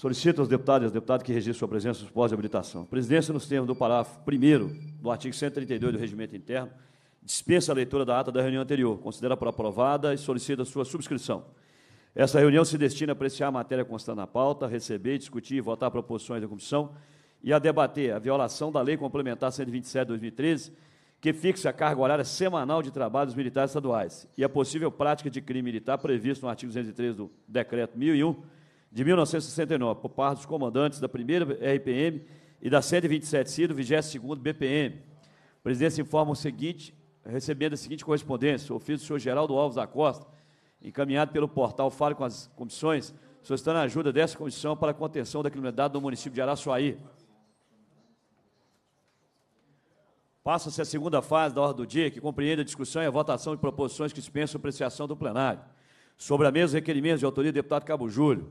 Solicito aos deputados e às deputadas que registrem sua presença nos pós de habilitação. A presidência, nos termos do parágrafo 1 do artigo 132 do Regimento Interno, dispensa a leitura da ata da reunião anterior, considera por aprovada e solicita sua subscrição. Essa reunião se destina a apreciar a matéria constante na pauta, receber, discutir e votar proposições da comissão e a debater a violação da Lei Complementar 127 de 2013, que fixa a carga horária semanal de trabalho dos militares estaduais e a possível prática de crime militar previsto no artigo 203 do Decreto 1001 de 1969, por parte dos comandantes da 1 RPM e da 127 CIR, 22 BPM. O presidente informa o seguinte, recebendo a seguinte correspondência, o ofício do senhor Geraldo Alves da Costa, encaminhado pelo portal Fale com as Comissões, solicitando a ajuda dessa comissão para a contenção da criminalidade no município de Araçuaí. Passa-se a segunda fase da ordem do dia, que compreende a discussão e a votação de proposições que dispensam apreciação do plenário. Sobre a mesa, requerimentos de autoria do deputado Cabo Júlio.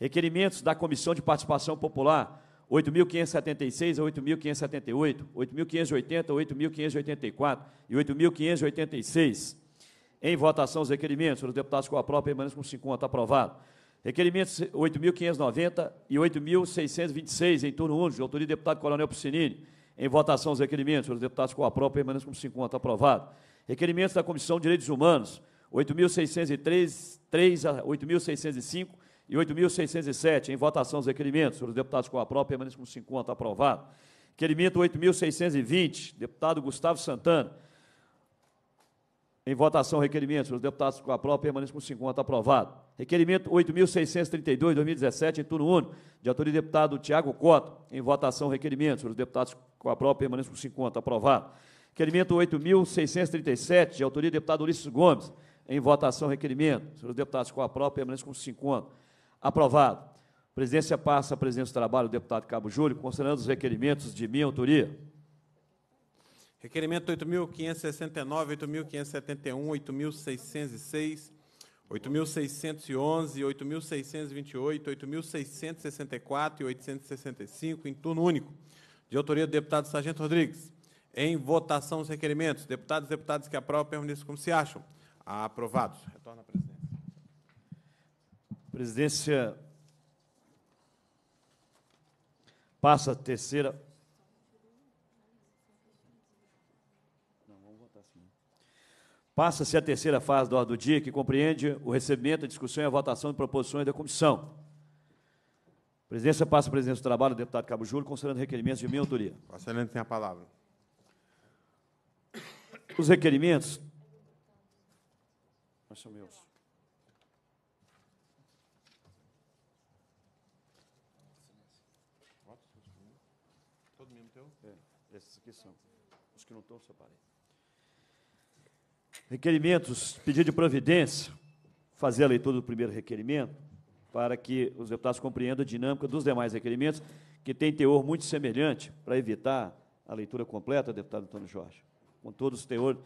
Requerimentos da Comissão de Participação Popular 8.576 a 8.578, 8.580 a 8.584 e 8.586. Em votação os requerimentos, os deputados com a própria permanecem com 50, aprovado. Requerimentos 8.590 e 8.626, em turno 1, de autoria do deputado Coronel Piscinini. Em votação os requerimentos, os deputados com a própria permanecem com 50, aprovado. Requerimentos da Comissão de Direitos Humanos 8.603 a 8.605 e 8.607. Em votação os requerimentos. Os deputados com a prova permanecem com 50. Aprovado. Requerimento 8.620, deputado Gustavo Santana. Em votação, requerimentos. Os deputados com a prova permanecem com 50. Aprovado. Requerimento 8.632, 2017, em turno único, de autoria do deputado Tiago Cota. Em votação, requerimentos. Os deputados com a prova permanecem com 50. Aprovado. Requerimento 8.637, de autoria do deputado Ulisses Gomes. Em votação, requerimento. Os deputados com a prova permanecem com 50. Aprovado. A presidência passa a presidência do trabalho deputado Cabo Júlio, considerando os requerimentos de minha autoria. Requerimento 8.569, 8.571, 8.606, 8.611, 8.628, 8.664 e 865, em turno único, de autoria do deputado Sargento Rodrigues. Em votação os requerimentos. Deputados e deputadas que aprovam, permaneçam como se acham. Aprovados. Retorna, Presidência presidência passa a terceira. Passa-se a terceira fase da ordem do dia, que compreende o recebimento, a discussão e a votação de proposições da comissão. A presidência passa a presidência do trabalho, deputado Cabo Júlio, considerando requerimentos de minha autoria. Vossa tem a palavra. Os requerimentos. Mas são meus. que não Requerimentos, pedido de providência, fazer a leitura do primeiro requerimento, para que os deputados compreendam a dinâmica dos demais requerimentos, que tem teor muito semelhante, para evitar a leitura completa, deputado Antônio Jorge, com todos os teores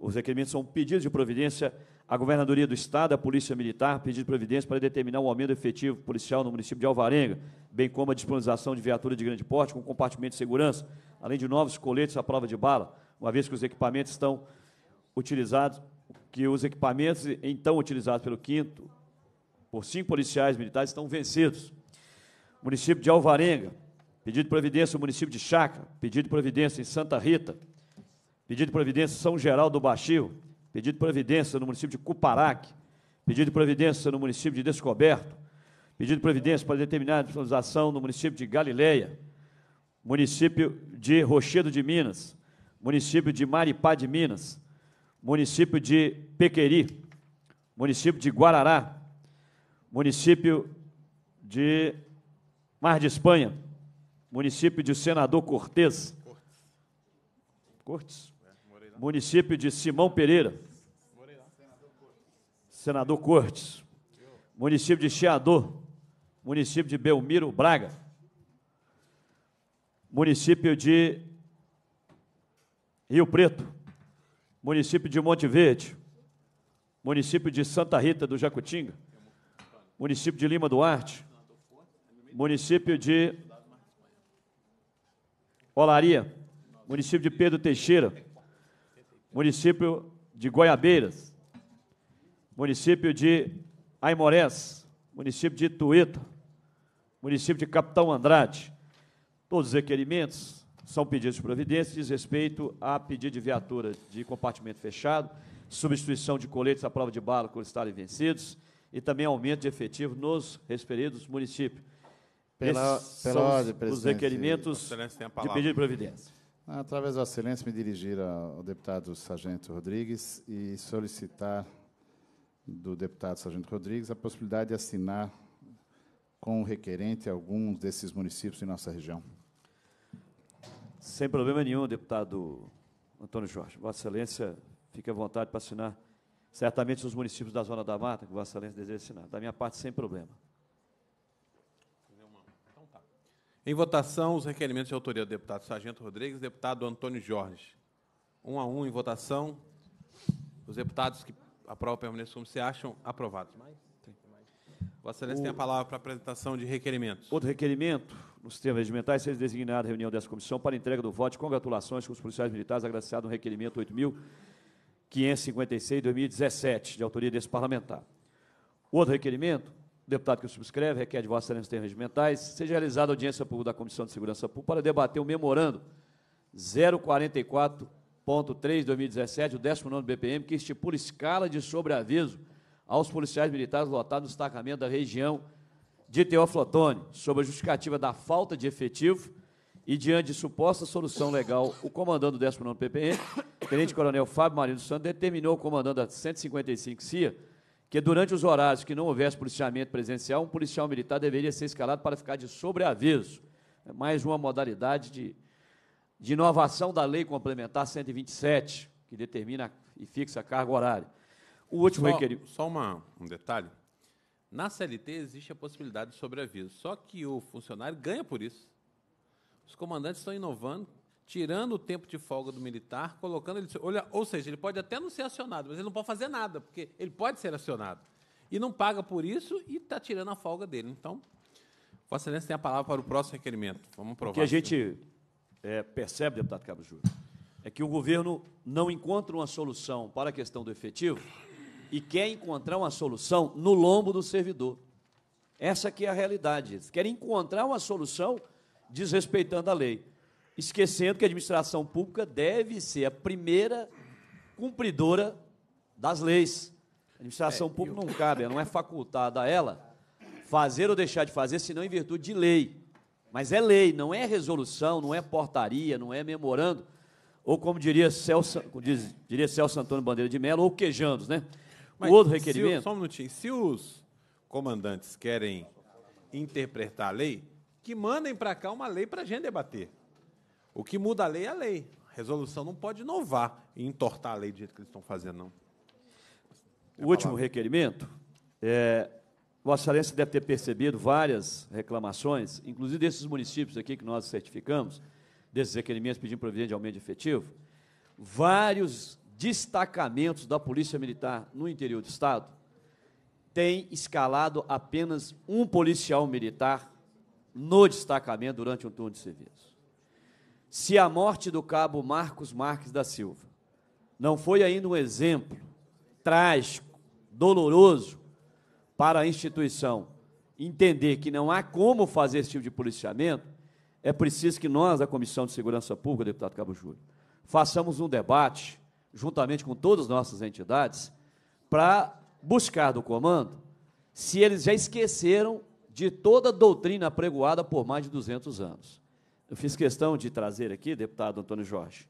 os requerimentos são pedidos de providência à Governadoria do Estado, à Polícia Militar, pedido de providência para determinar o aumento efetivo policial no município de Alvarenga, bem como a disponibilização de viatura de grande porte com compartimento de segurança, além de novos coletes à prova de bala, uma vez que os equipamentos estão utilizados, que os equipamentos então utilizados pelo quinto, por cinco policiais militares, estão vencidos. Município de Alvarenga, pedido de providência no município de Chacra, pedido de providência em Santa Rita, pedido de providência São Geraldo do Baixio, pedido de providência no município de Cuparaque, pedido de providência no município de Descoberto, pedido de providência para determinada fiscalização no município de Galileia, município de Rochedo de Minas, município de Maripá de Minas, município de Pequeri, município de Guarará, município de Mar de Espanha, município de Senador Cortes. Cortes. Cortes município de Simão Pereira. Senador Cortes. Município de Cheador. Município de Belmiro Braga. Município de Rio Preto. Município de Monte Verde. Município de Santa Rita do Jacutinga. Município de Lima Duarte. Município de Olaria. Município de Pedro Teixeira município de Goiabeiras, município de Aimorés, município de Itueta, município de Capitão Andrade. Todos os requerimentos são pedidos de providência, diz respeito a pedido de viatura de compartimento fechado, substituição de coletes à prova de bala por estarem vencidos e também aumento de efetivo nos referidos municípios. Pela, Esses pela ordem, os requerimentos de pedido de providência. Através da excelência, me dirigir ao deputado Sargento Rodrigues e solicitar do deputado Sargento Rodrigues a possibilidade de assinar com o requerente alguns desses municípios em nossa região. Sem problema nenhum, deputado Antônio Jorge. Vossa Excelência, fique à vontade para assinar certamente os municípios da Zona da Mata, que Vossa Excelência deseja assinar. Da minha parte, sem problema. Em votação, os requerimentos de autoria do deputado Sargento Rodrigues e deputado Antônio Jorge. Um a um em votação. Os deputados que aprovam permaneçam como se acham aprovados. Vossa Excelência o... tem a palavra para apresentação de requerimentos. Outro requerimento, nos sistema regimentais, seja designada a reunião dessa comissão para entrega do voto. Congratulações com os policiais militares agraciados no requerimento 8.556 2017, de autoria desse parlamentar. Outro requerimento, deputado que subscreve requer de Vossa Excelência termos regimentais, seja realizada audiência pública da Comissão de Segurança Pública para debater o memorando 044.3 2017, o 19 BPM, que estipula escala de sobreaviso aos policiais militares lotados no destacamento da região de Teoflotone, sob a justificativa da falta de efetivo e diante de suposta solução legal, o comandante do 19 BPM, Tenente Coronel Fábio Marinho Santos, determinou o comandante da 155 CIA que durante os horários que não houvesse policiamento presencial, um policial militar deveria ser escalado para ficar de sobreaviso. É mais uma modalidade de, de inovação da Lei Complementar 127, que determina e fixa a carga horária. O último só, requerimento. Só uma, um detalhe. Na CLT existe a possibilidade de sobreaviso, só que o funcionário ganha por isso. Os comandantes estão inovando, tirando o tempo de folga do militar, colocando ele. Olha, ou seja, ele pode até não ser acionado, mas ele não pode fazer nada, porque ele pode ser acionado. E não paga por isso e está tirando a folga dele. Então, Vossa Excelência tem a palavra para o próximo requerimento. Vamos provar. O que a gente é, percebe, deputado Cabo Júlio, é que o governo não encontra uma solução para a questão do efetivo e quer encontrar uma solução no lombo do servidor. Essa que é a realidade. Eles querem encontrar uma solução desrespeitando a lei esquecendo que a administração pública deve ser a primeira cumpridora das leis. A administração é, pública eu... não cabe, não é facultada a ela fazer ou deixar de fazer, senão em virtude de lei. Mas é lei, não é resolução, não é portaria, não é memorando, ou como diria Celso, diz, diria Celso Antônio Bandeira de Mello, ou quejandos, né? Mas o outro requerimento. O, só um minutinho. Se os comandantes querem interpretar a lei, que mandem para cá uma lei para a gente debater. O que muda a lei é a lei. A resolução não pode inovar e entortar a lei do jeito que eles estão fazendo, não. o último requerimento, é, Vossa Excelência deve ter percebido várias reclamações, inclusive desses municípios aqui que nós certificamos, desses requerimentos pedindo providência de aumento de efetivo, vários destacamentos da Polícia Militar no interior do Estado têm escalado apenas um policial militar no destacamento durante um turno de serviço se a morte do cabo Marcos Marques da Silva não foi ainda um exemplo trágico, doloroso para a instituição entender que não há como fazer esse tipo de policiamento, é preciso que nós, da Comissão de Segurança Pública, deputado Cabo Júlio, façamos um debate, juntamente com todas as nossas entidades, para buscar do comando se eles já esqueceram de toda a doutrina apregoada por mais de 200 anos eu fiz questão de trazer aqui, deputado Antônio Jorge,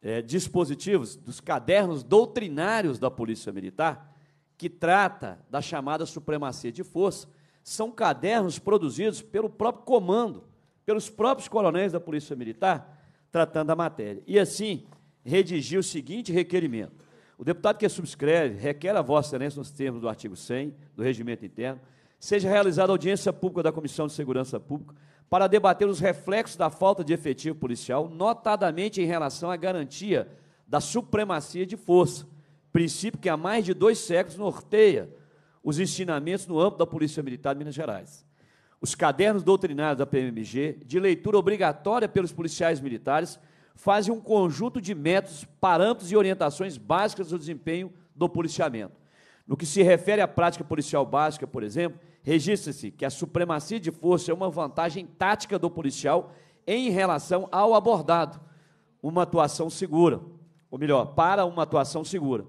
é, dispositivos dos cadernos doutrinários da Polícia Militar, que trata da chamada supremacia de força, são cadernos produzidos pelo próprio comando, pelos próprios coronéis da Polícia Militar, tratando a matéria. E assim, redigiu o seguinte requerimento. O deputado que subscreve requer a Vossa Excelência, nos termos do artigo 100 do Regimento Interno, seja realizada audiência pública da Comissão de Segurança Pública para debater os reflexos da falta de efetivo policial, notadamente em relação à garantia da supremacia de força, princípio que há mais de dois séculos norteia os ensinamentos no âmbito da Polícia Militar de Minas Gerais. Os cadernos doutrinários da PMMG, de leitura obrigatória pelos policiais militares, fazem um conjunto de métodos, parâmetros e orientações básicas do desempenho do policiamento. No que se refere à prática policial básica, por exemplo, registra-se que a supremacia de força é uma vantagem tática do policial em relação ao abordado, uma atuação segura, ou melhor, para uma atuação segura.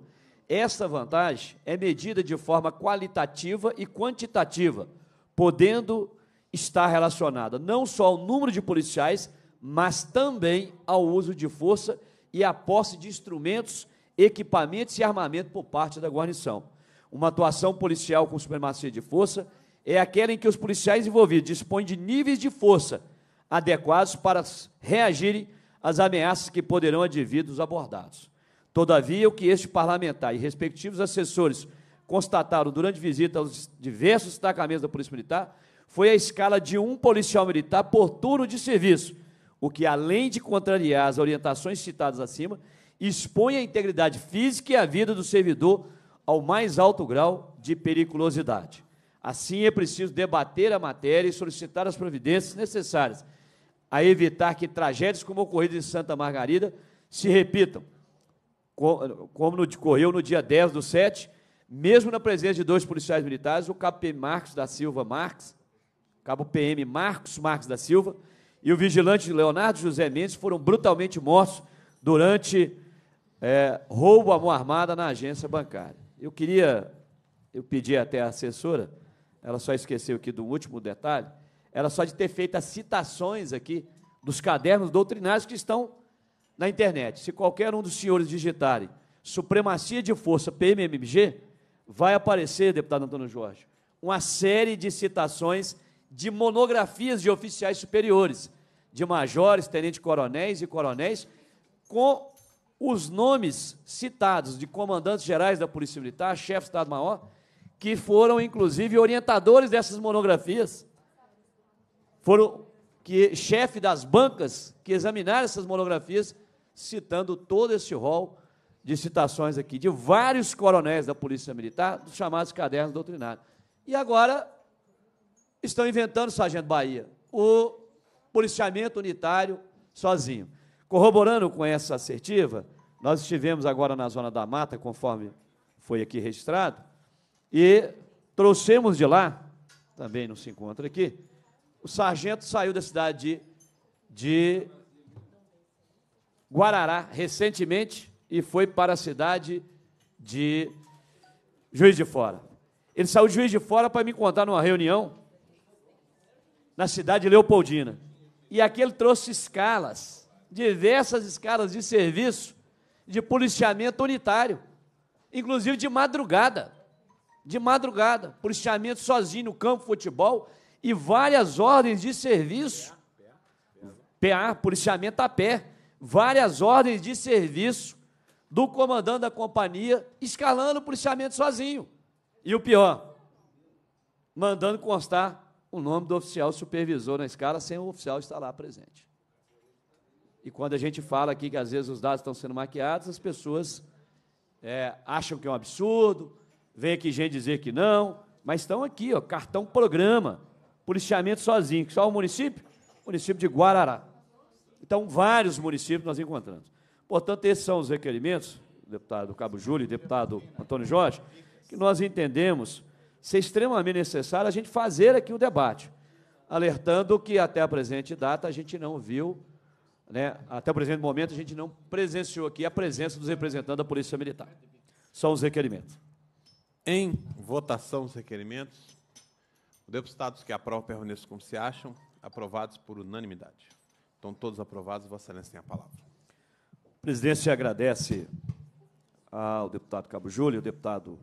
Essa vantagem é medida de forma qualitativa e quantitativa, podendo estar relacionada não só ao número de policiais, mas também ao uso de força e à posse de instrumentos, equipamentos e armamento por parte da guarnição uma atuação policial com supremacia de força é aquela em que os policiais envolvidos dispõem de níveis de força adequados para reagirem às ameaças que poderão advir dos abordados. Todavia, o que este parlamentar e respectivos assessores constataram durante visita aos diversos destacamentos da Polícia Militar foi a escala de um policial militar por turno de serviço, o que, além de contrariar as orientações citadas acima, expõe a integridade física e a vida do servidor ao mais alto grau de periculosidade. Assim, é preciso debater a matéria e solicitar as providências necessárias a evitar que tragédias como ocorridas em Santa Margarida se repitam, como ocorreu no dia 10 do 7, mesmo na presença de dois policiais militares, o cabo PM Marcos da Silva Marques, cabo PM Marcos Marques da Silva e o vigilante Leonardo José Mendes foram brutalmente mortos durante é, roubo à mão armada na agência bancária. Eu queria, eu pedi até a assessora, ela só esqueceu aqui do último detalhe, era só de ter feito as citações aqui dos cadernos doutrinários que estão na internet. Se qualquer um dos senhores digitarem Supremacia de Força PMMG, vai aparecer, deputado Antônio Jorge, uma série de citações de monografias de oficiais superiores, de majores, tenentes coronéis e coronéis, com os nomes citados de comandantes gerais da Polícia Militar, chefe do Estado-Maior, que foram inclusive orientadores dessas monografias, foram que chefe das bancas que examinaram essas monografias, citando todo esse rol de citações aqui de vários coronéis da Polícia Militar, dos chamados cadernos doutrinários. E agora estão inventando o Sargento Bahia, o policiamento unitário sozinho. Corroborando com essa assertiva, nós estivemos agora na Zona da Mata, conforme foi aqui registrado, e trouxemos de lá, também não se encontra aqui, o sargento saiu da cidade de, de Guarará recentemente e foi para a cidade de Juiz de Fora. Ele saiu de Juiz de Fora para me contar numa reunião na cidade de Leopoldina. E aqui ele trouxe escalas diversas escalas de serviço de policiamento unitário, inclusive de madrugada. De madrugada, policiamento sozinho no campo de futebol e várias ordens de serviço. PA, policiamento a pé, várias ordens de serviço do comandante da companhia escalando o policiamento sozinho. E o pior, mandando constar o nome do oficial supervisor na escala sem o oficial estar lá presente. E quando a gente fala aqui que às vezes os dados estão sendo maquiados, as pessoas é, acham que é um absurdo, vem aqui gente dizer que não, mas estão aqui, ó, cartão programa, policiamento sozinho, só o município? Município de Guarará. Então, vários municípios nós encontramos. Portanto, esses são os requerimentos, deputado Cabo Júlio e deputado Antônio Jorge, que nós entendemos ser extremamente necessário a gente fazer aqui o um debate, alertando que até a presente data a gente não viu né, até o presente momento, a gente não presenciou aqui a presença dos representantes da Polícia Militar. São os requerimentos. Em votação os requerimentos, os deputados que aprovam permaneçam como se acham, aprovados por unanimidade. Estão todos aprovados, Vossa Excelência tem a palavra. A presidência agradece ao deputado Cabo Júlio, ao deputado,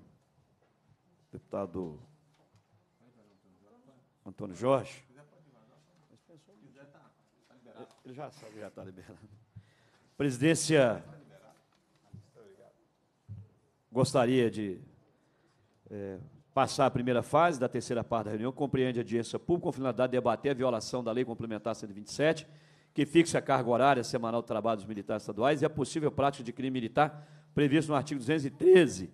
deputado Antônio Jorge, ele já sabe, já está liberado. Presidência, gostaria de é, passar a primeira fase da terceira parte da reunião, compreende a audiência pública com finalidade de debater a violação da Lei Complementar 127, que fixa a carga horária semanal do trabalho dos militares estaduais e a possível prática de crime militar previsto no artigo 213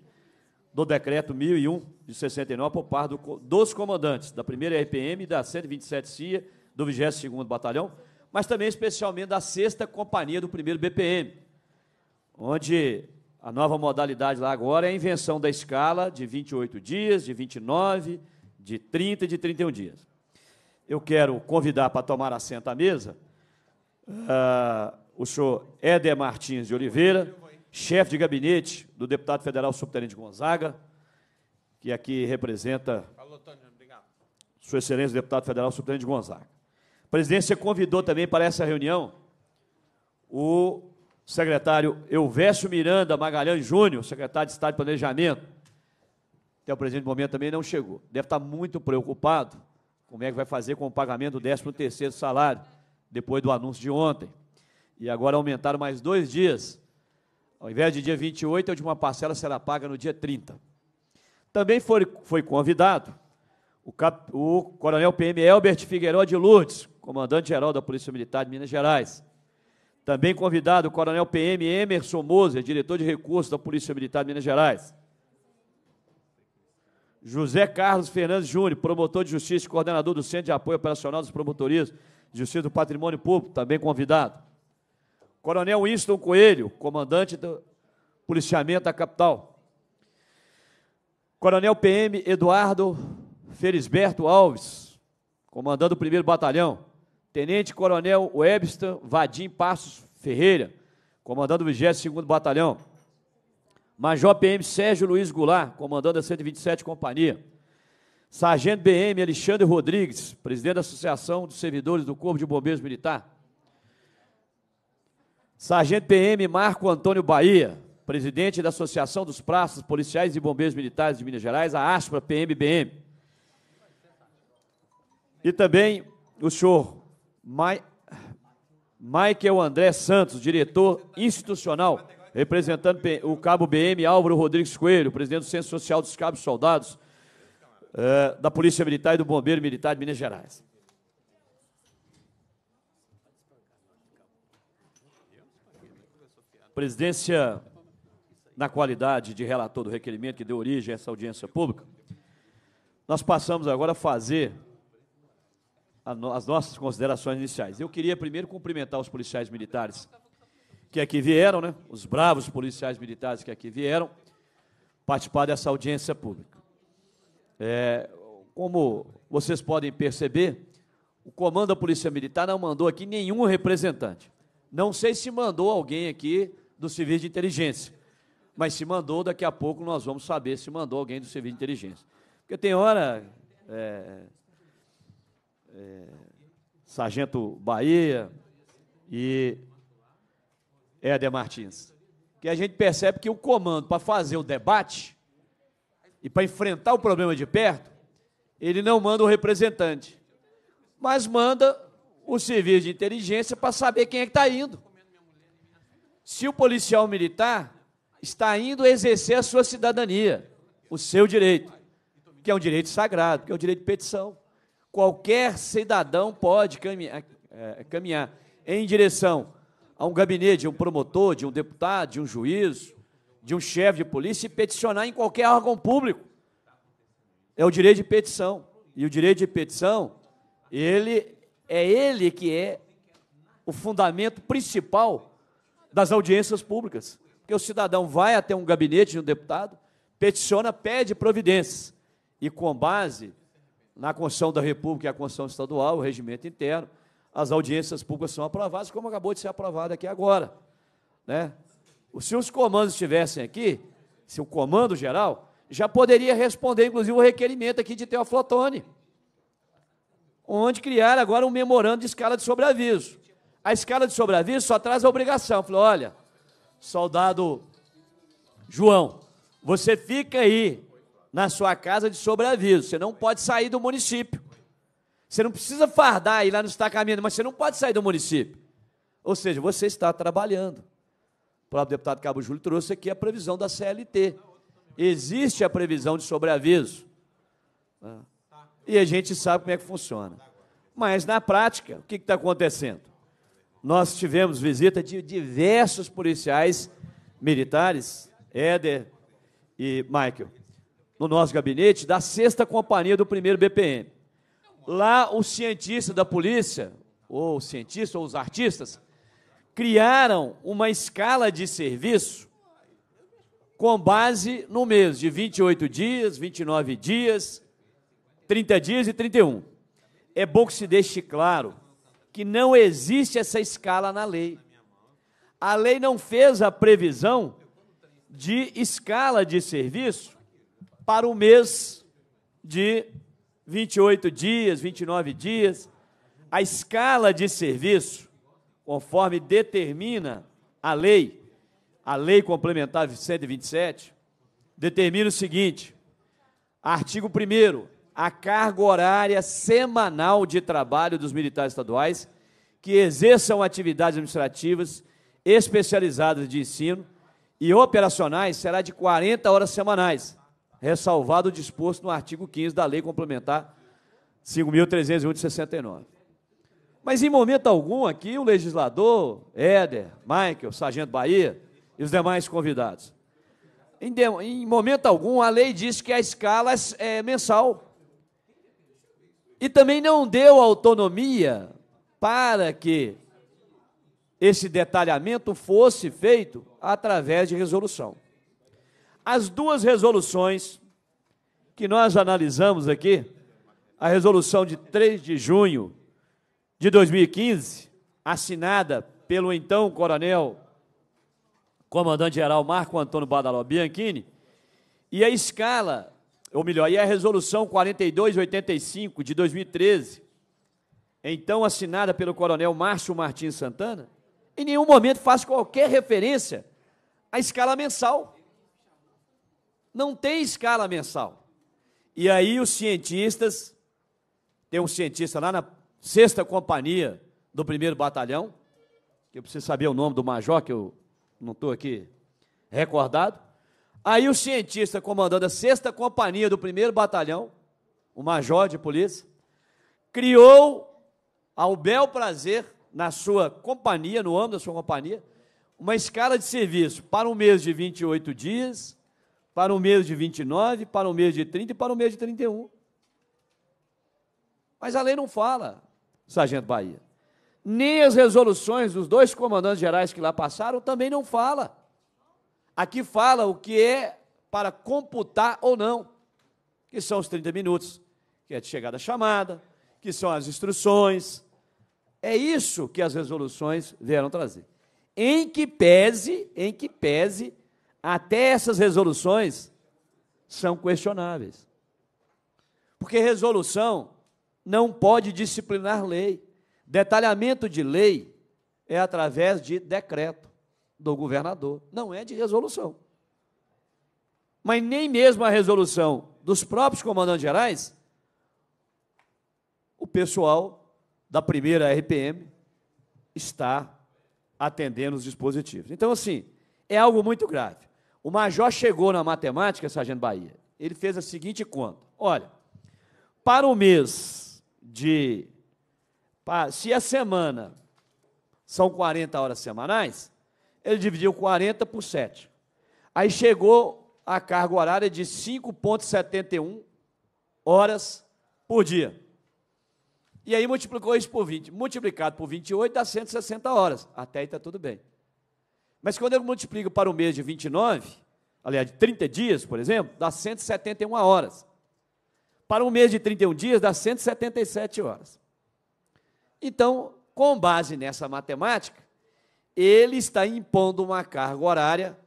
do Decreto 1001 de 69, por parte do, dos comandantes da 1 RPM e da 127 CIA do 22º Batalhão, mas também especialmente da sexta companhia do primeiro BPM, onde a nova modalidade lá agora é a invenção da escala de 28 dias, de 29, de 30 e de 31 dias. Eu quero convidar para tomar assento à mesa uh, o senhor Éder Martins de Oliveira, chefe de gabinete do deputado federal subtenente Gonzaga, que aqui representa Falou, Tony, Sua Excelência o deputado federal subtenente Gonzaga presidência convidou também para essa reunião o secretário Elvésio Miranda Magalhães Júnior, secretário de Estado de Planejamento. Até o presente momento também não chegou. Deve estar muito preocupado como é que vai fazer com o pagamento do 13 terceiro salário, depois do anúncio de ontem. E agora aumentaram mais dois dias. Ao invés de dia 28, a última parcela será paga no dia 30. Também foi, foi convidado o, cap, o coronel PM Elbert Figueiró de Lourdes, comandante-geral da Polícia Militar de Minas Gerais. Também convidado o coronel PM Emerson Moser, diretor de recursos da Polícia Militar de Minas Gerais. José Carlos Fernandes Júnior, promotor de justiça e coordenador do Centro de Apoio Operacional dos Promotorias de Justiça do Patrimônio Público, também convidado. Coronel Winston Coelho, comandante do policiamento da capital. Coronel PM Eduardo Felisberto Alves, Comandante do primeiro batalhão. Tenente Coronel Webster Vadim Passos Ferreira, comandante do 22º Batalhão. Major PM Sérgio Luiz Goulart, comandante da 127 Companhia. Sargento BM Alexandre Rodrigues, presidente da Associação dos Servidores do Corpo de Bombeiros Militar. Sargento PM Marco Antônio Bahia, presidente da Associação dos Praças Policiais e Bombeiros Militares de Minas Gerais, a ASPRA PMBM. E também o senhor Michael é André Santos, diretor institucional, representando o Cabo BM Álvaro Rodrigues Coelho, presidente do Centro Social dos Cabos Soldados, é, da Polícia Militar e do Bombeiro Militar de Minas Gerais. Presidência, na qualidade de relator do requerimento que deu origem a essa audiência pública, nós passamos agora a fazer as nossas considerações iniciais. Eu queria primeiro cumprimentar os policiais militares que aqui vieram, né? os bravos policiais militares que aqui vieram participar dessa audiência pública. É, como vocês podem perceber, o comando da Polícia Militar não mandou aqui nenhum representante. Não sei se mandou alguém aqui do Serviço de Inteligência, mas se mandou, daqui a pouco nós vamos saber se mandou alguém do Serviço de Inteligência. Porque tem hora. É, é, Sargento Bahia e Éder Martins. Que a gente percebe que o comando, para fazer o debate e para enfrentar o problema de perto, ele não manda o representante, mas manda o serviço de inteligência para saber quem é que está indo. Se o policial militar está indo exercer a sua cidadania, o seu direito, que é um direito sagrado, que é um direito de petição qualquer cidadão pode é, caminhar, em direção a um gabinete, de um promotor, de um deputado, de um juiz, de um chefe de polícia e peticionar em qualquer órgão público. É o direito de petição. E o direito de petição, ele é ele que é o fundamento principal das audiências públicas. Porque o cidadão vai até um gabinete de um deputado, peticiona, pede providências. E com base na Constituição da República e a Constituição Estadual, o regimento interno, as audiências públicas são aprovadas, como acabou de ser aprovada aqui agora. Né? Se os comandos estivessem aqui, se o comando geral, já poderia responder, inclusive, o requerimento aqui de Teoflotone, onde criaram agora um memorando de escala de sobreaviso. A escala de sobreaviso só traz a obrigação. Falou, olha, soldado João, você fica aí na sua casa de sobreaviso. Você não pode sair do município. Você não precisa fardar e ir lá no estacamento, mas você não pode sair do município. Ou seja, você está trabalhando. O próprio deputado Cabo Júlio trouxe aqui a previsão da CLT. Existe a previsão de sobreaviso. Ah. E a gente sabe como é que funciona. Mas, na prática, o que está acontecendo? Nós tivemos visita de diversos policiais militares, Éder e Michael, no nosso gabinete da sexta companhia do primeiro BPM. Lá, o cientista da polícia, ou cientista, ou os artistas, criaram uma escala de serviço com base no mês de 28 dias, 29 dias, 30 dias e 31. É bom que se deixe claro que não existe essa escala na lei. A lei não fez a previsão de escala de serviço para o mês de 28 dias, 29 dias. A escala de serviço, conforme determina a lei, a lei complementar 127, determina o seguinte: artigo 1 a carga horária semanal de trabalho dos militares estaduais que exerçam atividades administrativas especializadas de ensino e operacionais será de 40 horas semanais, ressalvado o disposto no artigo 15 da Lei Complementar 5308 de 69. Mas em momento algum aqui, o legislador, Éder, Michael, Sargento Bahia e os demais convidados, em, de, em momento algum, a lei diz que a escala é mensal. E também não deu autonomia para que esse detalhamento fosse feito através de resolução. As duas resoluções que nós analisamos aqui, a resolução de 3 de junho de 2015, assinada pelo então coronel comandante-geral Marco Antônio Badaló Bianchini, e a escala, ou melhor, e a resolução 4285 de 2013, então assinada pelo coronel Márcio Martins Santana, em nenhum momento faz qualquer referência à escala mensal não tem escala mensal. E aí os cientistas, tem um cientista lá na sexta companhia do primeiro batalhão, que eu preciso saber o nome do major, que eu não estou aqui recordado. Aí o cientista comandando a sexta companhia do primeiro batalhão, o major de polícia, criou ao bel prazer na sua companhia, no âmbito da sua companhia, uma escala de serviço para um mês de 28 dias, para o mês de 29, para o mês de 30 e para o mês de 31. Mas a lei não fala, Sargento Bahia. Nem as resoluções dos dois comandantes gerais que lá passaram também não fala. Aqui fala o que é para computar ou não, que são os 30 minutos, que é de chegada chamada, que são as instruções. É isso que as resoluções vieram trazer. Em que pese, em que pese até essas resoluções são questionáveis. Porque resolução não pode disciplinar lei. Detalhamento de lei é através de decreto do governador, não é de resolução. Mas nem mesmo a resolução dos próprios comandantes gerais, o pessoal da primeira RPM está atendendo os dispositivos. Então, assim, é algo muito grave. O major chegou na matemática, Sargento Bahia, ele fez a seguinte conta. Olha, para o mês de. Se a semana são 40 horas semanais, ele dividiu 40 por 7. Aí chegou a carga horária de 5,71 horas por dia. E aí multiplicou isso por 20. Multiplicado por 28 dá 160 horas. Até aí está tudo bem. Mas quando eu multiplico para o mês de 29, aliás, de 30 dias, por exemplo, dá 171 horas. Para um mês de 31 dias, dá 177 horas. Então, com base nessa matemática, ele está impondo uma carga horária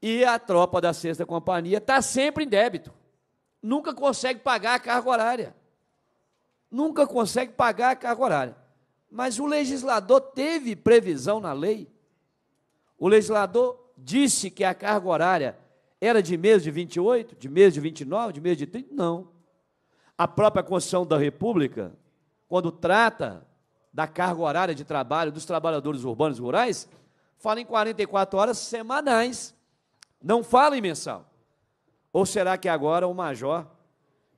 e a tropa da sexta companhia está sempre em débito. Nunca consegue pagar a carga horária. Nunca consegue pagar a carga horária. Mas o legislador teve previsão na lei o legislador disse que a carga horária era de mês de 28, de mês de 29, de mês de 30? Não. A própria Constituição da República, quando trata da carga horária de trabalho dos trabalhadores urbanos e rurais, fala em 44 horas semanais, não fala em mensal. Ou será que agora o major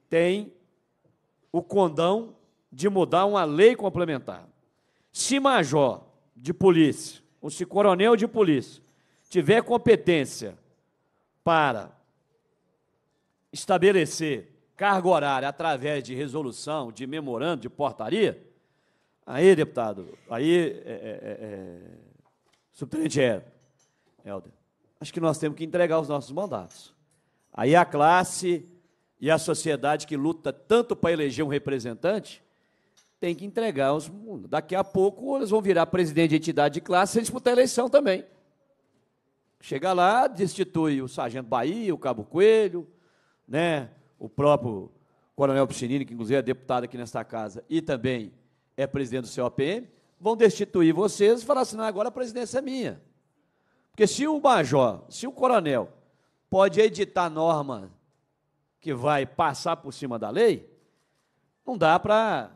tem o condão de mudar uma lei complementar? Se major de polícia se coronel de polícia tiver competência para estabelecer cargo horário através de resolução, de memorando, de portaria, aí, deputado, aí, é, é, é, é subtenente é, Helder, acho que nós temos que entregar os nossos mandatos. Aí a classe e a sociedade que luta tanto para eleger um representante tem que entregar os. Daqui a pouco eles vão virar presidente de entidade de classe e disputar a eleição também. Chega lá, destitui o Sargento Bahia, o Cabo Coelho, né, o próprio Coronel Piscinini, que inclusive é deputado aqui nesta casa e também é presidente do COPM, vão destituir vocês e falar assim: não, agora a presidência é minha. Porque se o major, se o coronel pode editar norma que vai passar por cima da lei, não dá para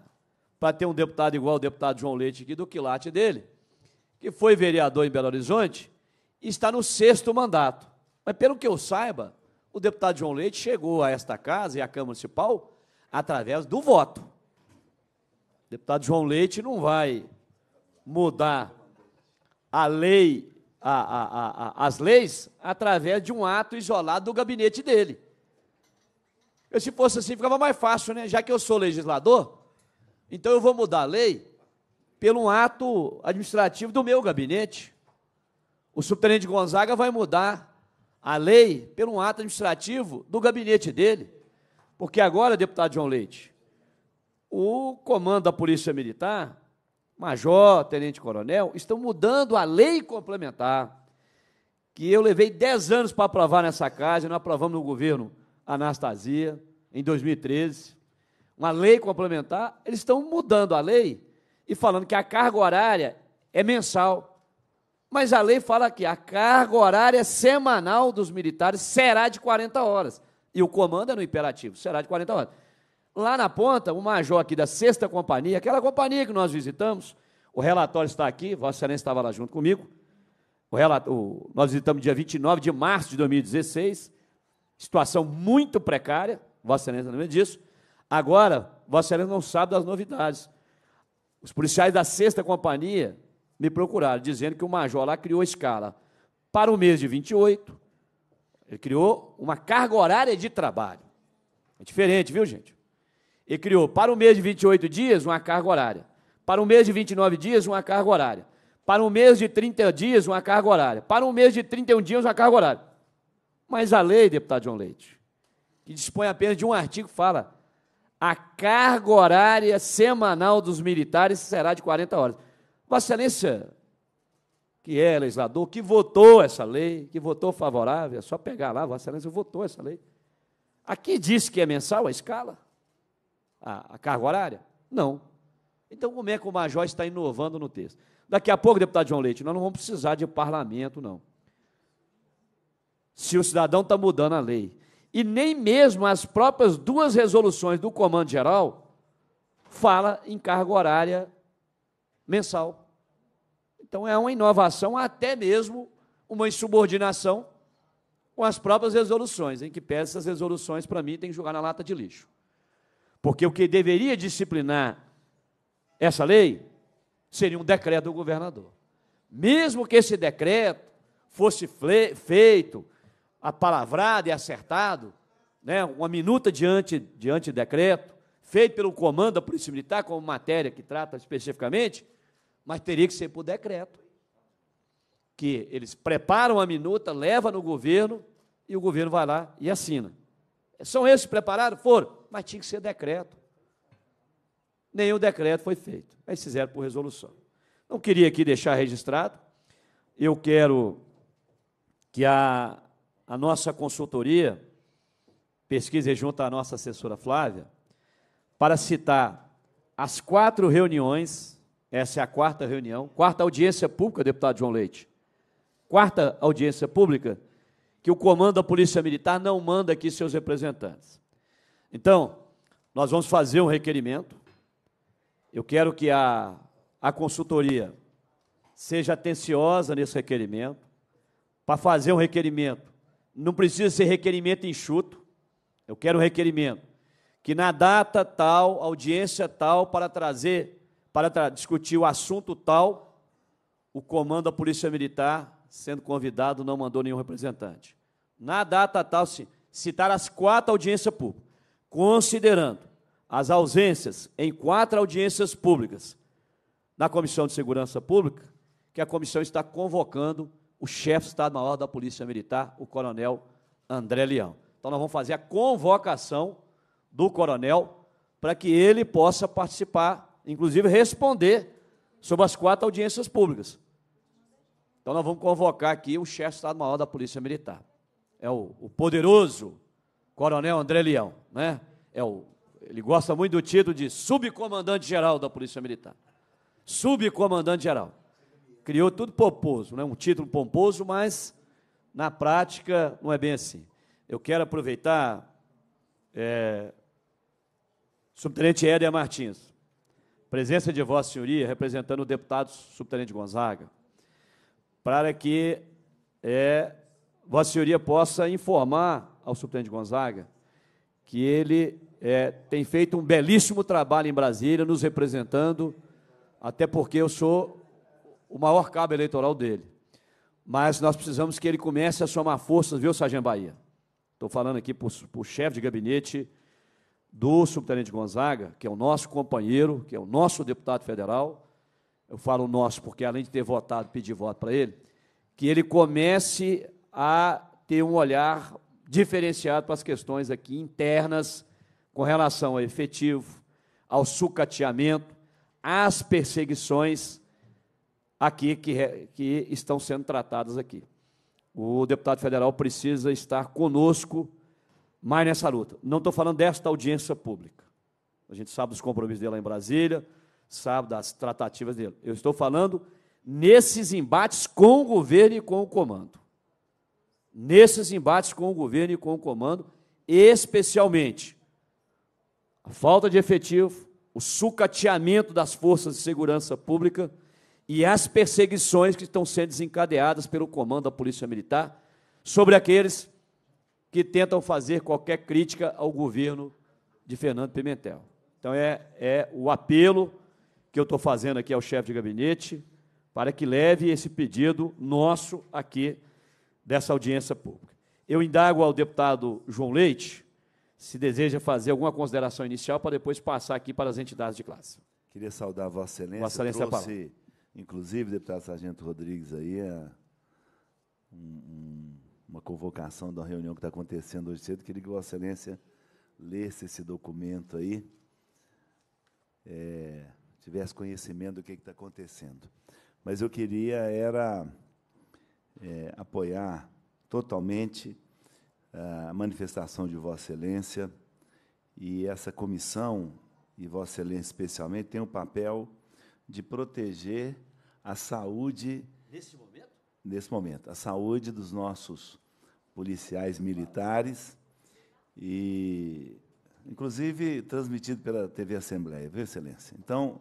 para ter um deputado igual o deputado João Leite aqui, do quilate dele, que foi vereador em Belo Horizonte e está no sexto mandato. Mas, pelo que eu saiba, o deputado João Leite chegou a esta casa e à Câmara Municipal através do voto. O deputado João Leite não vai mudar a lei, a, a, a, as leis, através de um ato isolado do gabinete dele. Eu, se fosse assim, ficava mais fácil, né? Já que eu sou legislador, então eu vou mudar a lei pelo um ato administrativo do meu gabinete. O superintendente Gonzaga vai mudar a lei pelo um ato administrativo do gabinete dele. Porque agora, deputado João Leite, o comando da Polícia Militar, major, tenente-coronel, estão mudando a lei complementar, que eu levei 10 anos para aprovar nessa casa, e nós aprovamos no governo Anastasia, em 2013 uma lei complementar, eles estão mudando a lei e falando que a carga horária é mensal. Mas a lei fala que a carga horária semanal dos militares será de 40 horas. E o comando é no imperativo, será de 40 horas. Lá na ponta, o major aqui da sexta companhia, aquela companhia que nós visitamos, o relatório está aqui, Vossa Excelência estava lá junto comigo. O relato, o, nós visitamos dia 29 de março de 2016, situação muito precária, Vossa Excelência lembra tá disso. Agora, Vossa Excelência não sabe das novidades. Os policiais da sexta companhia me procuraram, dizendo que o major lá criou escala para o mês de 28, ele criou uma carga horária de trabalho. É diferente, viu, gente? Ele criou para o mês de 28 dias uma carga horária, para o mês de 29 dias uma carga horária, para o mês de 30 dias uma carga horária, para o mês de 31 dias uma carga horária. Mas a lei, deputado João Leite, que dispõe apenas de um artigo, fala a carga horária semanal dos militares será de 40 horas. Vossa Excelência, que é legislador, que votou essa lei, que votou favorável, é só pegar lá, Vossa Excelência votou essa lei. Aqui diz que é mensal a escala, a, a carga horária? Não. Então, como é que o major está inovando no texto? Daqui a pouco, deputado João Leite, nós não vamos precisar de parlamento, não. Se o cidadão está mudando a lei, e nem mesmo as próprias duas resoluções do Comando Geral fala em carga horária mensal. Então é uma inovação, até mesmo uma insubordinação com as próprias resoluções, em que pede essas resoluções, para mim, tem que jogar na lata de lixo. Porque o que deveria disciplinar essa lei seria um decreto do governador. Mesmo que esse decreto fosse feito apalavrado e acertado, né, uma minuta diante, diante de decreto, feito pelo comando da Polícia Militar, como matéria que trata especificamente, mas teria que ser por decreto. Que eles preparam a minuta, levam no governo e o governo vai lá e assina. São esses preparados, Foram, mas tinha que ser decreto. Nenhum decreto foi feito. Mas fizeram por resolução. Não queria aqui deixar registrado. Eu quero que a, a nossa consultoria, pesquisa junto à nossa assessora Flávia, para citar as quatro reuniões, essa é a quarta reunião, quarta audiência pública, deputado João Leite, quarta audiência pública, que o comando da Polícia Militar não manda aqui seus representantes. Então, nós vamos fazer um requerimento. Eu quero que a, a consultoria seja atenciosa nesse requerimento, para fazer um requerimento não precisa ser requerimento enxuto. Eu quero um requerimento que na data tal, audiência tal, para trazer, para tra discutir o assunto tal, o comando da Polícia Militar, sendo convidado, não mandou nenhum representante. Na data tal, sim, citar as quatro audiências públicas, considerando as ausências em quatro audiências públicas na Comissão de Segurança Pública, que a comissão está convocando o chefe do Estado-Maior da Polícia Militar, o coronel André Leão. Então, nós vamos fazer a convocação do coronel para que ele possa participar, inclusive responder sobre as quatro audiências públicas. Então, nós vamos convocar aqui o chefe do Estado-Maior da Polícia Militar. É o, o poderoso coronel André Leão, né? É o, ele gosta muito do título de subcomandante-geral da Polícia Militar. Subcomandante-geral criou tudo pomposo, né? um título pomposo, mas na prática não é bem assim. Eu quero aproveitar, é, subtenente Hélia Martins, presença de Vossa Senhoria, representando o deputado subtenente Gonzaga, para que é, Vossa Senhoria possa informar ao subtenente Gonzaga que ele é, tem feito um belíssimo trabalho em Brasília, nos representando, até porque eu sou o maior cabo eleitoral dele. Mas nós precisamos que ele comece a somar forças, viu, Sargento Bahia? Estou falando aqui para o chefe de gabinete do subtenente Gonzaga, que é o nosso companheiro, que é o nosso deputado federal. Eu falo nosso porque, além de ter votado, pedi voto para ele, que ele comece a ter um olhar diferenciado para as questões aqui internas com relação ao efetivo, ao sucateamento, às perseguições aqui que, que estão sendo tratadas aqui. O deputado federal precisa estar conosco mais nessa luta. Não estou falando desta audiência pública. A gente sabe dos compromissos dele lá em Brasília, sabe das tratativas dele. Eu estou falando nesses embates com o governo e com o comando. Nesses embates com o governo e com o comando, especialmente a falta de efetivo, o sucateamento das forças de segurança pública e as perseguições que estão sendo desencadeadas pelo comando da Polícia Militar sobre aqueles que tentam fazer qualquer crítica ao governo de Fernando Pimentel. Então, é, é o apelo que eu estou fazendo aqui ao chefe de gabinete para que leve esse pedido nosso aqui dessa audiência pública. Eu indago ao deputado João Leite se deseja fazer alguma consideração inicial para depois passar aqui para as entidades de classe. Queria saudar Vossa Excelência. Vossa Excelência trouxe... Inclusive, deputado Sargento Rodrigues, aí é um, um, uma convocação da reunião que está acontecendo hoje cedo. Queria que Vossa Excelência lesse esse documento aí, é, tivesse conhecimento do que está acontecendo. Mas eu queria era é, apoiar totalmente ah, a manifestação de Vossa Excelência e essa comissão, e Vossa Excelência especialmente, tem o papel de proteger a saúde. Nesse momento? Nesse momento. A saúde dos nossos policiais militares. E, inclusive, transmitido pela TV Assembleia, viu, Excelência? Então,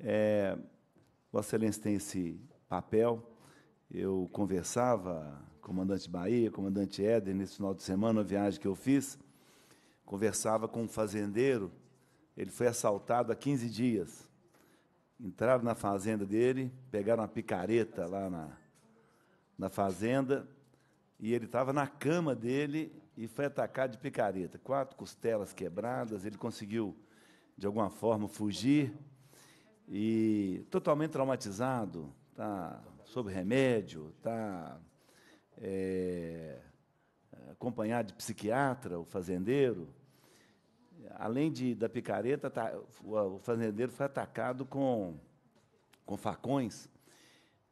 é, Vossa Excelência tem esse papel. Eu conversava, comandante Bahia, comandante Éder, nesse final de semana, uma viagem que eu fiz, conversava com um fazendeiro. Ele foi assaltado há 15 dias entraram na fazenda dele, pegaram uma picareta lá na, na fazenda, e ele estava na cama dele e foi atacado de picareta. Quatro costelas quebradas, ele conseguiu, de alguma forma, fugir. E totalmente traumatizado, está sob remédio, está é, eh, acompanhado de psiquiatra, o fazendeiro além de, da picareta, tá, o fazendeiro foi atacado com, com facões.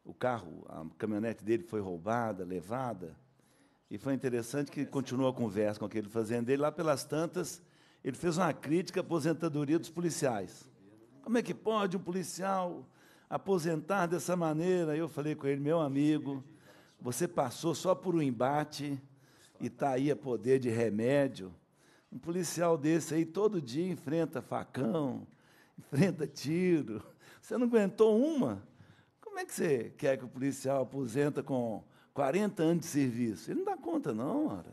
O carro, a caminhonete dele foi roubada, levada. E foi interessante que continuou a conversa com aquele fazendeiro. Lá pelas tantas, ele fez uma crítica à aposentadoria dos policiais. Como é que pode um policial aposentar dessa maneira? Eu falei com ele, meu amigo, você passou só por um embate e está aí a poder de remédio. Um policial desse aí todo dia enfrenta facão, enfrenta tiro. Você não aguentou uma? Como é que você quer que o policial aposenta com 40 anos de serviço? Ele não dá conta, não, ora.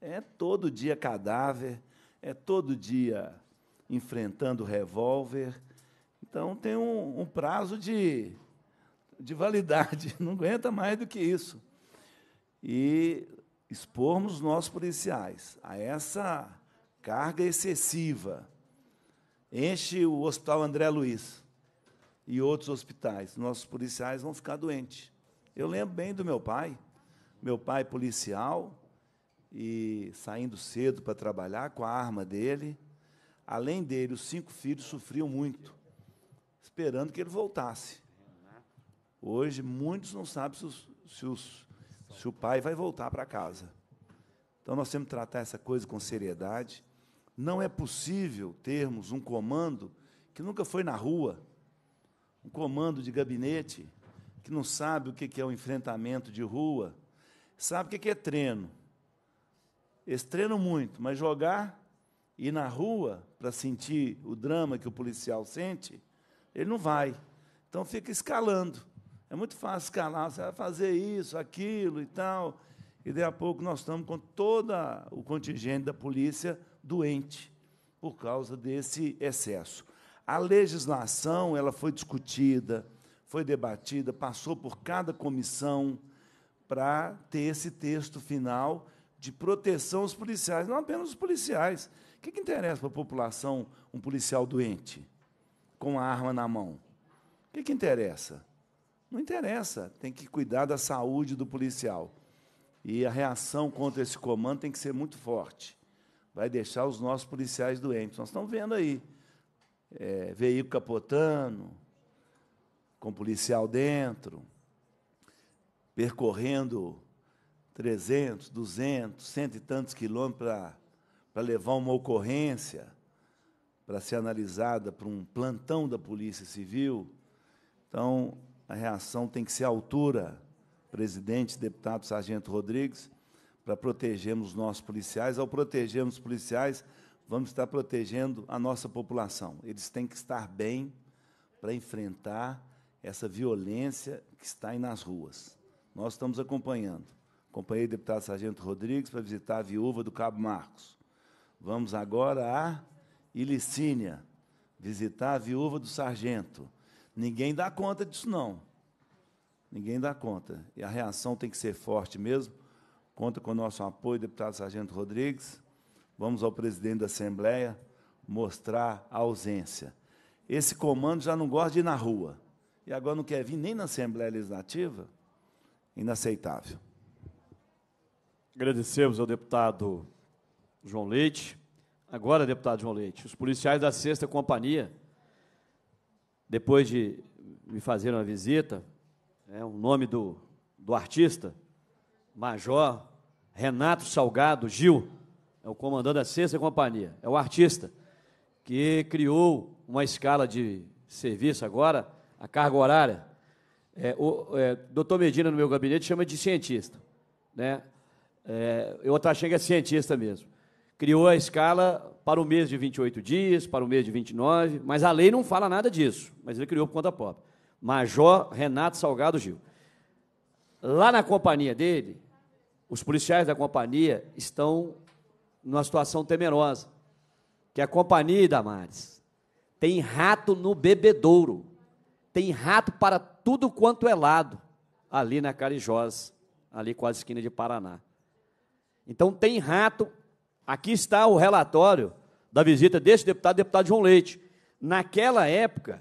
É todo dia cadáver, é todo dia enfrentando revólver. Então tem um, um prazo de, de validade, não aguenta mais do que isso. E expormos nós policiais a essa carga excessiva. Enche o Hospital André Luiz e outros hospitais. Nossos policiais vão ficar doentes. Eu lembro bem do meu pai. Meu pai policial e saindo cedo para trabalhar com a arma dele. Além dele, os cinco filhos sofriam muito, esperando que ele voltasse. Hoje, muitos não sabem se, os, se, os, se o pai vai voltar para casa. Então, nós temos que tratar essa coisa com seriedade. Não é possível termos um comando que nunca foi na rua, um comando de gabinete, que não sabe o que é o um enfrentamento de rua, sabe o que é treino. Eles treinam muito, mas jogar e ir na rua para sentir o drama que o policial sente, ele não vai. Então fica escalando. É muito fácil escalar, você vai fazer isso, aquilo e tal. E daí a pouco nós estamos com todo o contingente da polícia doente por causa desse excesso. A legislação ela foi discutida, foi debatida, passou por cada comissão para ter esse texto final de proteção aos policiais, não apenas os policiais. O que, que interessa para a população um policial doente com a arma na mão? O que, que interessa? Não interessa. Tem que cuidar da saúde do policial. E a reação contra esse comando tem que ser muito forte vai deixar os nossos policiais doentes. Nós estamos vendo aí é, veículo capotando, com policial dentro, percorrendo 300, 200, cento e tantos quilômetros para levar uma ocorrência para ser analisada por um plantão da Polícia Civil. Então, a reação tem que ser à altura, presidente, deputado Sargento Rodrigues, para protegermos os nossos policiais. Ao protegermos os policiais, vamos estar protegendo a nossa população. Eles têm que estar bem para enfrentar essa violência que está aí nas ruas. Nós estamos acompanhando. Acompanhei o deputado Sargento Rodrigues para visitar a viúva do Cabo Marcos. Vamos agora a Ilicínia, visitar a viúva do sargento. Ninguém dá conta disso, não. Ninguém dá conta. E a reação tem que ser forte mesmo Conta com o nosso apoio, deputado Sargento Rodrigues. Vamos ao presidente da Assembleia mostrar a ausência. Esse comando já não gosta de ir na rua. E agora não quer vir nem na Assembleia Legislativa? Inaceitável. Agradecemos ao deputado João Leite. Agora, deputado João Leite, os policiais da Sexta Companhia, depois de me fazer uma visita, é o nome do, do artista, Major Renato Salgado Gil, é o comandante da Sexta Companhia, é o artista que criou uma escala de serviço agora, a carga horária. É, o é, doutor Medina, no meu gabinete, chama de cientista. Né? É, eu até achei que é cientista mesmo. Criou a escala para o mês de 28 dias, para o mês de 29, mas a lei não fala nada disso, mas ele criou por conta própria. Major Renato Salgado Gil. Lá na companhia dele, os policiais da companhia estão numa situação temerosa. Que a companhia, Damares, tem rato no bebedouro. Tem rato para tudo quanto é lado, ali na Carijós, ali quase esquina de Paraná. Então tem rato. Aqui está o relatório da visita deste deputado, deputado João Leite. Naquela época,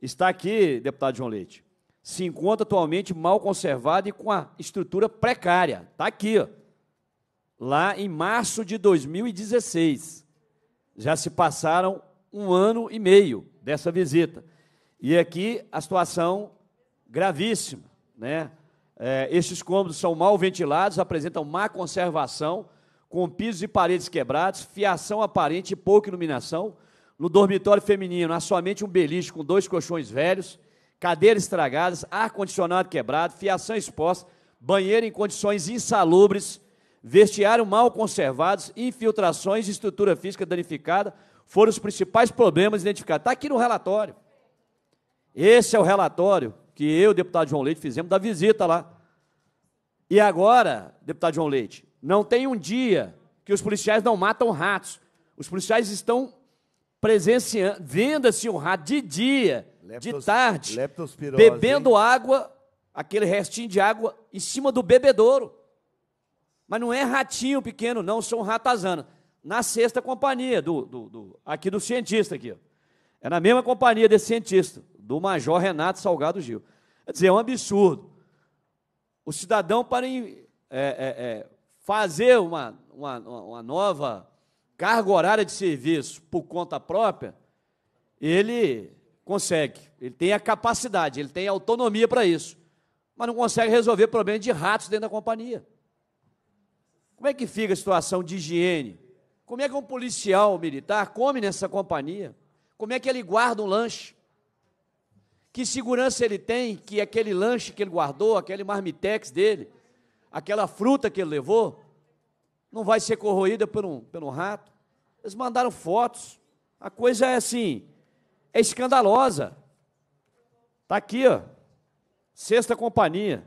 está aqui, deputado João Leite, se encontra atualmente mal conservada e com a estrutura precária. Está aqui, ó. lá em março de 2016. Já se passaram um ano e meio dessa visita. E aqui a situação gravíssima. Né? É, estes cômodos são mal ventilados, apresentam má conservação, com pisos e paredes quebrados, fiação aparente e pouca iluminação. No dormitório feminino, há somente um beliche com dois colchões velhos cadeiras estragadas, ar-condicionado quebrado, fiação exposta, banheiro em condições insalubres, vestiário mal conservados, infiltrações, estrutura física danificada, foram os principais problemas identificados. Está aqui no relatório. Esse é o relatório que eu, deputado João Leite, fizemos da visita lá. E agora, deputado João Leite, não tem um dia que os policiais não matam ratos. Os policiais estão presenciando, vendo assim um rato de dia, Leptos, de tarde, bebendo água, aquele restinho de água, em cima do bebedouro. Mas não é ratinho pequeno, não, são ratazanas. Na sexta companhia, do, do, do, aqui do cientista. aqui. Ó. É na mesma companhia desse cientista, do Major Renato Salgado Gil. Quer dizer, é um absurdo. O cidadão, para é, é, é, fazer uma, uma, uma nova carga horária de serviço por conta própria, ele Consegue. Ele tem a capacidade, ele tem a autonomia para isso. Mas não consegue resolver problema de ratos dentro da companhia. Como é que fica a situação de higiene? Como é que um policial militar come nessa companhia? Como é que ele guarda um lanche? Que segurança ele tem que aquele lanche que ele guardou, aquele marmitex dele, aquela fruta que ele levou, não vai ser corroída por um, por um rato? Eles mandaram fotos. A coisa é assim, é escandalosa. Está aqui, ó. Sexta companhia.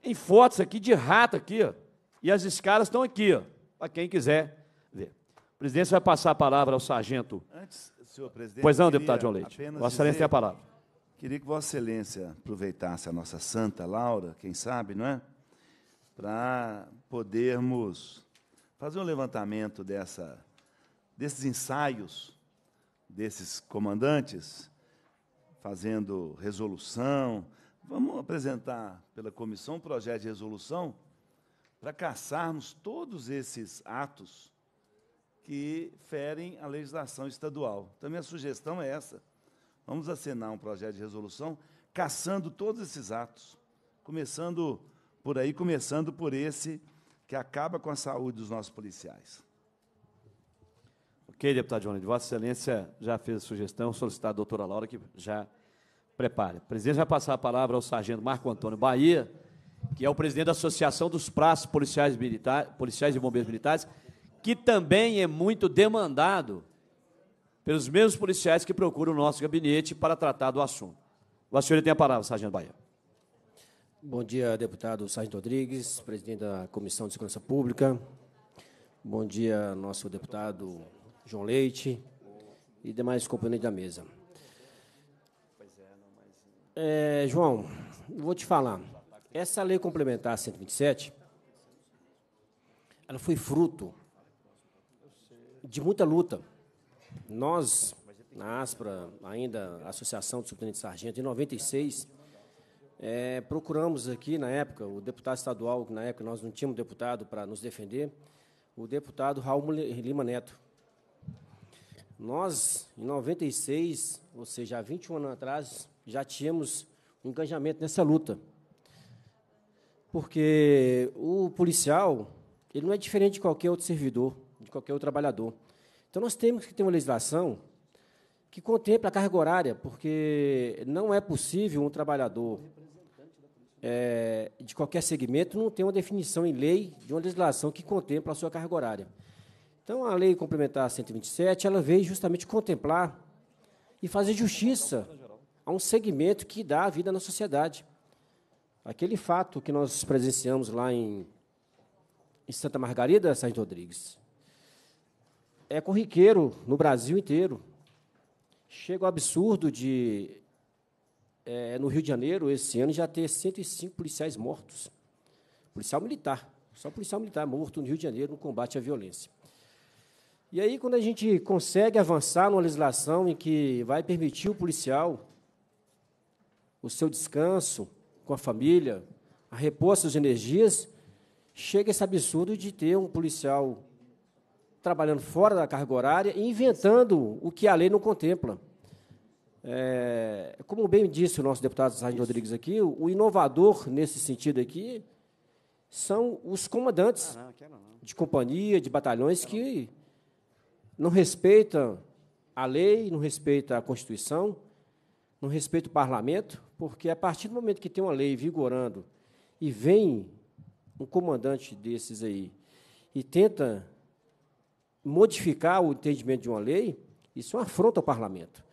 Tem fotos aqui de rato aqui, ó. E as escalas estão aqui, ó. Para quem quiser ver. O presidente vai passar a palavra ao sargento. Antes, senhor presidente. Pois não, deputado João Leite. Vossa Excelência tem a palavra. Queria que Vossa Excelência aproveitasse a nossa Santa Laura, quem sabe, não é? Para podermos fazer um levantamento dessa desses ensaios desses comandantes, fazendo resolução. Vamos apresentar pela comissão um projeto de resolução para caçarmos todos esses atos que ferem a legislação estadual. Então, minha sugestão é essa. Vamos assinar um projeto de resolução caçando todos esses atos, começando por aí, começando por esse que acaba com a saúde dos nossos policiais. Ok, deputado Johnny, Vossa Excelência já fez a sugestão, solicitar a doutora Laura que já prepare. O presidente vai passar a palavra ao sargento Marco Antônio Bahia, que é o presidente da Associação dos Praços Policiais, Militares, Policiais e Bombeiros Militares, que também é muito demandado pelos mesmos policiais que procuram o nosso gabinete para tratar do assunto. A senhora tem a palavra, sargento Bahia. Bom dia, deputado Sargento Rodrigues, presidente da Comissão de Segurança Pública. Bom dia, nosso deputado João Leite e demais componentes da mesa. É, João, vou te falar. Essa lei complementar 127, ela foi fruto de muita luta. Nós, na ASPRA, ainda Associação de Subtenentes Sargento, em 96, é, procuramos aqui, na época, o deputado estadual, na época nós não tínhamos deputado para nos defender, o deputado Raul Lima Neto, nós, em 96, ou seja, há 21 anos atrás, já tínhamos um engajamento nessa luta. Porque o policial, ele não é diferente de qualquer outro servidor, de qualquer outro trabalhador. Então, nós temos que ter uma legislação que contemple a carga horária, porque não é possível um trabalhador é, de qualquer segmento não ter uma definição em lei de uma legislação que contemple a sua carga horária. Então, a Lei Complementar 127, ela veio justamente contemplar e fazer justiça a um segmento que dá a vida na sociedade. Aquele fato que nós presenciamos lá em, em Santa Margarida, Saint Rodrigues, é corriqueiro no Brasil inteiro. Chega o absurdo de, é, no Rio de Janeiro, esse ano, já ter 105 policiais mortos. Policial militar, só policial militar morto no Rio de Janeiro no combate à violência. E aí, quando a gente consegue avançar numa legislação em que vai permitir o policial o seu descanso com a família, a repor suas energias, chega esse absurdo de ter um policial trabalhando fora da carga horária e inventando o que a lei não contempla. É, como bem disse o nosso deputado Sargento Rodrigues aqui, o inovador nesse sentido aqui são os comandantes ah, não, não. de companhia, de batalhões que não respeita a lei, não respeita a Constituição, não respeita o parlamento, porque a partir do momento que tem uma lei vigorando e vem um comandante desses aí e tenta modificar o entendimento de uma lei, isso é uma afronta ao parlamento.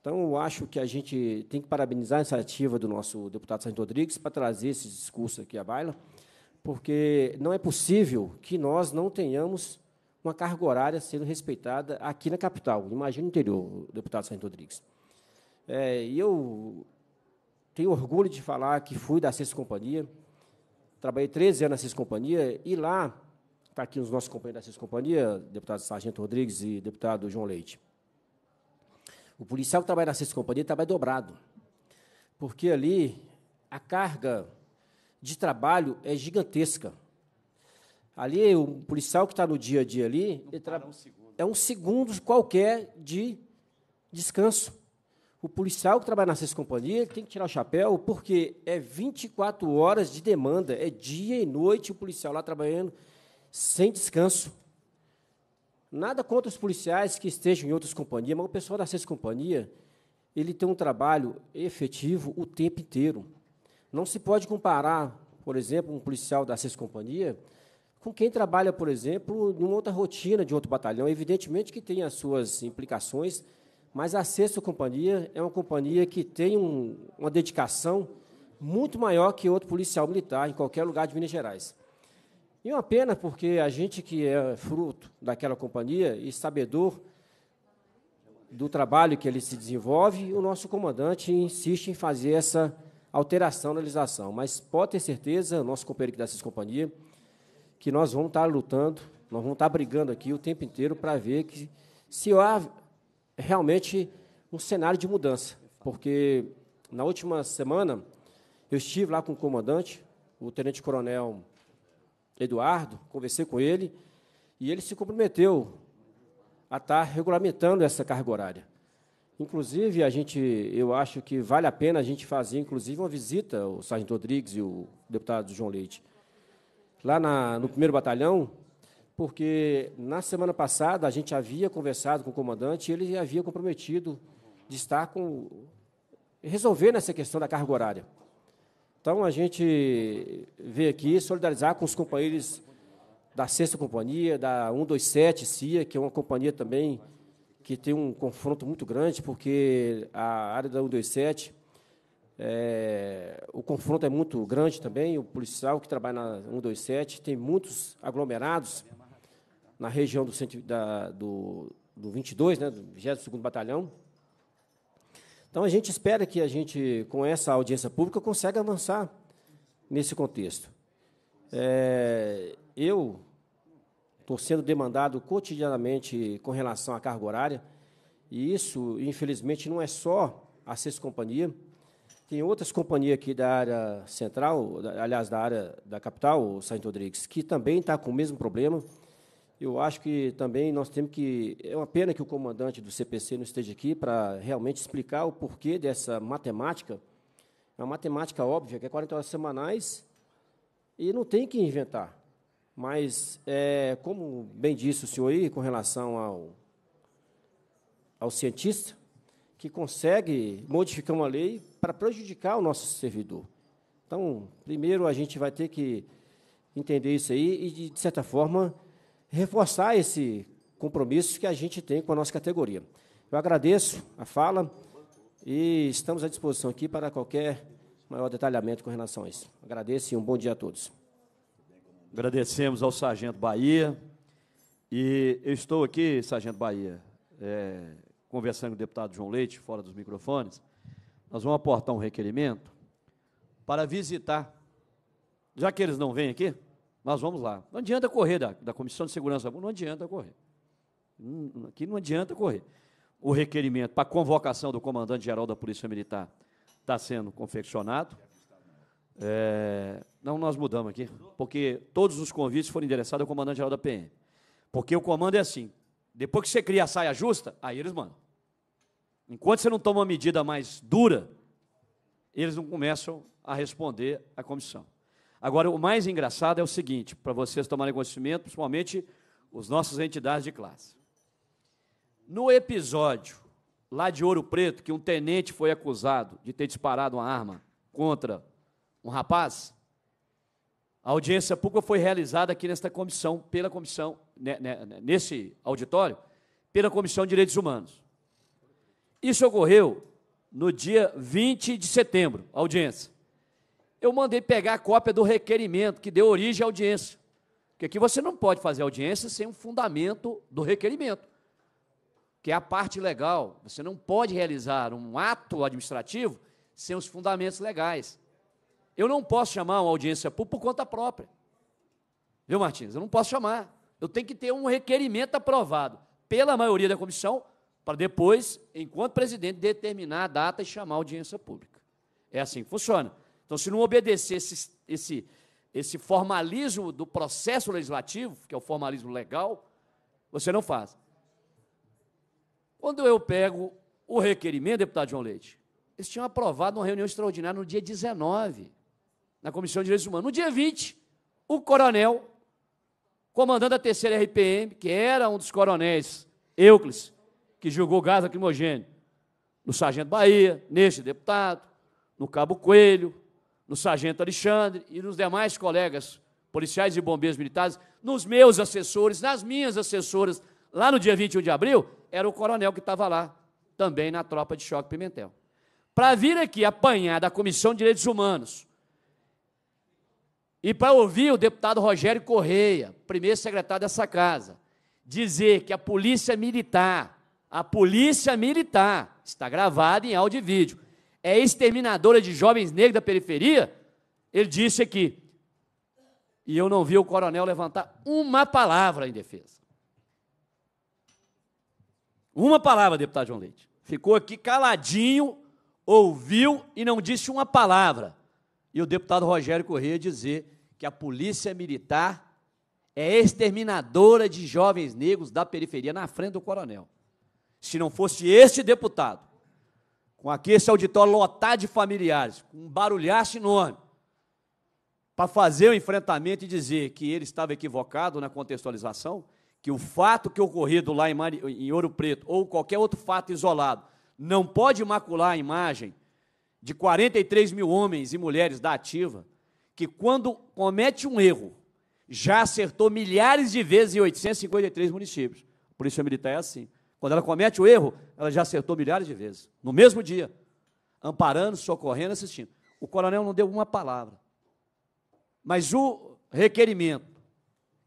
Então, eu acho que a gente tem que parabenizar a iniciativa do nosso deputado Santos Rodrigues para trazer esse discurso aqui à baila, porque não é possível que nós não tenhamos uma carga horária sendo respeitada aqui na capital. Imagina o interior, deputado Santos Rodrigues. É, e eu tenho orgulho de falar que fui da Sexta Companhia, trabalhei 13 anos na Sexta Companhia, e lá, está aqui os nossos companheiros da Sexta Companhia, deputado Sargento Rodrigues e deputado João Leite. O policial que trabalha na Sexta Companhia trabalha dobrado, porque ali a carga de trabalho é gigantesca. Ali, o policial que está no dia a dia ali, tra... um é um segundo qualquer de descanso. O policial que trabalha na sexta companhia ele tem que tirar o chapéu, porque é 24 horas de demanda, é dia e noite o policial lá trabalhando sem descanso. Nada contra os policiais que estejam em outras companhias, mas o pessoal da sexta companhia, ele tem um trabalho efetivo o tempo inteiro. Não se pode comparar, por exemplo, um policial da sexta companhia com quem trabalha, por exemplo, numa outra rotina de outro batalhão. Evidentemente que tem as suas implicações, mas a Sexta Companhia é uma companhia que tem um, uma dedicação muito maior que outro policial militar em qualquer lugar de Minas Gerais. E uma pena, porque a gente que é fruto daquela companhia e sabedor do trabalho que ele se desenvolve, o nosso comandante insiste em fazer essa alteração na legislação. Mas pode ter certeza, nosso companheiro que dá essa companhia, que nós vamos estar lutando, nós vamos estar brigando aqui o tempo inteiro para ver que se há realmente um cenário de mudança. Porque na última semana eu estive lá com o comandante, o tenente coronel Eduardo, conversei com ele e ele se comprometeu a estar regulamentando essa carga horária. Inclusive, a gente, eu acho que vale a pena a gente fazer, inclusive, uma visita, o Sargento Rodrigues e o deputado João Leite, lá na, no primeiro batalhão, porque na semana passada a gente havia conversado com o comandante e ele havia comprometido de estar com resolver nessa questão da carga horária. Então a gente veio aqui solidarizar com os companheiros da sexta companhia, da 127 CIA, que é uma companhia também que tem um confronto muito grande, porque a área da 127 é, o confronto é muito grande também. O policial que trabalha na 127 tem muitos aglomerados na região do, centro, da, do, do 22, né, do 22 Batalhão. Então, a gente espera que a gente, com essa audiência pública, consiga avançar nesse contexto. É, eu estou sendo demandado cotidianamente com relação à carga horária, e isso, infelizmente, não é só a sexta companhia, tem outras companhias aqui da área central, aliás, da área da capital, Saint Rodrigues, que também está com o mesmo problema. Eu acho que também nós temos que. É uma pena que o comandante do CPC não esteja aqui para realmente explicar o porquê dessa matemática. É uma matemática óbvia, que é 40 horas semanais e não tem que inventar. Mas, é, como bem disse o senhor aí, com relação ao, ao cientista, que consegue modificar uma lei para prejudicar o nosso servidor. Então, primeiro a gente vai ter que entender isso aí e, de certa forma, reforçar esse compromisso que a gente tem com a nossa categoria. Eu agradeço a fala e estamos à disposição aqui para qualquer maior detalhamento com relação a isso. Agradeço e um bom dia a todos. Agradecemos ao Sargento Bahia. E eu estou aqui, Sargento Bahia, é, conversando com o deputado João Leite, fora dos microfones, nós vamos aportar um requerimento para visitar. Já que eles não vêm aqui, nós vamos lá. Não adianta correr da, da Comissão de Segurança Pública, não adianta correr. Hum, hum, aqui não adianta correr. O requerimento para convocação do comandante-geral da Polícia Militar está sendo confeccionado. É, não, nós mudamos aqui, porque todos os convites foram endereçados ao comandante-geral da PM. Porque o comando é assim: depois que você cria a saia justa, aí eles mandam. Enquanto você não toma uma medida mais dura, eles não começam a responder à comissão. Agora, o mais engraçado é o seguinte, para vocês tomarem conhecimento, principalmente os nossos entidades de classe. No episódio lá de Ouro Preto, que um tenente foi acusado de ter disparado uma arma contra um rapaz, a audiência pública foi realizada aqui nesta comissão, pela comissão, né, né, nesse auditório, pela Comissão de Direitos Humanos. Isso ocorreu no dia 20 de setembro, audiência. Eu mandei pegar a cópia do requerimento que deu origem à audiência. Porque aqui você não pode fazer audiência sem o um fundamento do requerimento, que é a parte legal. Você não pode realizar um ato administrativo sem os fundamentos legais. Eu não posso chamar uma audiência pública por conta própria. Viu, Martins? Eu não posso chamar. Eu tenho que ter um requerimento aprovado pela maioria da comissão para depois, enquanto presidente, determinar a data e chamar a audiência pública. É assim que funciona. Então, se não obedecer esse, esse, esse formalismo do processo legislativo, que é o formalismo legal, você não faz. Quando eu pego o requerimento, deputado João Leite, eles tinham aprovado uma reunião extraordinária no dia 19, na Comissão de Direitos Humanos. No dia 20, o coronel, comandante da terceira RPM, que era um dos coronéis, Euclides, que jogou gás lacrimogênio no sargento Bahia, neste deputado, no cabo Coelho, no sargento Alexandre e nos demais colegas policiais e bombeiros militares, nos meus assessores, nas minhas assessoras, lá no dia 21 de abril, era o coronel que estava lá, também na tropa de choque Pimentel. Para vir aqui apanhar da Comissão de Direitos Humanos e para ouvir o deputado Rogério Correia, primeiro secretário dessa casa, dizer que a polícia militar a polícia militar, está gravada em áudio e vídeo, é exterminadora de jovens negros da periferia? Ele disse aqui. E eu não vi o coronel levantar uma palavra em defesa. Uma palavra, deputado João Leite. Ficou aqui caladinho, ouviu e não disse uma palavra. E o deputado Rogério Corrêa dizer que a polícia militar é exterminadora de jovens negros da periferia na frente do coronel se não fosse este deputado, com aqui esse auditório lotado de familiares, com um barulhaço enorme, para fazer o enfrentamento e dizer que ele estava equivocado na contextualização, que o fato que ocorrido lá em, Mari, em Ouro Preto ou qualquer outro fato isolado não pode macular a imagem de 43 mil homens e mulheres da ativa, que quando comete um erro, já acertou milhares de vezes em 853 municípios. A Polícia Militar é assim. Quando ela comete o erro, ela já acertou milhares de vezes, no mesmo dia, amparando, socorrendo, assistindo. O coronel não deu uma palavra. Mas o requerimento,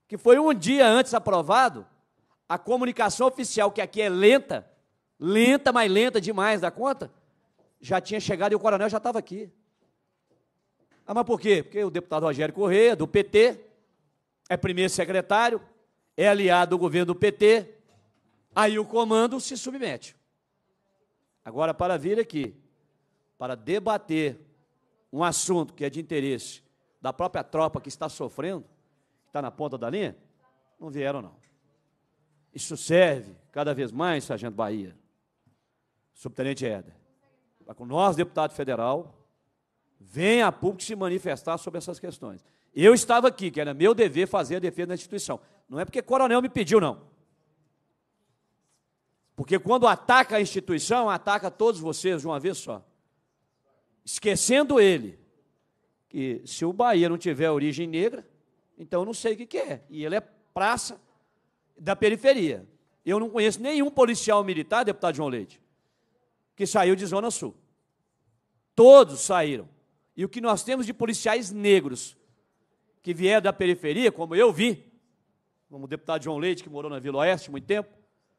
que foi um dia antes aprovado, a comunicação oficial, que aqui é lenta, lenta, mas lenta demais da conta, já tinha chegado e o coronel já estava aqui. Ah, mas por quê? Porque o deputado Rogério Correia, do PT, é primeiro secretário, é aliado do governo do PT, Aí o comando se submete. Agora, para vir aqui, para debater um assunto que é de interesse da própria tropa que está sofrendo, que está na ponta da linha, não vieram, não. Isso serve cada vez mais, Sargento Bahia, Subtenente Éder, para que nós, deputado federal, venha a público se manifestar sobre essas questões. Eu estava aqui, que era meu dever fazer a defesa da instituição. Não é porque coronel me pediu, não. Porque quando ataca a instituição, ataca todos vocês de uma vez só. Esquecendo ele, que se o Bahia não tiver origem negra, então eu não sei o que, que é. E ele é praça da periferia. Eu não conheço nenhum policial militar, deputado João Leite, que saiu de Zona Sul. Todos saíram. E o que nós temos de policiais negros que vieram da periferia, como eu vi, como o deputado João Leite, que morou na Vila Oeste muito tempo,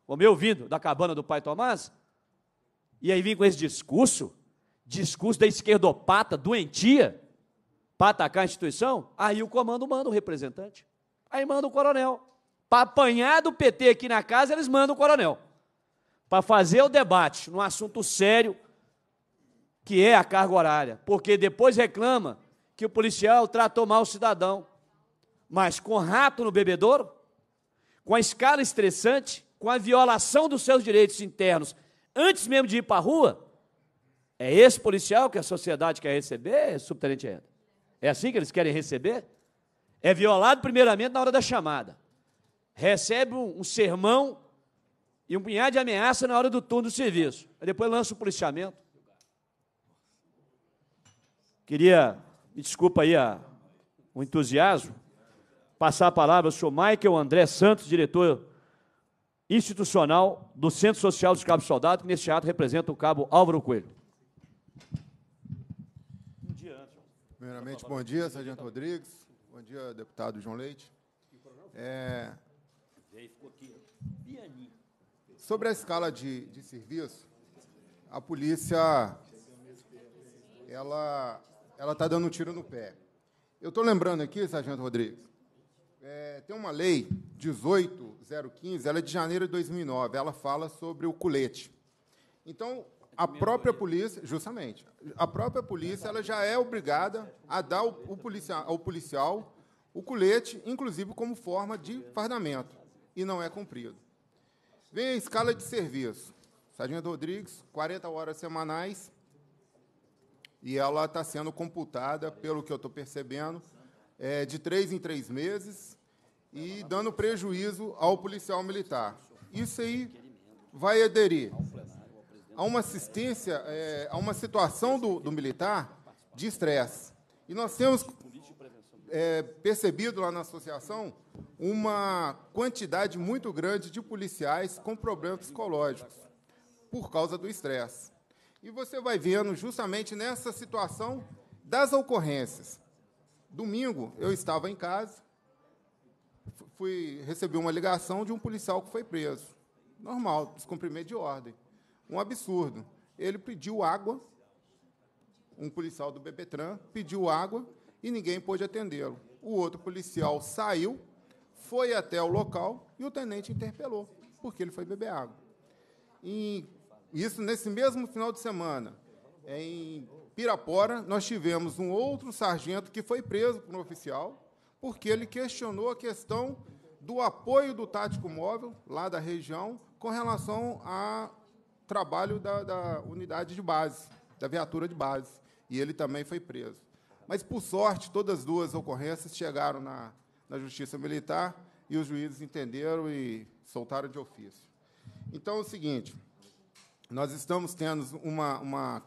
o me ouvindo da cabana do pai Tomás, e aí vim com esse discurso, discurso da esquerdopata, doentia, para atacar a instituição, aí o comando manda o representante, aí manda o coronel. Para apanhar do PT aqui na casa, eles mandam o coronel. Para fazer o debate num assunto sério, que é a carga horária, porque depois reclama que o policial tratou mal o cidadão. Mas com rato no bebedouro, com a escala estressante, com a violação dos seus direitos internos antes mesmo de ir para a rua, é esse policial que a sociedade quer receber, subtenente É assim que eles querem receber? É violado primeiramente na hora da chamada. Recebe um, um sermão e um punhado de ameaça na hora do turno do serviço. Aí depois lança o policiamento. Queria, me desculpa aí a, o entusiasmo, passar a palavra ao senhor Michael André Santos, diretor institucional do Centro Social dos Cabos Soldados, que neste ato representa o cabo Álvaro Coelho. Primeiramente, bom dia, Sargento Rodrigues. Bom dia, deputado João Leite. É... Sobre a escala de, de serviço, a polícia ela ela está dando um tiro no pé. Eu estou lembrando aqui, Sargento Rodrigues, é, tem uma lei, 18015, ela é de janeiro de 2009, ela fala sobre o colete. Então, a própria polícia, justamente, a própria polícia ela já é obrigada a dar o, o policial, ao policial o colete, inclusive como forma de fardamento, e não é cumprido. Vem a escala de serviço. Sargento Rodrigues, 40 horas semanais, e ela está sendo computada, pelo que eu estou percebendo, é, de três em três meses, e dando prejuízo ao policial militar. Isso aí vai aderir a uma assistência, é, a uma situação do, do militar de estresse. E nós temos é, percebido lá na associação uma quantidade muito grande de policiais com problemas psicológicos por causa do estresse. E você vai vendo justamente nessa situação das ocorrências. Domingo eu estava em casa fui receber uma ligação de um policial que foi preso. Normal, descumprimento de ordem. Um absurdo. Ele pediu água, um policial do Tran pediu água e ninguém pôde atendê-lo. O outro policial saiu, foi até o local e o tenente interpelou, porque ele foi beber água. E isso nesse mesmo final de semana, em Pirapora, nós tivemos um outro sargento que foi preso por um oficial, porque ele questionou a questão do apoio do tático móvel, lá da região, com relação ao trabalho da, da unidade de base, da viatura de base. E ele também foi preso. Mas, por sorte, todas as duas ocorrências chegaram na, na Justiça Militar e os juízes entenderam e soltaram de ofício. Então, é o seguinte, nós estamos tendo uma, uma,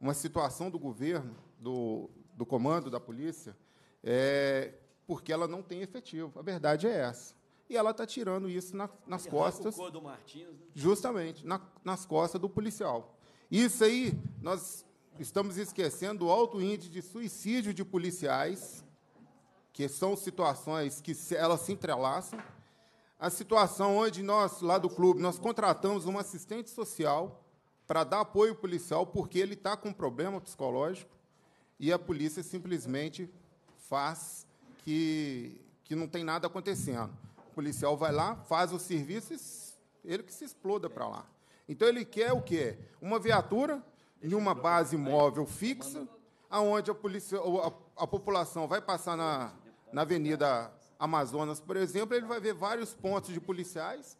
uma situação do governo, do, do comando da polícia, é, porque ela não tem efetivo. A verdade é essa. E ela está tirando isso na, nas Ele costas. do Martins, né? Justamente, na, nas costas do policial. Isso aí, nós estamos esquecendo o alto índice de suicídio de policiais, que são situações que se, elas se entrelaçam. A situação onde nós, lá do clube, nós contratamos um assistente social para dar apoio policial, porque ele está com um problema psicológico, e a polícia simplesmente faz que, que não tem nada acontecendo. O policial vai lá, faz o serviço e ele que se exploda para lá. Então ele quer o quê? Uma viatura em uma base móvel fixa, aonde a, polícia, a, a população vai passar na, na Avenida Amazonas, por exemplo, ele vai ver vários pontos de policiais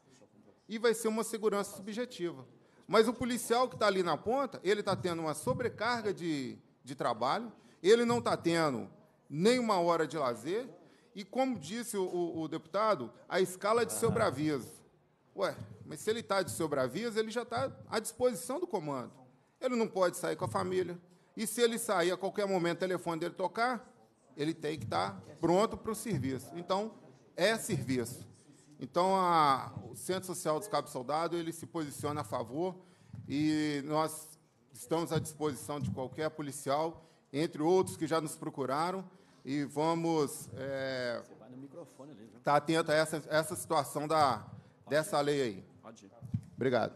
e vai ser uma segurança subjetiva. Mas o policial que está ali na ponta, ele está tendo uma sobrecarga de, de trabalho, ele não está tendo nem uma hora de lazer. E, como disse o, o, deputado, a escala é de seu Ué, mas se ele está de seu ele já está à disposição do comando. Ele não pode sair com a família. E se ele sair a qualquer momento, o telefone dele tocar, ele tem que estar tá pronto para o serviço. Então, é serviço. Então, a, o Centro Social dos Cabos Soldado ele se posiciona a favor e nós estamos à disposição de qualquer policial, entre outros que já nos procuraram e vamos é, estar tá atento a essa, essa situação da, dessa lei aí. Obrigado.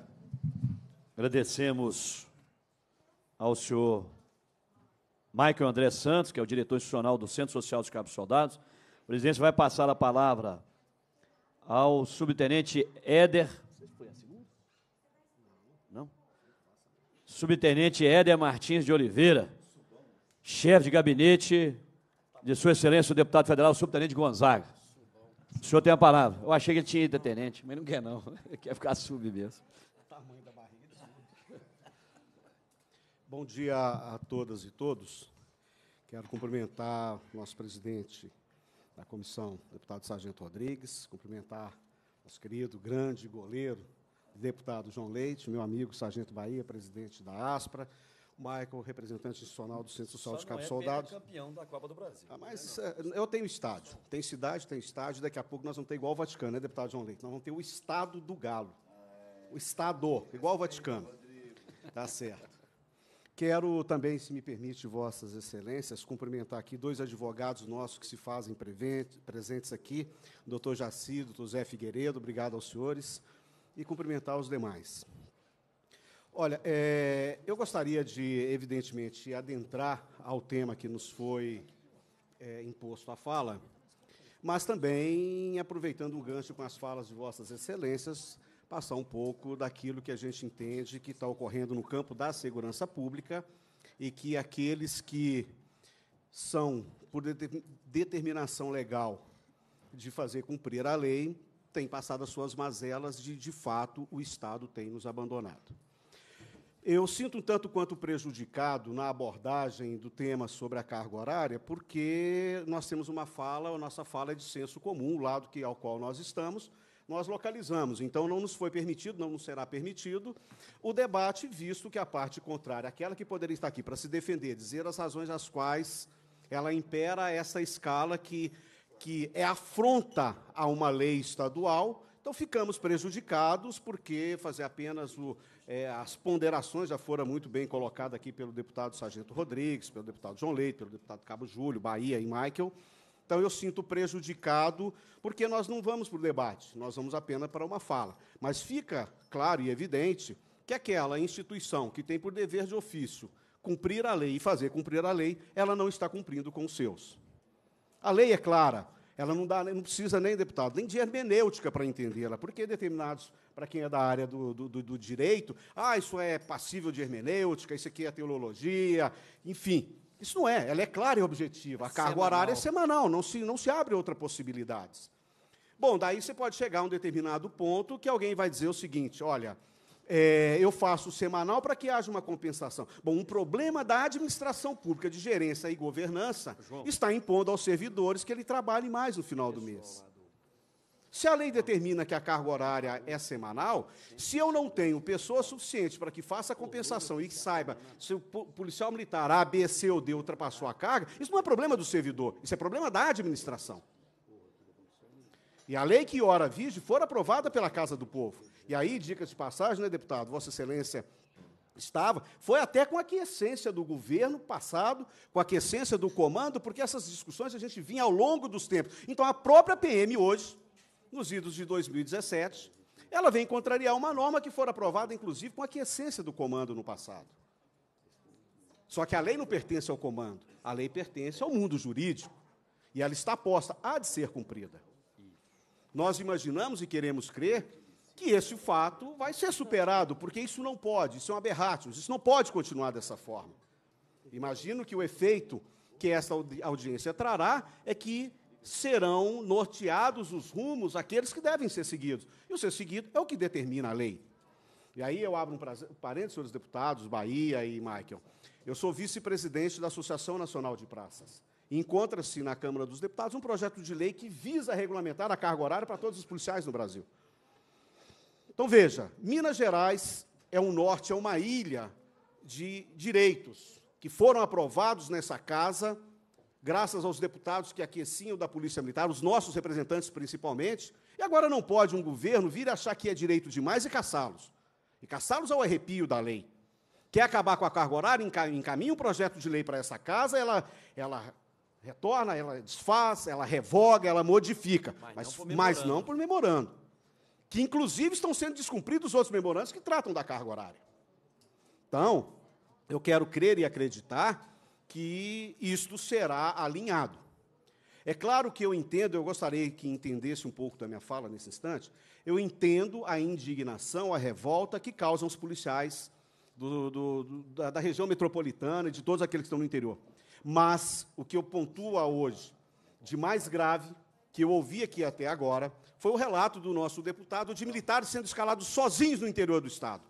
Agradecemos ao senhor Michael André Santos, que é o diretor institucional do Centro Social dos Cabos Soldados. O presidente vai passar a palavra ao subtenente Éder. Não? Subtenente Éder Martins de Oliveira, chefe de gabinete de Sua Excelência o deputado federal, o subtenente Gonzaga. O senhor tem a palavra. Eu achei que ele tinha ido tenente, mas não quer não. Ele quer ficar sub mesmo. Bom dia a todas e todos. Quero cumprimentar o nosso presidente da comissão, deputado Sargento Rodrigues, cumprimentar nosso querido, grande goleiro, deputado João Leite, meu amigo Sargento Bahia, presidente da ASPRA, Michael, representante institucional do Centro Social Só de Cabo é Soldado. campeão da Copa do Brasil. Ah, mas né, eh, eu tenho estádio. Tem cidade, tem estádio. Daqui a pouco nós vamos ter igual o Vaticano, né, deputado João Leite? Nós vamos ter o Estado do Galo. Ah, é. O Estado, igual o Vaticano. Tá certo. Quero também, se me permite, Vossas Excelências, cumprimentar aqui dois advogados nossos que se fazem presentes aqui, doutor Jaci, doutor Zé Figueiredo, obrigado aos senhores, e cumprimentar os demais. Olha, é, eu gostaria de, evidentemente, adentrar ao tema que nos foi é, imposto à fala, mas também, aproveitando o gancho com as falas de Vossas Excelências, passar um pouco daquilo que a gente entende que está ocorrendo no campo da segurança pública e que aqueles que são, por determinação legal, de fazer cumprir a lei, têm passado as suas mazelas de, de fato, o Estado tem nos abandonado. Eu sinto um tanto quanto prejudicado na abordagem do tema sobre a carga horária, porque nós temos uma fala, a nossa fala é de senso comum, o lado que, ao qual nós estamos, nós localizamos. Então, não nos foi permitido, não nos será permitido o debate, visto que a parte contrária, aquela que poderia estar aqui para se defender, dizer as razões às quais ela impera essa escala que, que é afronta a uma lei estadual. Então, ficamos prejudicados, porque fazer apenas o, é, as ponderações já foram muito bem colocadas aqui pelo deputado Sargento Rodrigues, pelo deputado João Leite, pelo deputado Cabo Júlio, Bahia e Michael. Então, eu sinto prejudicado, porque nós não vamos para o debate, nós vamos apenas para uma fala. Mas fica claro e evidente que aquela instituição que tem por dever de ofício cumprir a lei e fazer cumprir a lei, ela não está cumprindo com os seus. A lei é clara, ela não, dá, não precisa nem, deputado, nem de hermenêutica para entendê-la, porque determinados para quem é da área do, do, do, direito, ah, isso é passível de hermenêutica, isso aqui é teologia, enfim. Isso não é, ela é clara e objetiva. A carga horária é semanal, não se, não se abre outra possibilidades. Bom, daí você pode chegar a um determinado ponto que alguém vai dizer o seguinte: olha, é, eu faço semanal para que haja uma compensação. Bom, um problema da administração pública de gerência e governança João. está impondo aos servidores que ele trabalhe mais no final do mês. Se a lei determina que a carga horária é semanal, se eu não tenho pessoas suficientes para que faça a compensação e que saiba se o policial militar A, B, C ou D ultrapassou a carga, isso não é problema do servidor, isso é problema da administração. E a lei que ora vige for aprovada pela Casa do Povo. E aí, dicas de passagem, né, deputado? Vossa Excelência estava, foi até com a quiescência do governo passado, com a quiescência do comando, porque essas discussões a gente vinha ao longo dos tempos. Então, a própria PM hoje nos idos de 2017, ela vem contrariar uma norma que fora aprovada, inclusive, com a aquiescência do comando no passado. Só que a lei não pertence ao comando, a lei pertence ao mundo jurídico. E ela está posta, há de ser cumprida. Nós imaginamos e queremos crer que esse fato vai ser superado, porque isso não pode, isso é um aberrativo, isso não pode continuar dessa forma. Imagino que o efeito que essa audiência trará é que serão norteados os rumos aqueles que devem ser seguidos. E o ser seguido é o que determina a lei. E aí eu abro um parênteses, senhores deputados, Bahia e Michael. Eu sou vice-presidente da Associação Nacional de Praças. Encontra-se na Câmara dos Deputados um projeto de lei que visa regulamentar a carga horária para todos os policiais no Brasil. Então veja, Minas Gerais é um norte, é uma ilha de direitos que foram aprovados nessa casa graças aos deputados que aqueciam da Polícia Militar, os nossos representantes principalmente, e agora não pode um governo vir achar que é direito demais e caçá-los. E caçá-los ao arrepio da lei. Quer acabar com a carga horária, encaminha um projeto de lei para essa casa, ela, ela retorna, ela desfaz, ela revoga, ela modifica, mas, mas, não não, por memorando. Que, inclusive, estão sendo descumpridos outros memorandos que tratam da carga horária. Então, eu quero crer e acreditar que isto será alinhado. É claro que eu entendo, eu gostaria que entendesse um pouco da minha fala nesse instante, eu entendo a indignação, a revolta que causam os policiais do, do, do, da, da região metropolitana e de todos aqueles que estão no interior. Mas o que eu pontuo hoje de mais grave, que eu ouvi aqui até agora, foi o relato do nosso deputado de militares sendo escalados sozinhos no interior do Estado.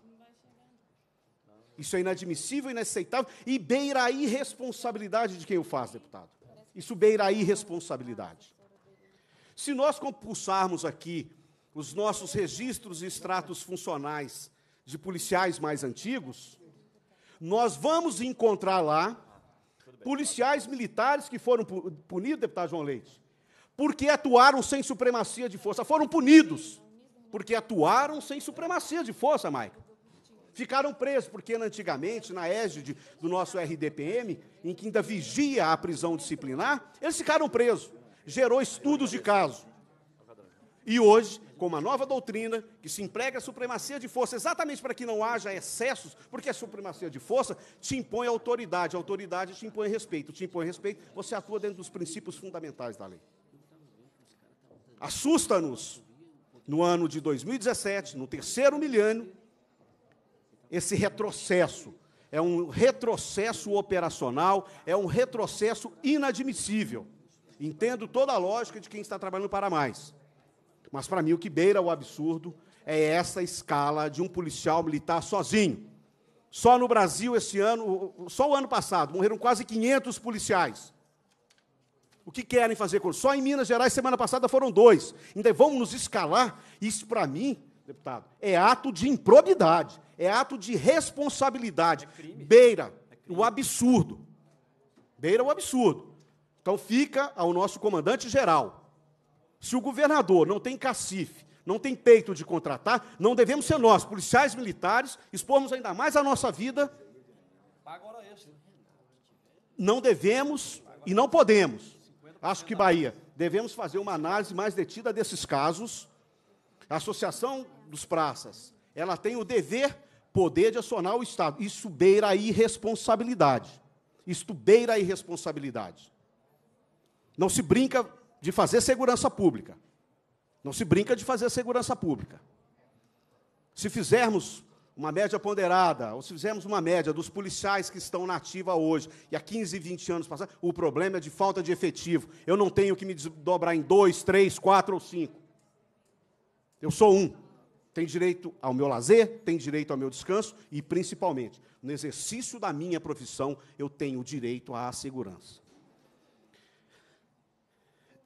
Isso é inadmissível, inaceitável e beira a irresponsabilidade de quem o faz, deputado. Isso beira a irresponsabilidade. Se nós compulsarmos aqui os nossos registros e extratos funcionais de policiais mais antigos, nós vamos encontrar lá policiais militares que foram punidos, deputado João Leite, porque atuaram sem supremacia de força. Foram punidos porque atuaram sem supremacia de força, Maicon ficaram presos, porque antigamente, na égide do nosso RDPM, em que ainda vigia a prisão disciplinar, eles ficaram presos. Gerou estudos de caso. E hoje, com uma nova doutrina que se emprega a supremacia de força, exatamente para que não haja excessos, porque a supremacia de força te impõe autoridade, a autoridade te impõe respeito, te impõe respeito, você atua dentro dos princípios fundamentais da lei. Assusta-nos no ano de 2017, no terceiro milênio, esse retrocesso. É um retrocesso operacional, é um retrocesso inadmissível. Entendo toda a lógica de quem está trabalhando para mais. Mas, para mim, o que beira o absurdo é essa escala de um policial militar sozinho. Só no Brasil, esse ano, só o ano passado, morreram quase 500 policiais. O que querem fazer com Só em Minas Gerais, semana passada, foram dois. Ainda vamos nos escalar? Isso, para mim, deputado, é ato de improbidade, é ato de responsabilidade. É beira é o absurdo. Beira o absurdo. Então fica ao nosso comandante geral. Se o governador não tem cacife, não tem peito de contratar, não devemos ser nós, policiais militares, expormos ainda mais a nossa vida. Não devemos e não podemos. Acho que Bahia devemos fazer uma análise mais detida desses casos. A Associação dos praças. Ela tem o dever, poder de acionar o Estado. Isso beira a irresponsabilidade. Isto beira a irresponsabilidade. Não se brinca de fazer segurança pública. Não se brinca de fazer segurança pública. Se fizermos uma média ponderada, ou se fizermos uma média dos policiais que estão na ativa hoje, e há 15, 20 anos passados, o problema é de falta de efetivo. Eu não tenho que me desdobrar em dois, três, quatro ou cinco. Eu sou um tem direito ao meu lazer, tem direito ao meu descanso e, principalmente, no exercício da minha profissão, eu tenho direito à segurança.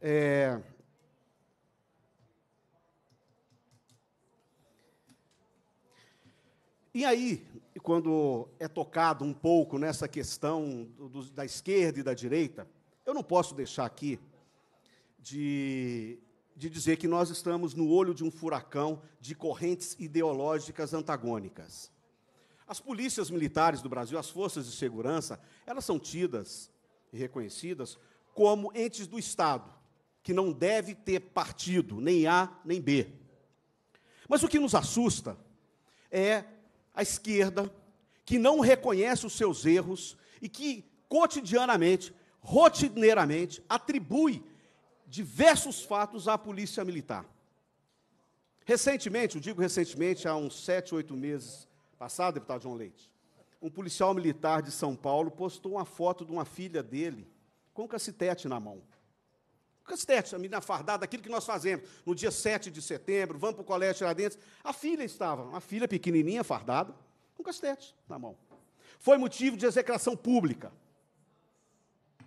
É... E aí, quando é tocado um pouco nessa questão do, da esquerda e da direita, eu não posso deixar aqui de de dizer que nós estamos no olho de um furacão de correntes ideológicas antagônicas. As polícias militares do Brasil, as forças de segurança, elas são tidas e reconhecidas como entes do Estado, que não deve ter partido, nem A nem B. Mas o que nos assusta é a esquerda que não reconhece os seus erros e que cotidianamente, rotineiramente, atribui diversos fatos à polícia militar. Recentemente, eu digo recentemente, há uns sete, oito meses passado, deputado João Leite, um policial militar de São Paulo postou uma foto de uma filha dele com um cacetete na mão. Cacetete, a menina fardada, aquilo que nós fazemos no dia 7 de setembro, vamos para o colégio Tiradentes. A filha estava, uma filha pequenininha, fardada, com cacetete na mão. Foi motivo de execração pública.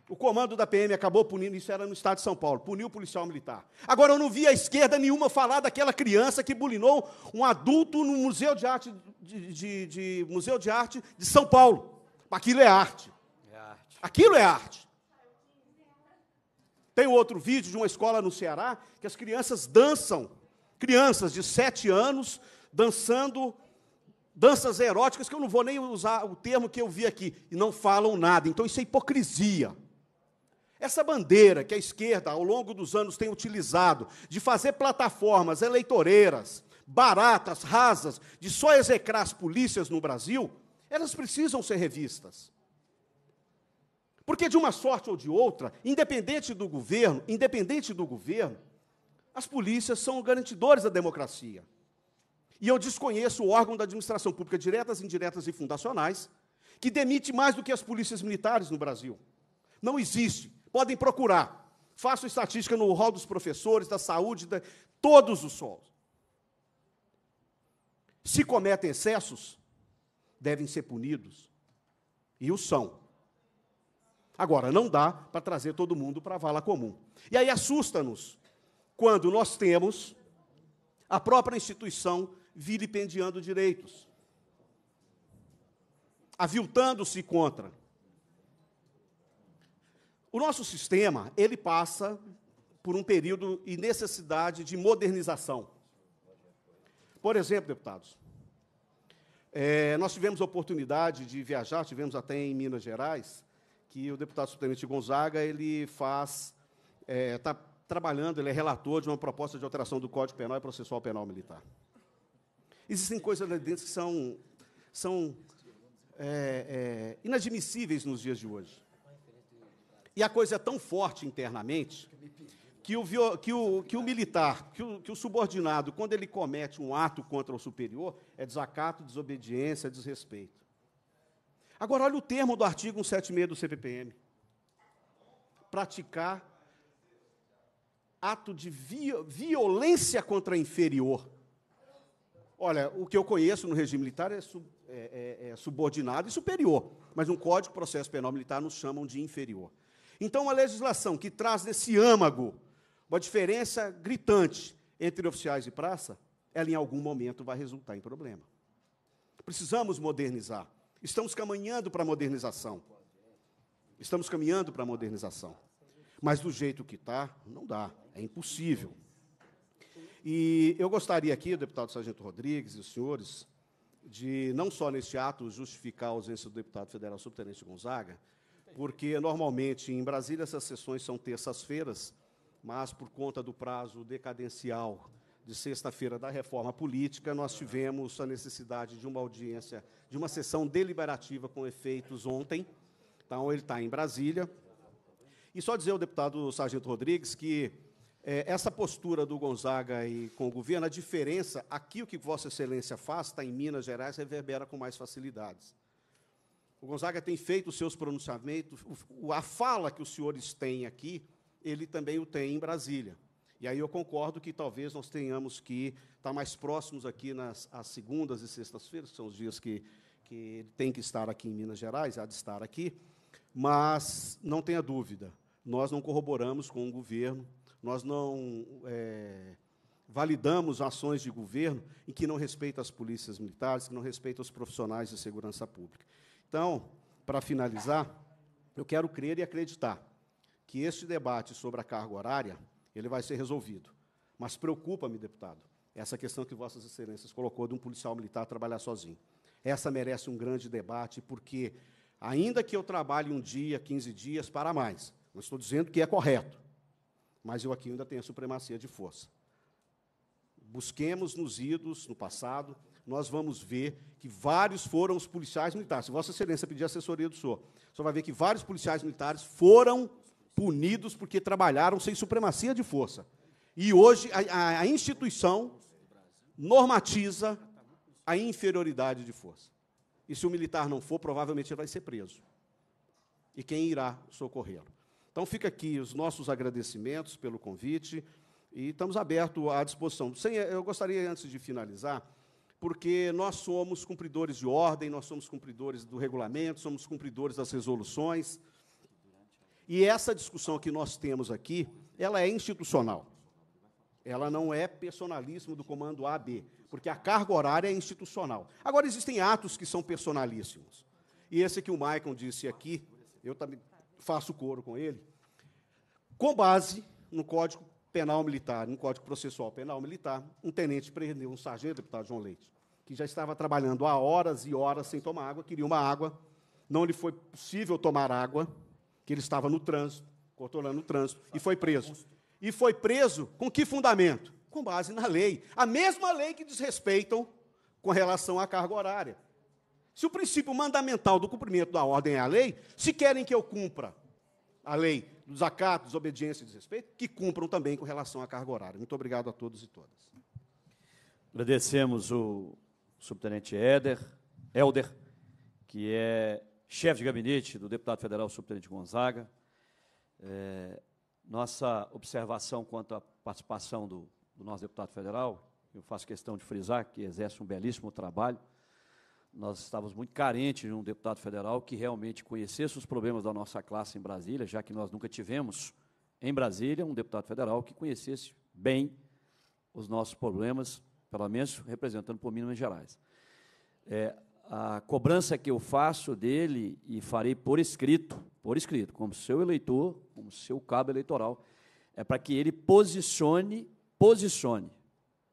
O comando da PM acabou punindo, isso era no estado de São Paulo, puniu o policial militar. Agora, eu não vi a esquerda nenhuma falar daquela criança que bulinou um adulto no Museu de Arte de, de, de Museu de, Arte de São Paulo. Aquilo é arte. é arte. Aquilo é arte. Tem outro vídeo de uma escola no Ceará que as crianças dançam, crianças de sete anos dançando danças eróticas, que eu não vou nem usar o termo que eu vi aqui, e não falam nada. Então isso é hipocrisia. Essa bandeira que a esquerda, ao longo dos anos, tem utilizado de fazer plataformas eleitoreiras, baratas, rasas, de só execrar as polícias no Brasil, elas precisam ser revistas. Porque de uma sorte ou de outra, independente do governo, independente do governo, as polícias são garantidores da democracia. E eu desconheço o órgão da administração pública diretas, indiretas e fundacionais que demite mais do que as polícias militares no Brasil. Não existe. Podem procurar. Faço estatística no hall dos professores, da saúde, da, todos os solos. Se cometem excessos, devem ser punidos. E o são. Agora, não dá para trazer todo mundo para a vala comum. E aí assusta-nos quando nós temos a própria instituição vilipendiando direitos, aviltando-se contra. O nosso sistema, ele passa por um período e necessidade de modernização. Por exemplo, deputados, é, nós tivemos a oportunidade de viajar, tivemos até em Minas Gerais, que o deputado subtenente Gonzaga ele faz, está é, tá trabalhando, ele é relator de uma proposta de alteração do Código Penal e Processual Penal Militar. Existem coisas lá dentro que são, são é, é, inadmissíveis nos dias de hoje. E a coisa é tão forte internamente que o, que o, que o militar, que o, que o subordinado, quando ele comete um ato contra o superior, é desacato, desobediência, desrespeito. Agora, olha o termo do artigo 176 do CPPM: praticar ato de violência contra inferior. Olha, o que eu conheço no regime militar é, sub, é, é, é subordinado e superior, mas no código de processo penal militar nos chamam de inferior. Então, uma legislação que traz desse âmago uma diferença gritante entre oficiais e praça, ela em algum momento vai resultar em problema. Precisamos modernizar. Estamos caminhando para a modernização. Estamos caminhando para a modernização. Mas do jeito que está, não dá. É impossível. E eu gostaria aqui, deputado Sargento Rodrigues e os senhores, de não só neste ato justificar a ausência do deputado federal subtenente Gonzaga, porque normalmente em Brasília essas sessões são terças-feiras, mas por conta do prazo decadencial de sexta-feira da reforma política, nós tivemos a necessidade de uma audiência, de uma sessão deliberativa com efeitos ontem. Então, ele está em Brasília. E só dizer ao deputado Sargento Rodrigues que é, essa postura do Gonzaga e com o governo, a diferença, aqui o que Vossa Excelência faz, está em Minas Gerais, reverbera com mais facilidades. O Gonzaga tem feito os seus pronunciamentos, a fala que os senhores têm aqui, ele também o tem em Brasília. E aí eu concordo que talvez nós tenhamos que estar tá mais próximos aqui nas às segundas e sextas-feiras, são os dias que, que ele tem que estar aqui em Minas Gerais, há de estar aqui, mas não tenha dúvida, nós não corroboramos com o governo, nós não é, validamos ações de governo em que não respeita as polícias militares, que não respeita os profissionais de segurança pública. Então, para finalizar, eu quero crer e acreditar que este debate sobre a carga horária, ele vai ser resolvido. Mas preocupa-me, deputado, essa questão que vossas excelências colocou de um policial militar trabalhar sozinho. Essa merece um grande debate, porque ainda que eu trabalhe um dia, 15 dias, para mais, não estou dizendo que é correto, mas eu aqui ainda tenho a supremacia de força. Busquemos nos idos, no passado, nós vamos ver que vários foram os policiais militares. Se Vossa Excelência pedir assessoria do senhor, o senhor vai ver que vários policiais militares foram punidos porque trabalharam sem supremacia de força. E hoje a, a instituição normatiza a inferioridade de força. E se o militar não for, provavelmente ele vai ser preso. E quem irá socorrê-lo? Então, fica aqui os nossos agradecimentos pelo convite e estamos abertos à disposição. Sem, eu gostaria, antes de finalizar, porque nós somos cumpridores de ordem, nós somos cumpridores do regulamento, somos cumpridores das resoluções. E essa discussão que nós temos aqui, ela é institucional. Ela não é personalíssima do comando AB, porque a carga horária é institucional. Agora, existem atos que são personalíssimos. E esse que o Maicon disse aqui, eu também faço coro com ele, com base no Código penal militar, no Código Processual Penal Militar, um tenente prendeu um sargento, deputado João Leite, que já estava trabalhando há horas e horas sem tomar água, queria uma água, não lhe foi possível tomar água, que ele estava no trânsito, controlando o trânsito, e foi preso. E foi preso com que fundamento? Com base na lei. A mesma lei que desrespeitam com relação à carga horária. Se o princípio mandamental do cumprimento da ordem é a lei, se querem que eu cumpra a lei desacato, desobediência e desrespeito, que cumpram também com relação à carga horária. Muito obrigado a todos e todas. Agradecemos o subtenente Éder, Helder, que é chefe de gabinete do deputado federal subtenente Gonzaga. É, nossa observação quanto à participação do, do nosso deputado federal, eu faço questão de frisar que exerce um belíssimo trabalho, nós estávamos muito carentes de um deputado federal que realmente conhecesse os problemas da nossa classe em Brasília, já que nós nunca tivemos em Brasília um deputado federal que conhecesse bem os nossos problemas, pelo menos representando por Minas Gerais. É, a cobrança que eu faço dele e farei por escrito, por escrito, como seu eleitor, como seu cabo eleitoral, é para que ele posicione, posicione,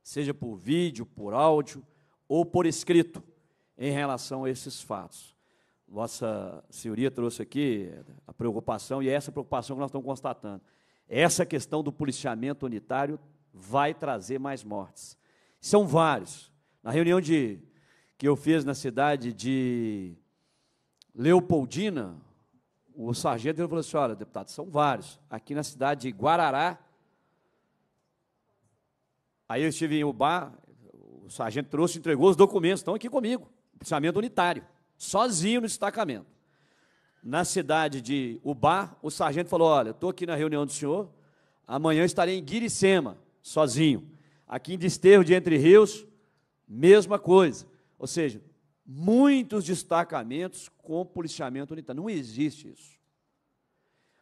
seja por vídeo, por áudio ou por escrito, em relação a esses fatos. Nossa senhoria trouxe aqui a preocupação, e é essa preocupação que nós estamos constatando. Essa questão do policiamento unitário vai trazer mais mortes. São vários. Na reunião de, que eu fiz na cidade de Leopoldina, o sargento falou assim: olha, deputado, são vários. Aqui na cidade de Guarará. Aí eu estive em Ubar, o sargento trouxe, entregou os documentos, estão aqui comigo policiamento unitário, sozinho no destacamento. Na cidade de Ubá, o sargento falou: Olha, estou aqui na reunião do senhor, amanhã estarei em Guiricema, sozinho. Aqui em Desterro de Entre Rios, mesma coisa. Ou seja, muitos destacamentos com policiamento unitário. Não existe isso.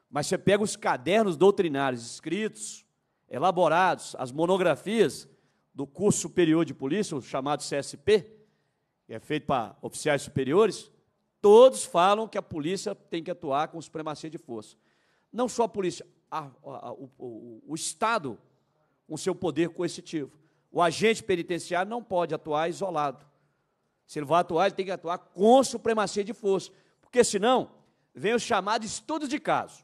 Mas você pega os cadernos doutrinários escritos, elaborados, as monografias do curso superior de polícia, o chamado CSP, é feito para oficiais superiores, todos falam que a polícia tem que atuar com supremacia de força. Não só a polícia, a, a, o, o, o, Estado, com seu poder coercitivo. O agente penitenciário não pode atuar isolado. Se ele vai atuar, ele tem que atuar com supremacia de força, porque senão vem os chamados estudos de caso.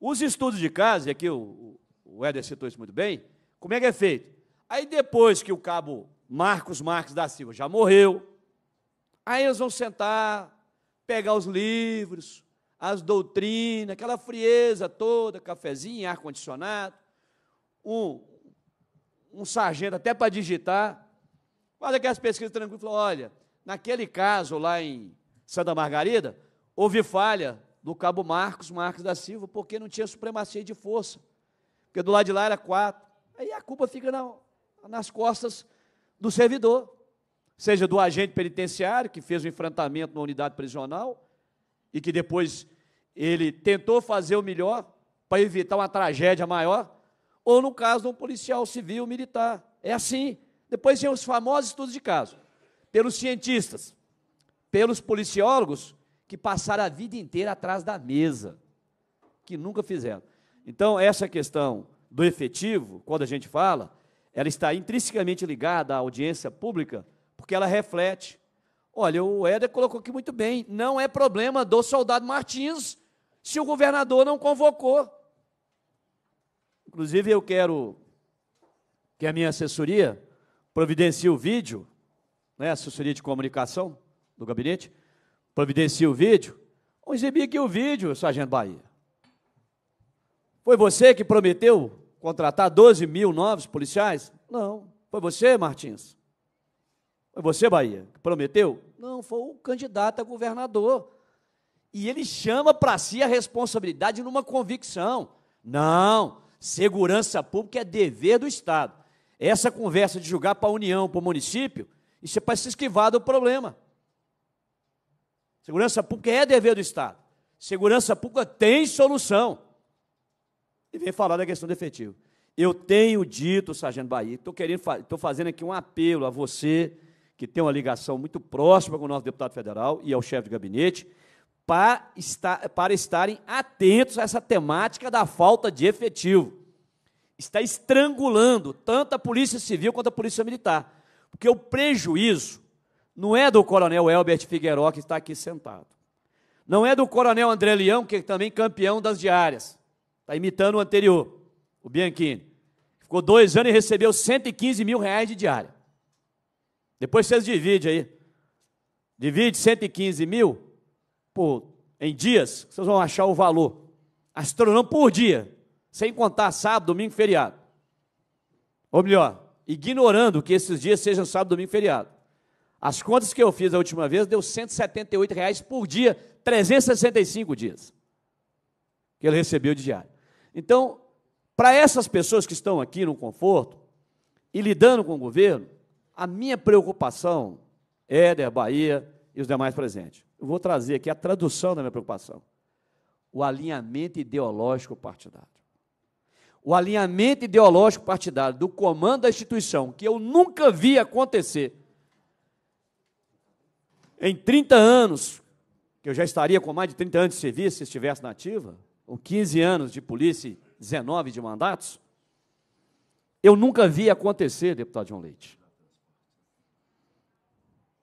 Os estudos de caso, e aqui o, o Éder citou isso muito bem, como é que é feito? Aí depois que o cabo Marcos Marques da Silva, já morreu. Aí eles vão sentar, pegar os livros, as doutrinas, aquela frieza toda, cafezinho, ar-condicionado, um, um sargento até para digitar. Faz aquelas pesquisas tranquilas, falou, olha, naquele caso lá em Santa Margarida, houve falha do cabo Marcos, Marcos da Silva, porque não tinha supremacia de força. Porque do lado de lá era quatro. Aí a culpa fica na, nas costas do servidor, seja do agente penitenciário que fez o enfrentamento na unidade prisional e que depois ele tentou fazer o melhor para evitar uma tragédia maior, ou no caso de um policial civil militar. É assim. Depois tem os famosos estudos de caso, pelos cientistas, pelos policiólogos que passaram a vida inteira atrás da mesa, que nunca fizeram. Então, essa questão do efetivo, quando a gente fala, ela está intrinsecamente ligada à audiência pública, porque ela reflete. Olha, o Éder colocou aqui muito bem, não é problema do soldado Martins se o governador não convocou. Inclusive, eu quero que a minha assessoria providencie o vídeo, né, assessoria de comunicação do gabinete, providencie o vídeo. Vamos exibir aqui o vídeo, Sargento Bahia. Foi você que prometeu contratar 12 mil novos policiais? Não. Foi você, Martins? Foi você, Bahia, que prometeu? Não, foi o candidato a governador. E ele chama para si a responsabilidade numa convicção. Não, segurança pública é dever do Estado. Essa conversa de julgar para a União, para o município, isso é para se esquivar do problema. Segurança pública é dever do Estado. Segurança pública tem solução e vem falar da questão do efetivo. Eu tenho dito, Sargento Bahia, estou querendo, estou fazendo aqui um apelo a você que tem uma ligação muito próxima com o nosso deputado federal e ao chefe de gabinete, para, estar, para estarem atentos a essa temática da falta de efetivo. Está estrangulando tanto a Polícia Civil quanto a Polícia Militar. Porque o prejuízo não é do coronel Elbert Figueiró, que está aqui sentado. Não é do coronel André Leão, que é também campeão das diárias. Está imitando o anterior, o Bianchini. Ficou dois anos e recebeu 115 mil reais de diária. Depois vocês dividem aí. Divide 115 mil por, em dias, vocês vão achar o valor. Astronômico por dia, sem contar sábado, domingo, feriado. Ou melhor, ignorando que esses dias sejam sábado, domingo, feriado. As contas que eu fiz a última vez deu 178 reais por dia, 365 dias que ele recebeu de diário. Então, para essas pessoas que estão aqui no conforto e lidando com o governo, a minha preocupação, Éder, Bahia e os demais presentes, eu vou trazer aqui a tradução da minha preocupação: o alinhamento ideológico partidário. O alinhamento ideológico partidário do comando da instituição, que eu nunca vi acontecer em 30 anos, que eu já estaria com mais de 30 anos de serviço se estivesse na ativa, com 15 anos de polícia 19 de mandatos, eu nunca vi acontecer, deputado João Leite.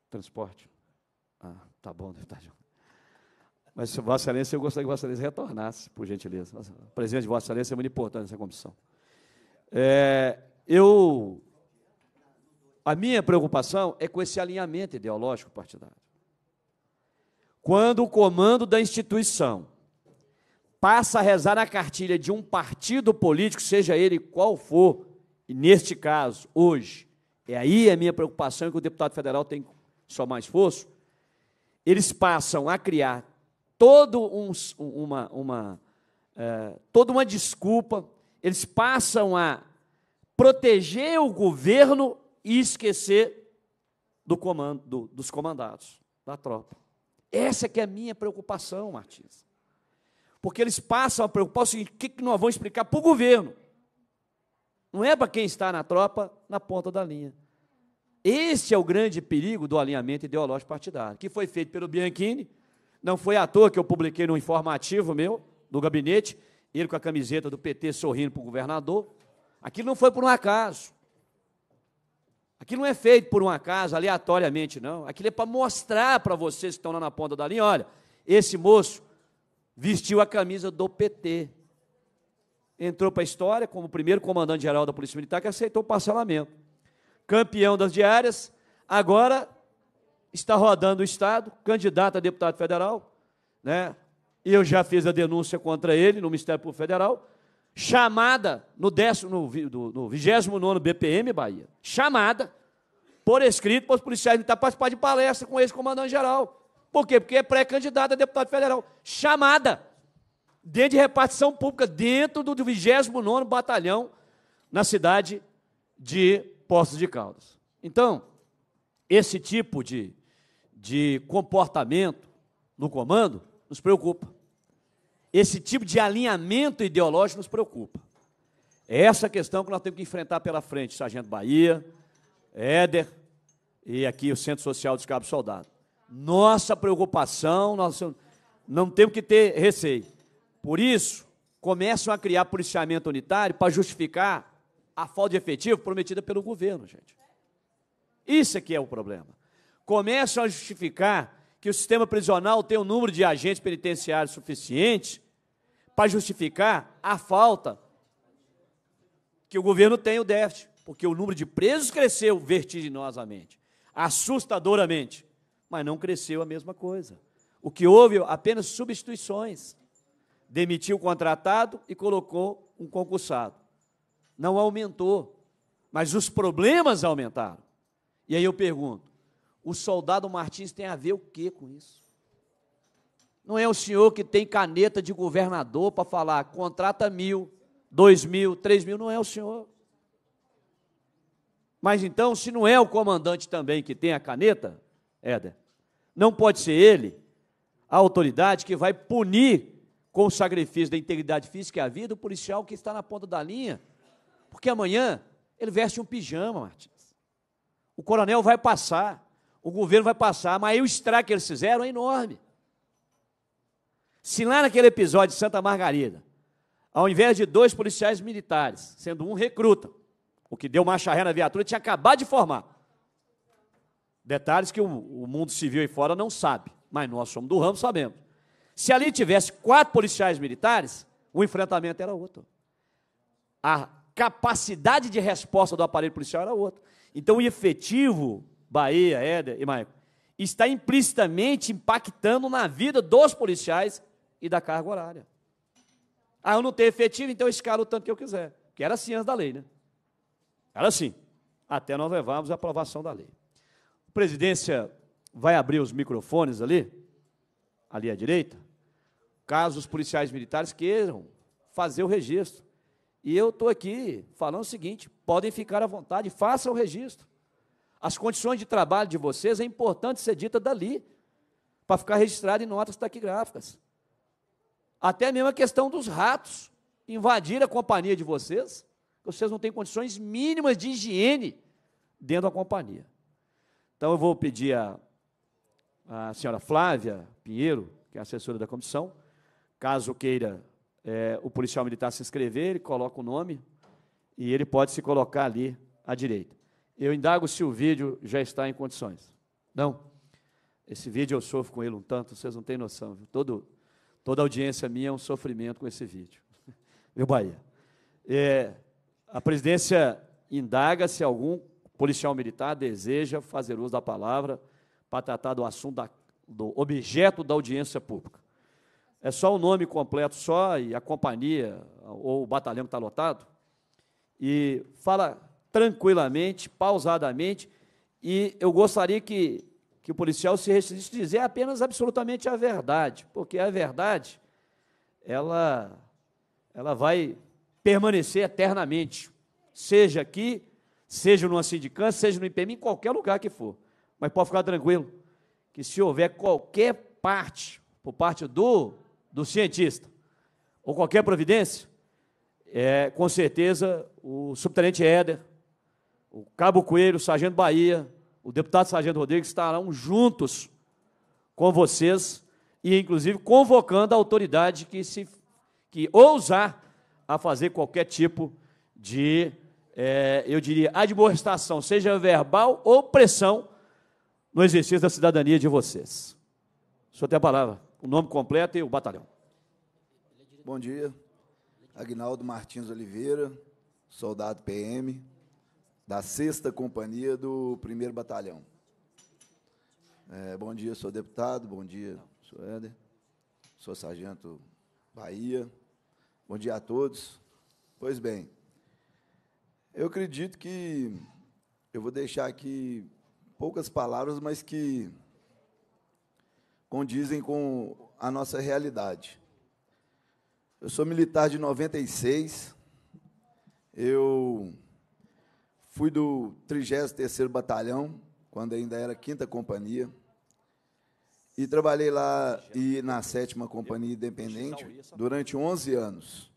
Transporte. Ah, tá bom, deputado João. Mas, Vossa Excelência, eu gostaria que Vossa Excelência retornasse, por gentileza. O presidente de Vossa Excelência é muito importante nessa comissão. É, eu, a minha preocupação é com esse alinhamento ideológico partidário. Quando o comando da instituição passa a rezar na cartilha de um partido político, seja ele qual for, e neste caso, hoje, é aí a minha preocupação é que o deputado federal tem só mais esforço, eles passam a criar todo um, uma, uma, é, toda uma desculpa, eles passam a proteger o governo e esquecer do comando, do, dos comandados, da tropa. Essa que é a minha preocupação, Martins. Porque eles passam a preocupar o seguinte: o que, nós vamos explicar para o governo? Não é para quem está na tropa, na ponta da linha. Este é o grande perigo do alinhamento ideológico partidário, que foi feito pelo Bianchini. Não foi à toa que eu publiquei no informativo meu, do gabinete, ele com a camiseta do PT sorrindo para o governador. Aquilo não foi por um acaso. Aquilo não é feito por um acaso, aleatoriamente, não. Aquilo é para mostrar para vocês que estão lá na ponta da linha: olha, esse moço vestiu a camisa do PT. Entrou para a história como o primeiro comandante-geral da Polícia Militar que aceitou o parcelamento. Campeão das diárias, agora está rodando o Estado, candidato a deputado federal. Né? Eu já fiz a denúncia contra ele no Ministério Público Federal. Chamada no, décimo, no, no, 29 BPM, Bahia. Chamada por escrito para os policiais militares participar de palestra com o ex-comandante-geral. Por quê? Porque é pré-candidato a deputado federal. Chamada. Dentro de repartição pública, dentro do 29 Batalhão, na cidade de Poços de Caldas. Então, esse tipo de, de comportamento no comando nos preocupa. Esse tipo de alinhamento ideológico nos preocupa. É essa questão que nós temos que enfrentar pela frente, Sargento Bahia, Éder e aqui o Centro Social dos Cabos Soldado nossa preocupação, nossa, não temos que ter receio. Por isso, começam a criar policiamento unitário para justificar a falta de efetivo prometida pelo governo, gente. Isso é que é o problema. Começam a justificar que o sistema prisional tem um número de agentes penitenciários suficiente para justificar a falta que o governo tem o déficit, porque o número de presos cresceu vertiginosamente, assustadoramente mas não cresceu a mesma coisa. O que houve apenas substituições. Demitiu o contratado e colocou um concursado. Não aumentou, mas os problemas aumentaram. E aí eu pergunto: o soldado Martins tem a ver o que com isso? Não é o senhor que tem caneta de governador para falar, contrata mil, dois mil, três mil, não é o senhor. Mas então, se não é o comandante também que tem a caneta, Éder, não pode ser ele a autoridade que vai punir com o sacrifício da integridade física e a vida o policial que está na ponta da linha, porque amanhã ele veste um pijama, Martins. O coronel vai passar, o governo vai passar, mas aí o estrago que eles fizeram é enorme. Se lá naquele episódio de Santa Margarida, ao invés de dois policiais militares, sendo um recruta, o que deu marcha ré na viatura, tinha acabado de formar. Detalhes que o, o mundo civil aí fora não sabe, mas nós somos do ramo, sabemos. Se ali tivesse quatro policiais militares, o enfrentamento era outro. A capacidade de resposta do aparelho policial era outra. Então, o efetivo, Bahia, Éder e Maico, está implicitamente impactando na vida dos policiais e da carga horária. Ah, eu não tenho efetivo, então eu escalo o tanto que eu quiser. Que era assim antes da lei, né? Era assim. Até nós levarmos a aprovação da lei. A presidência vai abrir os microfones ali, ali à direita, caso os policiais militares queiram fazer o registro. E eu estou aqui falando o seguinte: podem ficar à vontade, façam o registro. As condições de trabalho de vocês é importante ser dita dali, para ficar registrado em notas taquigráficas. Até mesmo a questão dos ratos invadir a companhia de vocês, vocês não têm condições mínimas de higiene dentro da companhia. Então eu vou pedir à senhora Flávia Pinheiro, que é assessora da comissão, caso queira é, o policial militar se inscrever, ele coloca o nome e ele pode se colocar ali à direita. Eu indago se o vídeo já está em condições. Não? Esse vídeo eu sofro com ele um tanto, vocês não têm noção. Toda Todo, toda audiência minha é um sofrimento com esse vídeo. Viu, Bahia? É, a presidência indaga se algum policial militar deseja fazer uso da palavra para tratar do assunto, da, do objeto da audiência pública. É só o nome completo só e a companhia ou o batalhão que está lotado. E fala tranquilamente, pausadamente, e eu gostaria que, que o policial se resistisse dizer apenas absolutamente a verdade, porque a verdade, ela, ela vai permanecer eternamente, seja aqui seja numa sindicância, seja no IPM, em qualquer lugar que for. Mas pode ficar tranquilo, que se houver qualquer parte, por parte do, do cientista, ou qualquer providência, é, com certeza o subtenente Éder, o Cabo Coelho, o Sargento Bahia, o deputado Sargento Rodrigues estarão juntos com vocês e, inclusive, convocando a autoridade que, se, que ousar a fazer qualquer tipo de é, eu diria, admoestação, seja verbal ou pressão, no exercício da cidadania de vocês. O senhor tem a palavra, o nome completo e o batalhão. Bom dia, Agnaldo Martins Oliveira, soldado PM, da 6 Companhia do 1 Batalhão. É, bom dia, senhor deputado, bom dia, senhor Éder, senhor sargento Bahia, bom dia a todos. Pois bem, eu acredito que eu vou deixar aqui poucas palavras, mas que condizem com a nossa realidade. Eu sou militar de 96. Eu fui do 33º Batalhão, quando ainda era 5 Companhia. E trabalhei lá e na 7 Companhia Independente durante 11 anos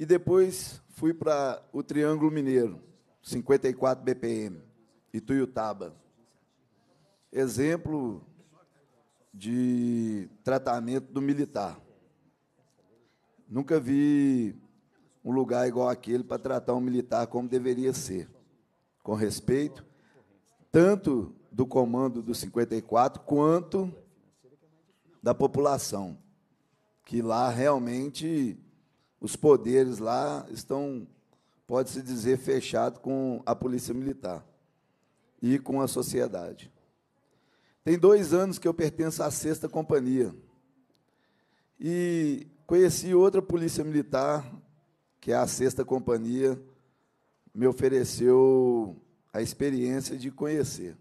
e depois fui para o Triângulo Mineiro, 54 BPM, Ituiutaba. Exemplo de tratamento do militar. Nunca vi um lugar igual aquele para tratar um militar como deveria ser, com respeito, tanto do comando do 54 quanto da população, que lá realmente os poderes lá estão, pode-se dizer, fechados com a polícia militar e com a sociedade. Tem dois anos que eu pertenço à sexta companhia. E conheci outra polícia militar, que é a sexta companhia, me ofereceu a experiência de conhecer.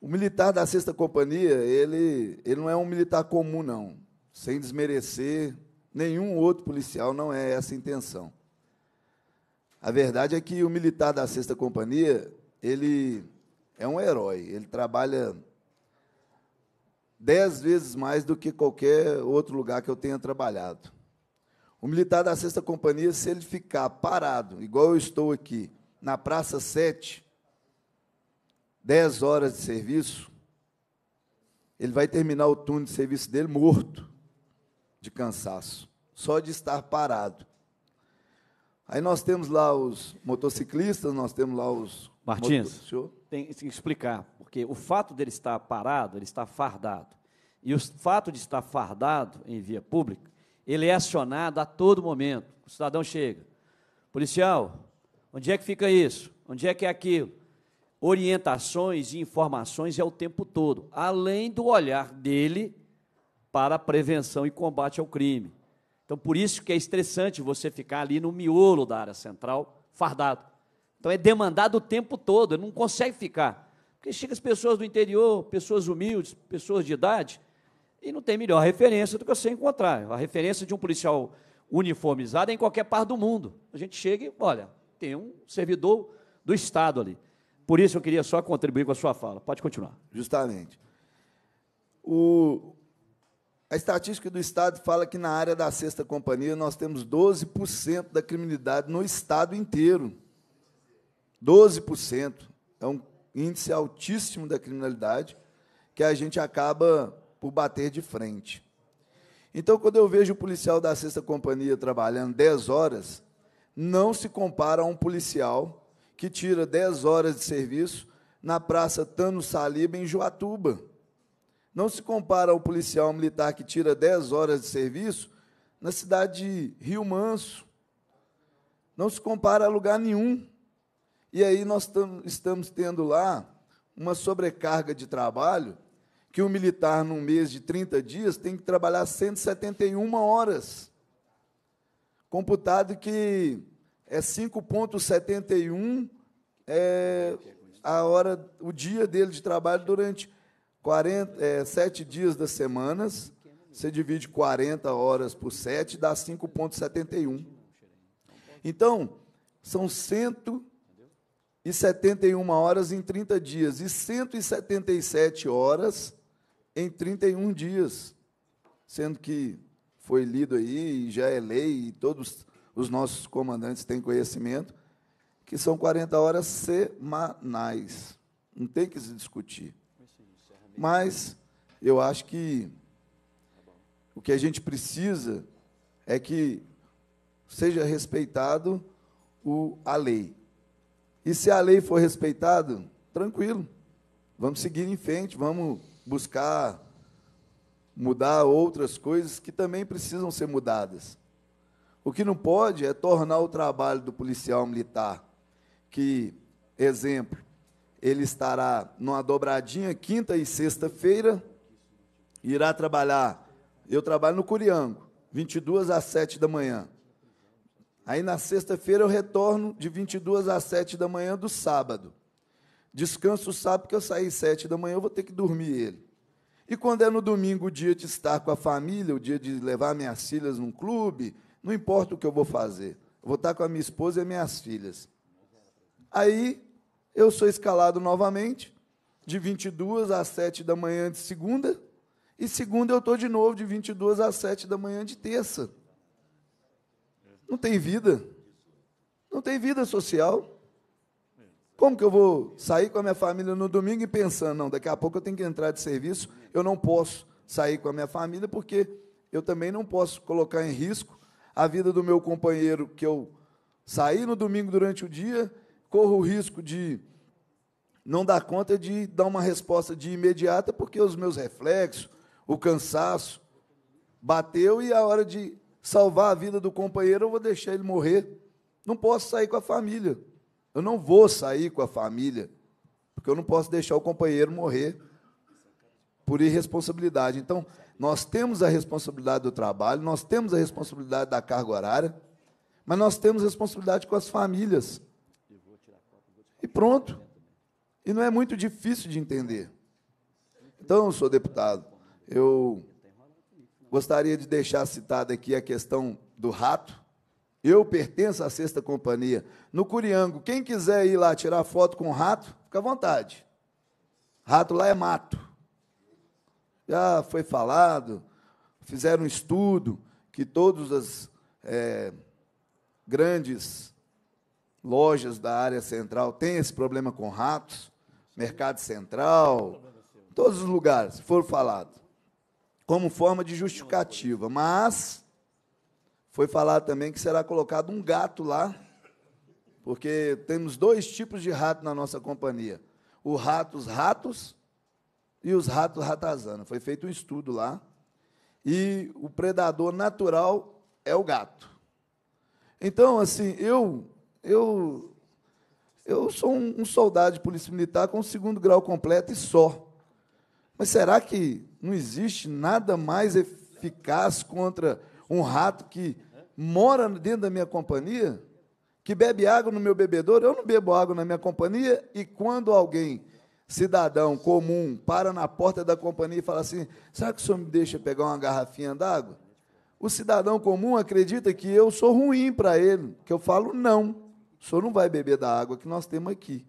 O militar da sexta companhia, ele, ele não é um militar comum, não. Sem desmerecer nenhum outro policial, não é essa a intenção. A verdade é que o militar da sexta companhia, ele é um herói, ele trabalha dez vezes mais do que qualquer outro lugar que eu tenha trabalhado. O militar da sexta companhia, se ele ficar parado, igual eu estou aqui, na Praça 7, 10 horas de serviço, ele vai terminar o turno de serviço dele morto de cansaço, só de estar parado. Aí nós temos lá os motociclistas, nós temos lá os. Martins, tem que explicar, porque o fato dele estar parado, ele está fardado. E o fato de estar fardado em via pública, ele é acionado a todo momento. O cidadão chega. Policial, onde é que fica isso? Onde é que é aquilo? Orientações e informações é o tempo todo, além do olhar dele para a prevenção e combate ao crime. Então, por isso que é estressante você ficar ali no miolo da área central, fardado. Então, é demandado o tempo todo, não consegue ficar. Porque chega as pessoas do interior, pessoas humildes, pessoas de idade, e não tem melhor referência do que você encontrar. A referência de um policial uniformizado é em qualquer parte do mundo. A gente chega e, olha, tem um servidor do Estado ali. Por isso eu queria só contribuir com a sua fala. Pode continuar. Justamente. O, a estatística do Estado fala que na área da sexta companhia nós temos 12% da criminalidade no Estado inteiro. 12%. É um índice altíssimo da criminalidade que a gente acaba por bater de frente. Então, quando eu vejo o policial da sexta companhia trabalhando 10 horas, não se compara a um policial que tira 10 horas de serviço na Praça Tano Saliba, em Joatuba não se compara ao policial militar que tira 10 horas de serviço na cidade de Rio Manso. Não se compara a lugar nenhum. E aí nós estamos tendo lá uma sobrecarga de trabalho que o militar, num mês de 30 dias, tem que trabalhar 171 horas. Computado que é 5,71 é, a hora, o dia dele de trabalho durante 40, é, sete dias das semanas, você divide 40 horas por 7, dá 5,71. Então, são 171 horas em 30 dias e 177 horas em 31 dias. Sendo que foi lido aí, já é lei, e todos os nossos comandantes têm conhecimento, que são 40 horas semanais. Não tem que se discutir. Mas eu acho que o que a gente precisa é que seja respeitado o, a lei. E se a lei for respeitada, tranquilo, vamos seguir em frente, vamos buscar mudar outras coisas que também precisam ser mudadas. O que não pode é tornar o trabalho do policial militar, que, exemplo, ele estará numa dobradinha quinta e sexta-feira, irá trabalhar. Eu trabalho no Curiango, 22 às 7 da manhã. Aí na sexta-feira eu retorno de 22 às 7 da manhã do sábado. Descanso o sábado, que eu saí às 7 da manhã, eu vou ter que dormir ele. E quando é no domingo, o dia de estar com a família, o dia de levar minhas filhas num clube, não importa o que eu vou fazer. Eu vou estar com a minha esposa e minhas filhas. Aí eu sou escalado novamente, de 22 às 7 da manhã de segunda, e segunda eu estou de novo de 22 às 7 da manhã de terça. Não tem vida. Não tem vida social. Como que eu vou sair com a minha família no domingo e pensando, não, daqui a pouco eu tenho que entrar de serviço, eu não posso sair com a minha família porque eu também não posso colocar em risco a vida do meu companheiro que eu saí no domingo durante o dia corro o risco de não dar conta de dar uma resposta de imediata, porque os meus reflexos, o cansaço, bateu e a hora de salvar a vida do companheiro, eu vou deixar ele morrer. Não posso sair com a família. Eu não vou sair com a família, porque eu não posso deixar o companheiro morrer por irresponsabilidade. Então, nós temos a responsabilidade do trabalho, nós temos a responsabilidade da carga horária, mas nós temos responsabilidade com as famílias. E pronto. E não é muito difícil de entender. Então, senhor deputado, eu gostaria de deixar citada aqui a questão do rato. Eu pertenço à sexta companhia. No Curiango, quem quiser ir lá tirar foto com rato, fica à vontade. Rato lá é mato. Já foi falado, fizeram um estudo que todas as é, grandes lojas da área central têm esse problema com ratos, mercado central, todos os lugares foram falados, como forma de justificativa. Mas foi falado também que será colocado um gato lá, porque temos dois tipos de rato na nossa companhia: o ratos os ratos e os ratos ratazana. Foi feito um estudo lá. E o predador natural é o gato. Então, assim, eu eu, eu sou um, um soldado de polícia militar com segundo grau completo e só. Mas será que não existe nada mais eficaz contra um rato que mora dentro da minha companhia, que bebe água no meu bebedouro? Eu não bebo água na minha companhia e quando alguém cidadão comum para na porta da companhia e fala assim: será que o senhor me deixa pegar uma garrafinha d'água? O cidadão comum acredita que eu sou ruim para ele, que eu falo não. O senhor não vai beber da água que nós temos aqui.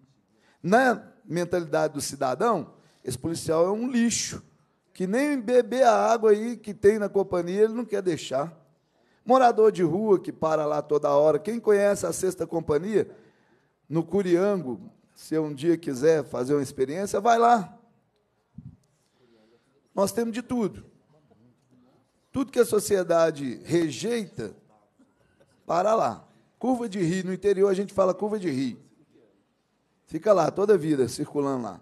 Na mentalidade do cidadão, esse policial é um lixo, que nem beber a água aí que tem na companhia ele não quer deixar. Morador de rua que para lá toda hora, quem conhece a sexta companhia, no Curiango, se um dia quiser fazer uma experiência, vai lá. Nós temos de tudo. Tudo que a sociedade rejeita, para lá. Curva de rio, no interior a gente fala curva de rio. Fica lá toda a vida circulando lá.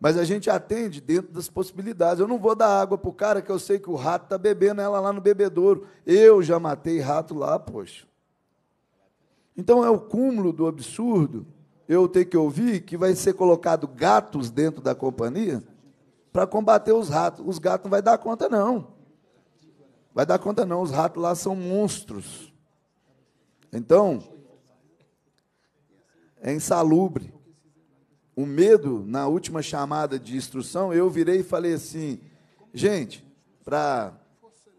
Mas a gente atende dentro das possibilidades. Eu não vou dar água para o cara que eu sei que o rato está bebendo ela lá no bebedouro. Eu já matei rato lá, poxa. Então é o cúmulo do absurdo eu ter que ouvir que vai ser colocado gatos dentro da companhia para combater os ratos. Os gatos não vai dar conta, não. Vai dar conta, não. Os ratos lá são monstros. Então, é insalubre. O medo, na última chamada de instrução, eu virei e falei assim: gente, para,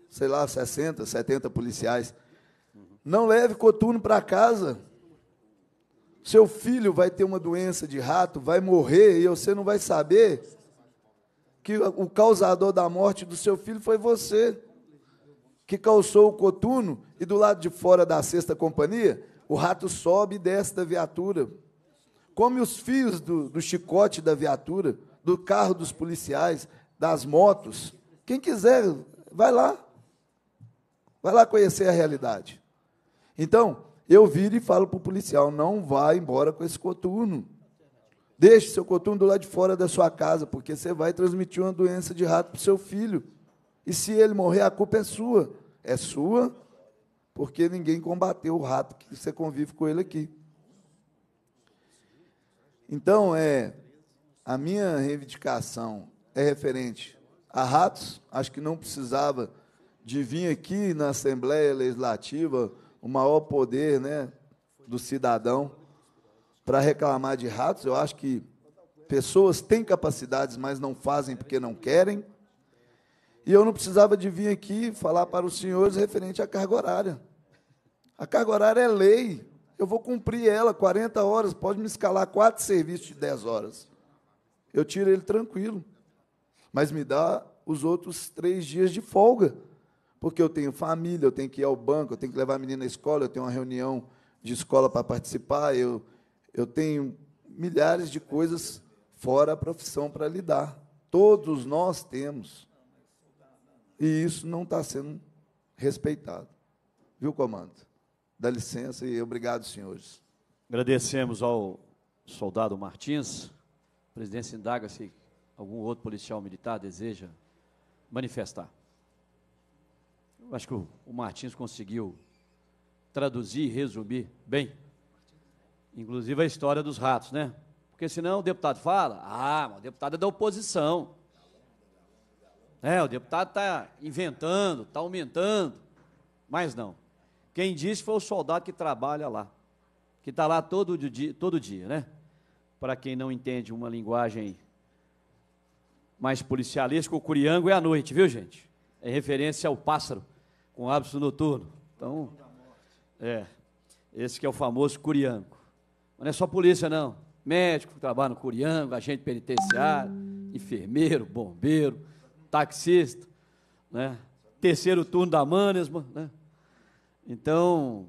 sei lá, 60, 70 policiais, não leve coturno para casa. Seu filho vai ter uma doença de rato, vai morrer e você não vai saber que o causador da morte do seu filho foi você, que causou o coturno e do lado de fora da sexta companhia, o rato sobe e desce da viatura, come os fios do, do chicote da viatura, do carro dos policiais, das motos. Quem quiser, vai lá. Vai lá conhecer a realidade. Então, eu viro e falo para o policial: não vá embora com esse coturno. Deixe seu coturno do lado de fora da sua casa, porque você vai transmitir uma doença de rato para o seu filho. E se ele morrer, a culpa é sua. É sua porque ninguém combateu o rato que você convive com ele aqui. Então, é, a minha reivindicação é referente a ratos. Acho que não precisava de vir aqui na Assembleia Legislativa, o maior poder né, do cidadão, para reclamar de ratos. Eu acho que pessoas têm capacidades, mas não fazem porque não querem. E eu não precisava de vir aqui falar para os senhores referente à carga horária. A carga horária é lei. Eu vou cumprir ela 40 horas, pode me escalar quatro serviços de 10 horas. Eu tiro ele tranquilo. Mas me dá os outros três dias de folga. Porque eu tenho família, eu tenho que ir ao banco, eu tenho que levar a menina à escola, eu tenho uma reunião de escola para participar, eu, eu tenho milhares de coisas fora a profissão para lidar. Todos nós temos. E isso não está sendo respeitado. Viu, comando? Dá licença e obrigado, senhores. Agradecemos ao soldado Martins. A presidência indaga se algum outro policial militar deseja manifestar. Eu acho que o, o Martins conseguiu traduzir e resumir bem, inclusive a história dos ratos, né? Porque senão o deputado fala, ah, o deputado é da oposição. É, o deputado está inventando, está aumentando. Mas não. Quem disse foi o soldado que trabalha lá, que está lá todo dia, todo dia, né? Para quem não entende uma linguagem mais policialesca, o curiango é à noite, viu, gente? É referência ao pássaro com hábito noturno. Então, é, esse que é o famoso curiango. Mas não é só polícia, não. Médico que trabalha no curiango, agente penitenciário, enfermeiro, bombeiro taxista, né? terceiro turno da Manesma. Né? Então,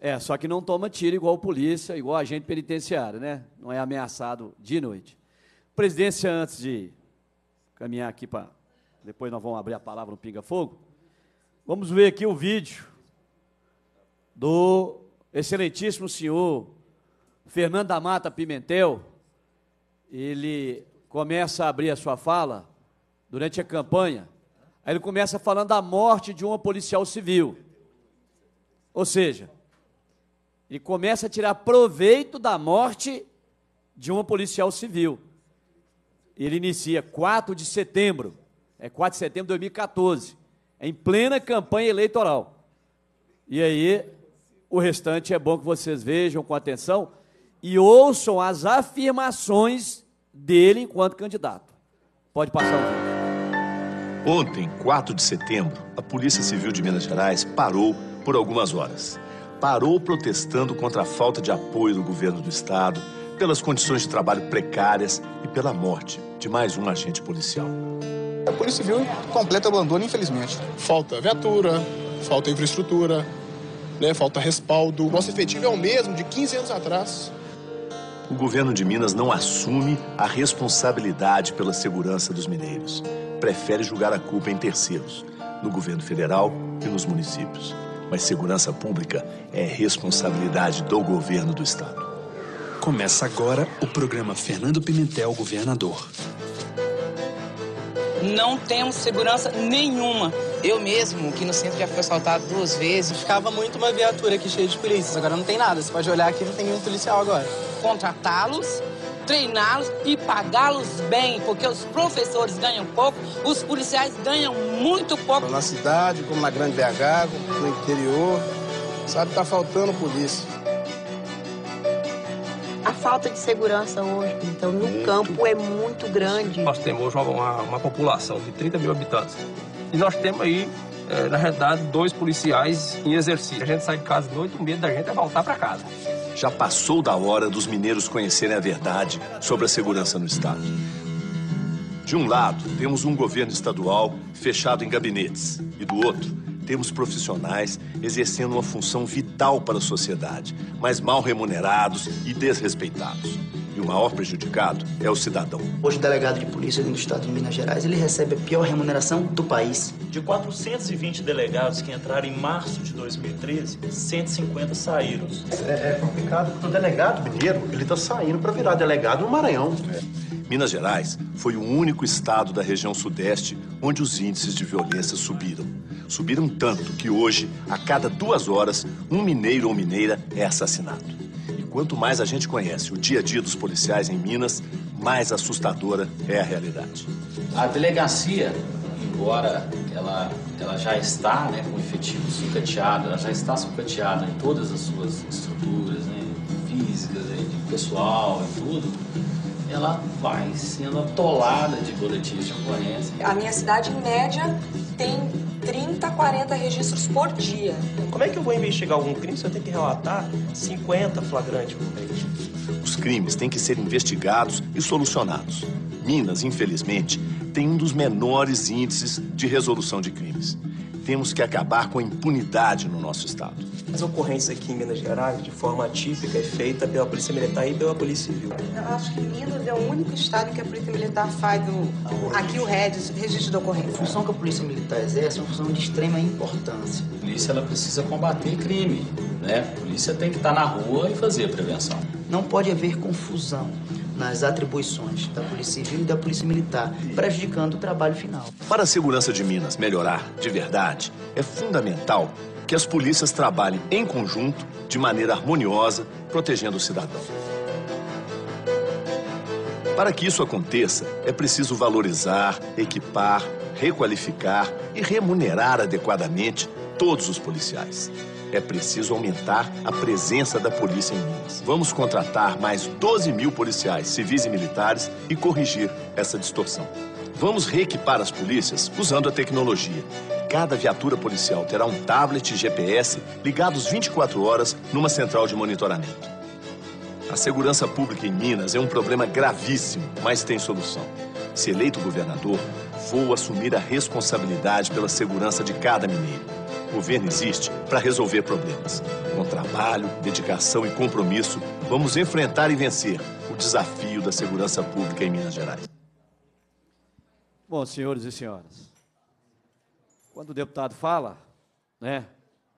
é, só que não toma tiro igual a polícia, igual a agente penitenciário, né? Não é ameaçado de noite. Presidência, antes de caminhar aqui para. Depois nós vamos abrir a palavra no Pinga Fogo. Vamos ver aqui o vídeo do excelentíssimo senhor Fernando da Mata Pimentel. Ele começa a abrir a sua fala durante a campanha, aí ele começa falando da morte de uma policial civil. Ou seja, ele começa a tirar proveito da morte de uma policial civil. Ele inicia 4 de setembro, é 4 de setembro de 2014, em plena campanha eleitoral. E aí, o restante é bom que vocês vejam com atenção e ouçam as afirmações dele enquanto candidato. Pode passar o vídeo. Ontem, 4 de setembro, a Polícia Civil de Minas Gerais parou por algumas horas. Parou protestando contra a falta de apoio do governo do estado, pelas condições de trabalho precárias e pela morte de mais um agente policial. A Polícia Civil em completo abandono, infelizmente. Falta viatura, falta infraestrutura, né, falta respaldo. Nosso efetivo é o mesmo de 15 anos atrás. O governo de Minas não assume a responsabilidade pela segurança dos mineiros prefere julgar a culpa em terceiros, no governo federal e nos municípios. Mas segurança pública é responsabilidade do governo do estado. Começa agora o programa Fernando Pimentel, governador. Não temos segurança nenhuma. Eu mesmo, que no centro já fui assaltado duas vezes. Ficava muito uma viatura aqui cheia de polícias. Agora não tem nada. Você pode olhar aqui, não tem nenhum policial agora. Contratá-los treiná-los e pagá-los bem, porque os professores ganham pouco, os policiais ganham muito pouco. Na cidade, como na Grande BH, no interior, sabe, tá faltando polícia. A falta de segurança hoje, então, no muito. campo é muito grande. Nós temos hoje uma, uma população de 30 mil habitantes. E nós temos aí é, na realidade, dois policiais em exercício. A gente sai de casa de noite, o medo da gente é voltar para casa. Já passou da hora dos mineiros conhecerem a verdade sobre a segurança no Estado. De um lado, temos um governo estadual fechado em gabinetes, e do outro, temos profissionais exercendo uma função vital para a sociedade, mas mal remunerados e desrespeitados. E o maior prejudicado é o cidadão. Hoje, o delegado de polícia do estado de Minas Gerais, ele recebe a pior remuneração do país. De 420 delegados que entraram em março de 2013, 150 saíram. É, é complicado, porque o delegado mineiro, ele está saindo para virar delegado no Maranhão. É. Minas Gerais foi o único estado da região sudeste onde os índices de violência subiram subiram tanto que hoje, a cada duas horas, um mineiro ou mineira é assassinado. E quanto mais a gente conhece o dia a dia dos policiais em Minas, mais assustadora é a realidade. A delegacia, embora ela, ela já está né, com efetivo sucateado, ela já está sucateada em todas as suas estruturas, né, físicas, de pessoal e tudo, ela vai sendo atolada de boletins de ocorrência. A minha cidade, em média, tem 30, 40 registros por dia. Como é que eu vou investigar algum crime se eu tenho que relatar 50 flagrantes por mês? Os crimes têm que ser investigados e solucionados. Minas, infelizmente, tem um dos menores índices de resolução de crimes. Temos que acabar com a impunidade no nosso Estado. As ocorrências aqui em Minas Gerais, de forma atípica, é feita pela Polícia Militar e pela Polícia Civil. Eu acho que Minas é o único estado que a Polícia Militar faz o, aqui o RED, registro de ocorrência. A função que a Polícia Militar exerce é uma função de extrema importância. A polícia ela precisa combater crime, né? A polícia tem que estar tá na rua e fazer a prevenção. Não pode haver confusão nas atribuições da Polícia Civil e da Polícia Militar, prejudicando o trabalho final. Para a segurança de Minas melhorar de verdade, é fundamental que as polícias trabalhem em conjunto, de maneira harmoniosa, protegendo o cidadão. Para que isso aconteça, é preciso valorizar, equipar, requalificar e remunerar adequadamente todos os policiais. É preciso aumentar a presença da polícia em Minas. Vamos contratar mais 12 mil policiais civis e militares e corrigir essa distorção. Vamos reequipar as polícias usando a tecnologia. Cada viatura policial terá um tablet GPS ligados 24 horas numa central de monitoramento. A segurança pública em Minas é um problema gravíssimo, mas tem solução. Se eleito governador, vou assumir a responsabilidade pela segurança de cada mineiro. O governo existe para resolver problemas. Com trabalho, dedicação e compromisso, vamos enfrentar e vencer o desafio da segurança pública em Minas Gerais. Bom, senhores e senhoras, quando o deputado fala, né?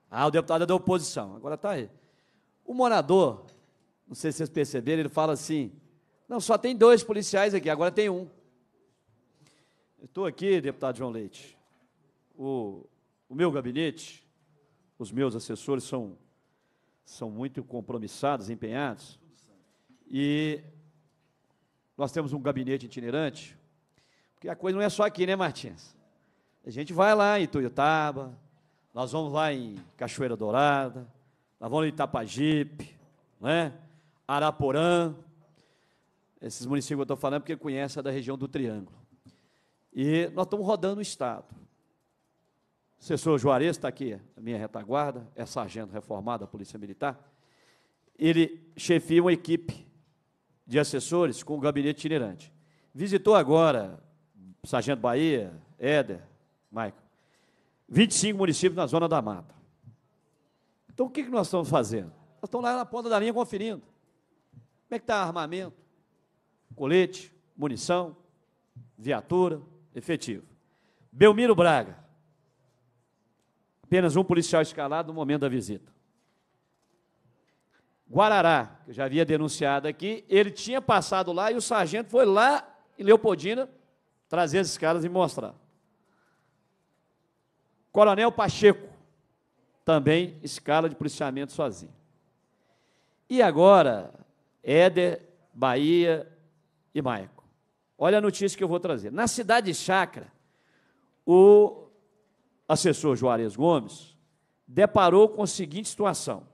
Ah, o deputado é da oposição, agora está aí. O morador, não sei se vocês perceberam, ele fala assim: não, só tem dois policiais aqui, agora tem um. Estou aqui, deputado João Leite. O, o meu gabinete, os meus assessores são, são muito compromissados, empenhados. E nós temos um gabinete itinerante, porque a coisa não é só aqui, né, Martins? A gente vai lá em Ituiutaba, nós vamos lá em Cachoeira Dourada, nós vamos em Itapajipe, né? Araporã, esses municípios que eu estou falando, porque conhece a da região do Triângulo. E nós estamos rodando o Estado. O assessor Juarez está aqui, a minha retaguarda, é sargento reformado da Polícia Militar. Ele chefia uma equipe de assessores com o gabinete itinerante. Visitou agora Sargento Bahia, Éder, Maicon, 25 municípios na zona da mata. Então, o que, que nós estamos fazendo? Nós estamos lá na ponta da linha conferindo. Como é que está armamento, colete, munição, viatura, efetivo. Belmiro Braga. Apenas um policial escalado no momento da visita. Guarará, que eu já havia denunciado aqui, ele tinha passado lá e o sargento foi lá em Leopoldina trazer esses caras e mostrar. Coronel Pacheco, também escala de policiamento sozinho. E agora, Éder, Bahia e Maico. Olha a notícia que eu vou trazer. Na cidade de Chacra, o assessor Juarez Gomes deparou com a seguinte situação.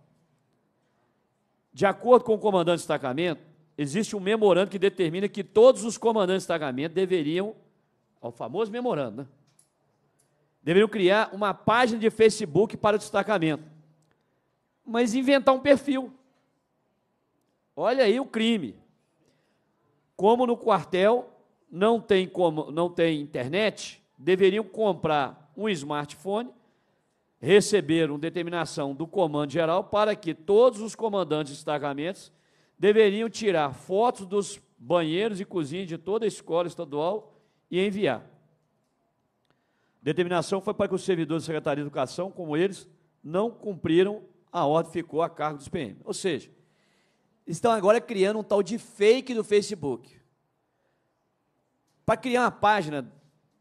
De acordo com o comandante de destacamento, existe um memorando que determina que todos os comandantes de destacamento deveriam o famoso memorando, né? Deveriam criar uma página de Facebook para o destacamento. Mas inventar um perfil. Olha aí o crime. Como no quartel não tem, como, não tem internet, deveriam comprar um smartphone, receber uma determinação do comando geral para que todos os comandantes de destacamentos deveriam tirar fotos dos banheiros e cozinhas de toda a escola estadual e enviar. determinação foi para que os servidores da Secretaria de Educação, como eles, não cumpriram a ordem, ficou a cargo dos PM. Ou seja, estão agora criando um tal de fake do Facebook. Para criar uma página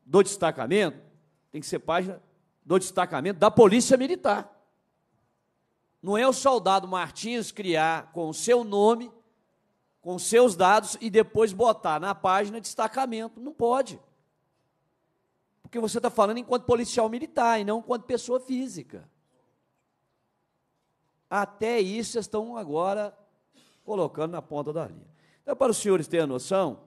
do destacamento, tem que ser página do destacamento da Polícia Militar. Não é o soldado Martins criar com o seu nome com seus dados e depois botar na página destacamento. Não pode. Porque você está falando enquanto policial militar e não enquanto pessoa física. Até isso estão agora colocando na ponta da linha. Então, para os senhores terem noção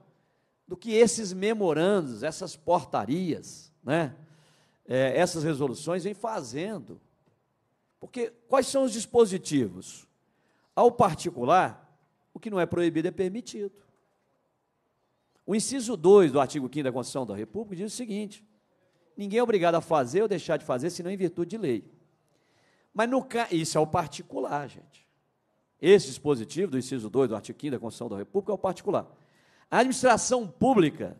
do que esses memorandos, essas portarias, né, é, essas resoluções vêm fazendo. Porque quais são os dispositivos? Ao particular, o que não é proibido é permitido. O inciso 2 do artigo 5 da Constituição da República diz o seguinte: ninguém é obrigado a fazer ou deixar de fazer, senão em virtude de lei. Mas no, isso é o particular, gente. Esse dispositivo do inciso 2 do artigo 5 da Constituição da República é o particular. A administração pública,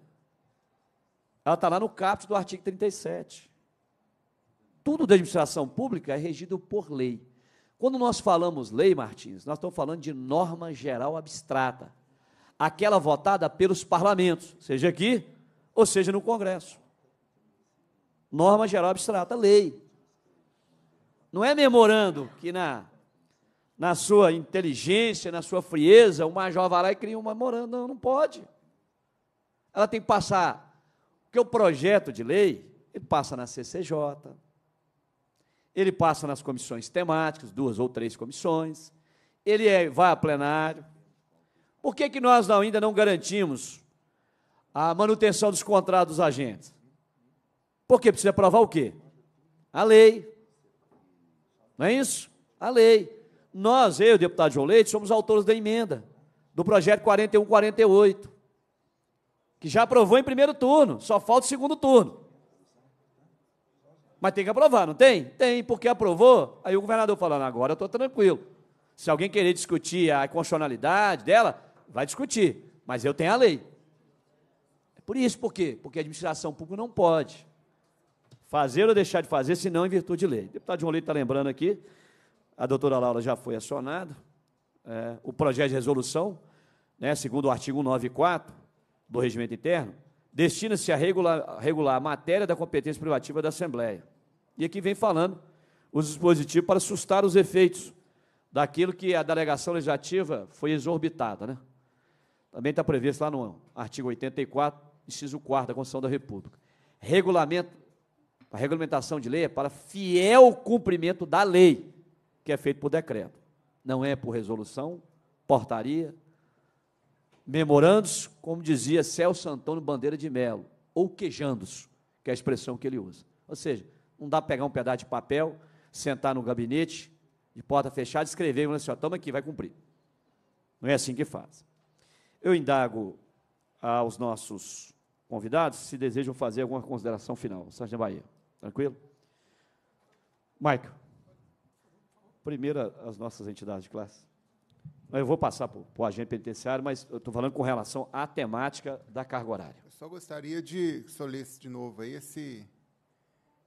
ela está lá no caput do artigo 37. Tudo da administração pública é regido por lei. Quando nós falamos lei, Martins, nós estamos falando de norma geral abstrata, aquela votada pelos parlamentos, seja aqui ou seja no Congresso. Norma geral abstrata, lei. Não é memorando que na na sua inteligência, na sua frieza, o major vai lá e cria um memorando. Não, não pode. Ela tem que passar, porque o projeto de lei, ele passa na CCJ, ele passa nas comissões temáticas, duas ou três comissões, ele é, vai a plenário. Por que, que nós não, ainda não garantimos a manutenção dos contratos dos agentes? Porque precisa aprovar o quê? A lei. Não é isso? A lei. Nós, eu, deputado João Leite, somos autores da emenda do projeto 4148, que já aprovou em primeiro turno, só falta o segundo turno. Mas tem que aprovar, não tem? Tem, porque aprovou. Aí o governador falando, agora eu estou tranquilo. Se alguém querer discutir a constitucionalidade dela, vai discutir. Mas eu tenho a lei. É por isso, por quê? Porque a administração pública não pode fazer ou deixar de fazer, senão em virtude de lei. O deputado João Leite está lembrando aqui, a doutora Laura já foi acionada, é, o projeto de resolução, né, segundo o artigo 94 do regimento interno, destina-se a regular, regular, a matéria da competência privativa da Assembleia. E aqui vem falando os dispositivos para sustar os efeitos daquilo que a delegação legislativa foi exorbitada. Né? Também está previsto lá no artigo 84, inciso 4 da Constituição da República. Regulamento, a regulamentação de lei é para fiel cumprimento da lei, que é feito por decreto. Não é por resolução, portaria, memorandos, como dizia Celso Antônio Bandeira de Melo, ou quejandos, que é a expressão que ele usa. Ou seja, não dá para pegar um pedaço de papel, sentar no gabinete, de porta fechada, escrever e falar assim, toma aqui, vai cumprir. Não é assim que faz. Eu indago aos nossos convidados se desejam fazer alguma consideração final. Sérgio Bahia, tranquilo? Maica, primeiro as nossas entidades de classe. Eu vou passar para o agente penitenciário, mas eu estou falando com relação à temática da carga horária. Eu só gostaria de que de novo aí esse.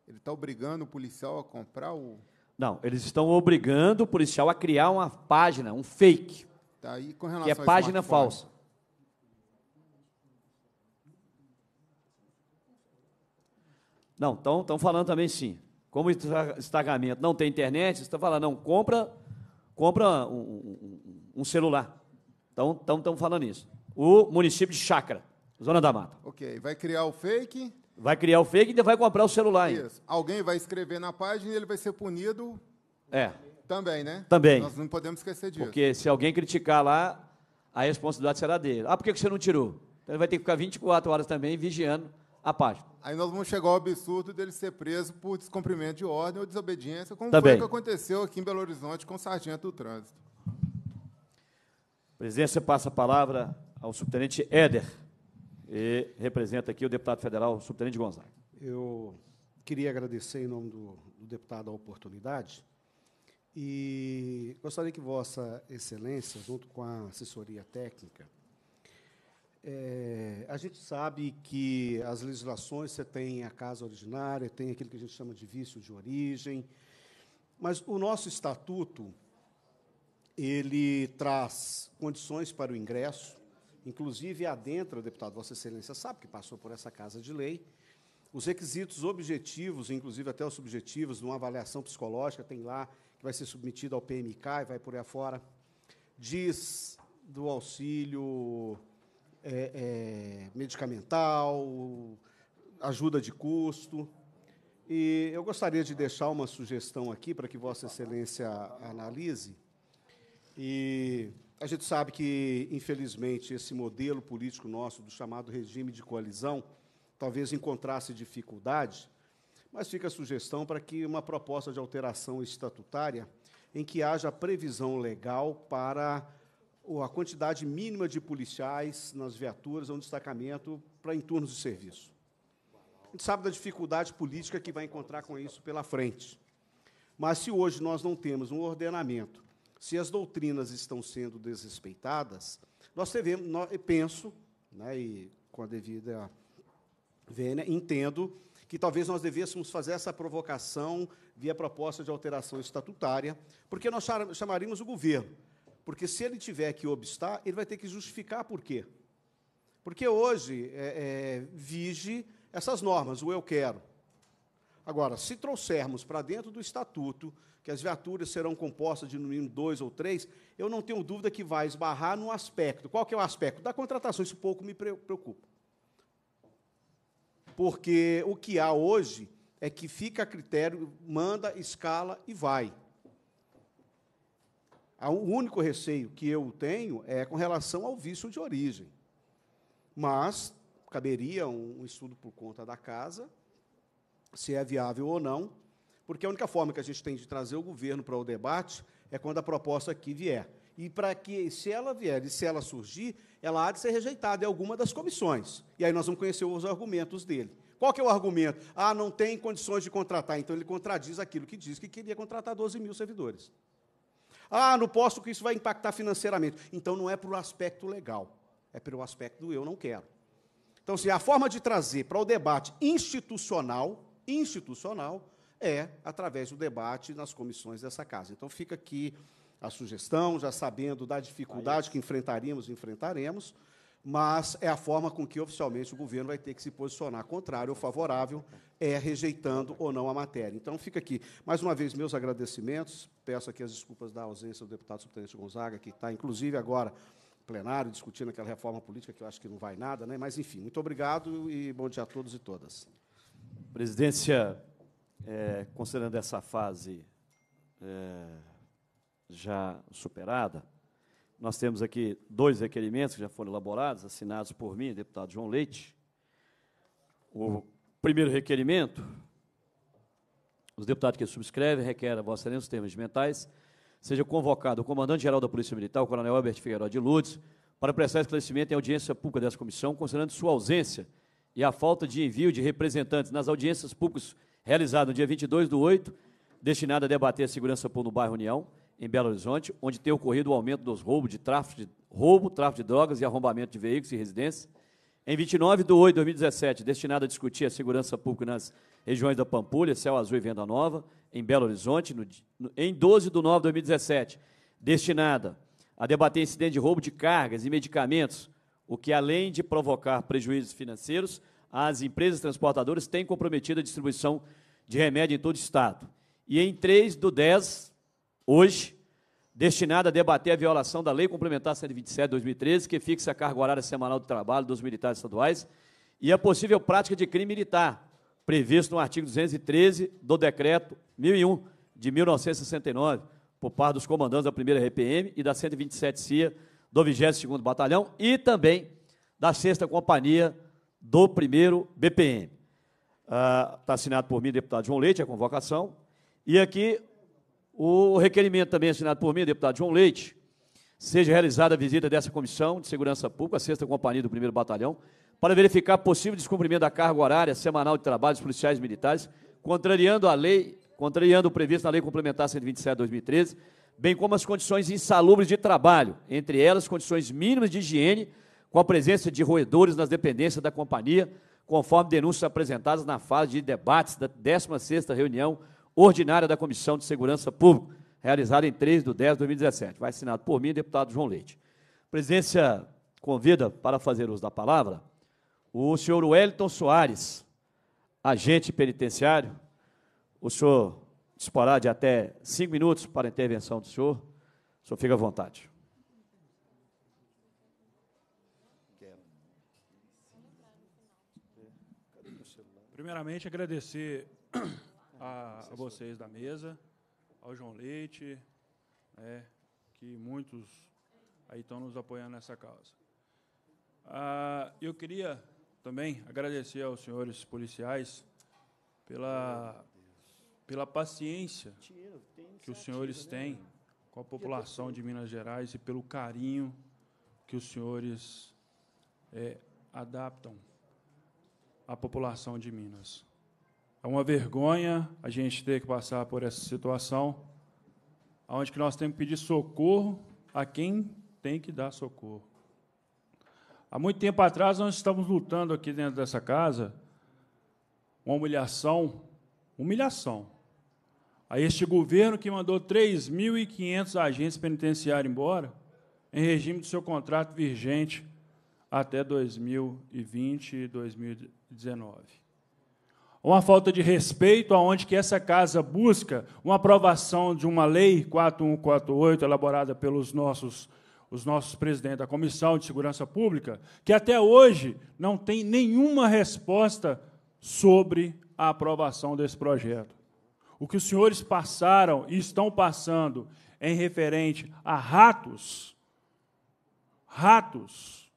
Ele está obrigando o policial a comprar o. Não, eles estão obrigando o policial a criar uma página, um fake. Tá aí com relação que é página falsa. Não, estão falando também sim. Como estagamento não tem internet, estão tá falando, não, compra, compra um um celular. Então, estamos falando isso. O município de Chácara, Zona da Mata. Ok, vai criar o fake. Vai criar o fake e ainda vai comprar o celular ainda. Isso. Alguém vai escrever na página e ele vai ser punido. É. Também, né? Também. Nós não podemos esquecer disso. Porque se alguém criticar lá, a responsabilidade será dele. Ah, por que você não tirou? Então ele vai ter que ficar 24 horas também vigiando a página. Aí nós vamos chegar ao absurdo dele ser preso por descumprimento de ordem ou desobediência, como também. foi o que aconteceu aqui em Belo Horizonte com o sargento do trânsito presidência passa a palavra ao subtenente Éder, e representa aqui o deputado federal, subtenente Gonzaga. Eu queria agradecer em nome do, do deputado a oportunidade e gostaria que Vossa Excelência, junto com a assessoria técnica, é, a gente sabe que as legislações você tem a casa originária, tem aquilo que a gente chama de vício de origem, mas o nosso estatuto ele traz condições para o ingresso, inclusive adentra, deputado, Vossa Excelência sabe que passou por essa casa de lei, os requisitos objetivos, inclusive até os subjetivos, numa avaliação psicológica, tem lá, que vai ser submetido ao PMK e vai por aí afora, diz do auxílio é, é, medicamental, ajuda de custo. E eu gostaria de deixar uma sugestão aqui para que Vossa Excelência analise e a gente sabe que, infelizmente, esse modelo político nosso do chamado regime de coalizão talvez encontrasse dificuldade, mas fica a sugestão para que uma proposta de alteração estatutária em que haja previsão legal para a quantidade mínima de policiais nas viaturas ou é um destacamento para entornos de serviço. A gente sabe da dificuldade política que vai encontrar com isso pela frente. Mas se hoje nós não temos um ordenamento se as doutrinas estão sendo desrespeitadas, nós devemos, nós, penso, né, e com a devida vênia, entendo que talvez nós devêssemos fazer essa provocação via proposta de alteração estatutária, porque nós chamaríamos o governo. Porque se ele tiver que obstar, ele vai ter que justificar por quê. Porque hoje é, é, vige essas normas, o eu quero. Agora, se trouxermos para dentro do estatuto que as viaturas serão compostas de no mínimo dois ou três, eu não tenho dúvida que vai esbarrar no aspecto. Qual que é o aspecto? Da contratação, isso pouco me preocupa. Porque o que há hoje é que fica a critério, manda, escala e vai. O único receio que eu tenho é com relação ao vício de origem. Mas caberia um estudo por conta da casa se é viável ou não, porque a única forma que a gente tem de trazer o governo para o debate é quando a proposta aqui vier. E para que, se ela vier e se ela surgir, ela há de ser rejeitada em alguma das comissões. E aí nós vamos conhecer os argumentos dele. Qual que é o argumento? Ah, não tem condições de contratar. Então ele contradiz aquilo que diz que queria contratar 12 mil servidores. Ah, não posso que isso vai impactar financeiramente. Então não é para o aspecto legal, é pelo aspecto do eu não quero. Então, se assim, a forma de trazer para o debate institucional institucional é através do debate nas comissões dessa casa. Então fica aqui a sugestão, já sabendo da dificuldade é que enfrentaríamos, enfrentaremos, mas é a forma com que oficialmente o governo vai ter que se posicionar contrário ou favorável, é rejeitando ou não a matéria. Então fica aqui. Mais uma vez, meus agradecimentos. Peço aqui as desculpas da ausência do deputado subtenente Gonzaga, que está, inclusive, agora plenário discutindo aquela reforma política que eu acho que não vai nada, né? mas enfim, muito obrigado e bom dia a todos e todas. Presidência, é, considerando essa fase é, já superada, nós temos aqui dois requerimentos que já foram elaborados, assinados por mim, deputado João Leite. O primeiro requerimento, os deputados que subscrevem requerem a Vossa Excelência os termos mentais, seja convocado o comandante-geral da Polícia Militar, o coronel Albert Figueiredo de Lourdes, para prestar esclarecimento em audiência pública dessa comissão, considerando sua ausência e a falta de envio de representantes nas audiências públicas realizadas no dia 22 de 8, destinada a debater a segurança pública no bairro União, em Belo Horizonte, onde tem ocorrido o aumento dos roubos de tráfico de, roubo, tráfico de drogas e arrombamento de veículos e residências. Em 29 de 8 de 2017, destinada a discutir a segurança pública nas regiões da Pampulha, Céu Azul e Venda Nova, em Belo Horizonte. No, em 12 de 9 de 2017, destinada a debater incidente de roubo de cargas e medicamentos o que além de provocar prejuízos financeiros, as empresas transportadoras têm comprometido a distribuição de remédio em todo o Estado. E em 3 do 10, hoje, destinada a debater a violação da Lei Complementar 127 de 2013, que fixa a carga horária semanal do trabalho dos militares estaduais, e a possível prática de crime militar, previsto no artigo 213 do Decreto 1001, de 1969, por parte dos comandantes da 1 RPM e da 127 CIA, do 22º Batalhão e também da 6 Companhia do 1 BPM. Está assinado por mim, deputado João Leite, a convocação. E aqui o requerimento também assinado por mim, deputado João Leite, seja realizada a visita dessa Comissão de Segurança Pública, a 6 Companhia do 1 Batalhão, para verificar possível descumprimento da carga horária semanal de trabalho dos policiais militares, contrariando a lei, contrariando o previsto na Lei Complementar 127 de 2013, bem como as condições insalubres de trabalho, entre elas condições mínimas de higiene, com a presença de roedores nas dependências da companhia, conforme denúncias apresentadas na fase de debates da 16ª reunião ordinária da Comissão de Segurança Pública, realizada em 3 de 10 de 2017. Vai assinado por mim, deputado João Leite. A presidência convida para fazer uso da palavra o senhor Wellington Soares, agente penitenciário, o senhor disporá de até cinco minutos para a intervenção do senhor. O senhor fica à vontade. Primeiramente, agradecer a, a vocês da mesa, ao João Leite, né, que muitos aí estão nos apoiando nessa causa. Ah, eu queria também agradecer aos senhores policiais pela pela paciência que os senhores né? têm com a população de Minas Gerais e pelo carinho que os senhores é, adaptam à população de Minas. É uma vergonha a gente ter que passar por essa situação, onde que nós temos que pedir socorro a quem tem que dar socorro. Há muito tempo atrás, nós estávamos lutando aqui dentro dessa casa uma humilhação, humilhação, a este governo que mandou 3.500 agentes penitenciários embora em regime do seu contrato vigente até 2020 e 2019. Uma falta de respeito aonde que essa casa busca uma aprovação de uma lei 4148 elaborada pelos nossos os nossos presidentes da Comissão de Segurança Pública, que até hoje não tem nenhuma resposta sobre a aprovação desse projeto. O que os senhores passaram e estão passando em referente a ratos, ratos,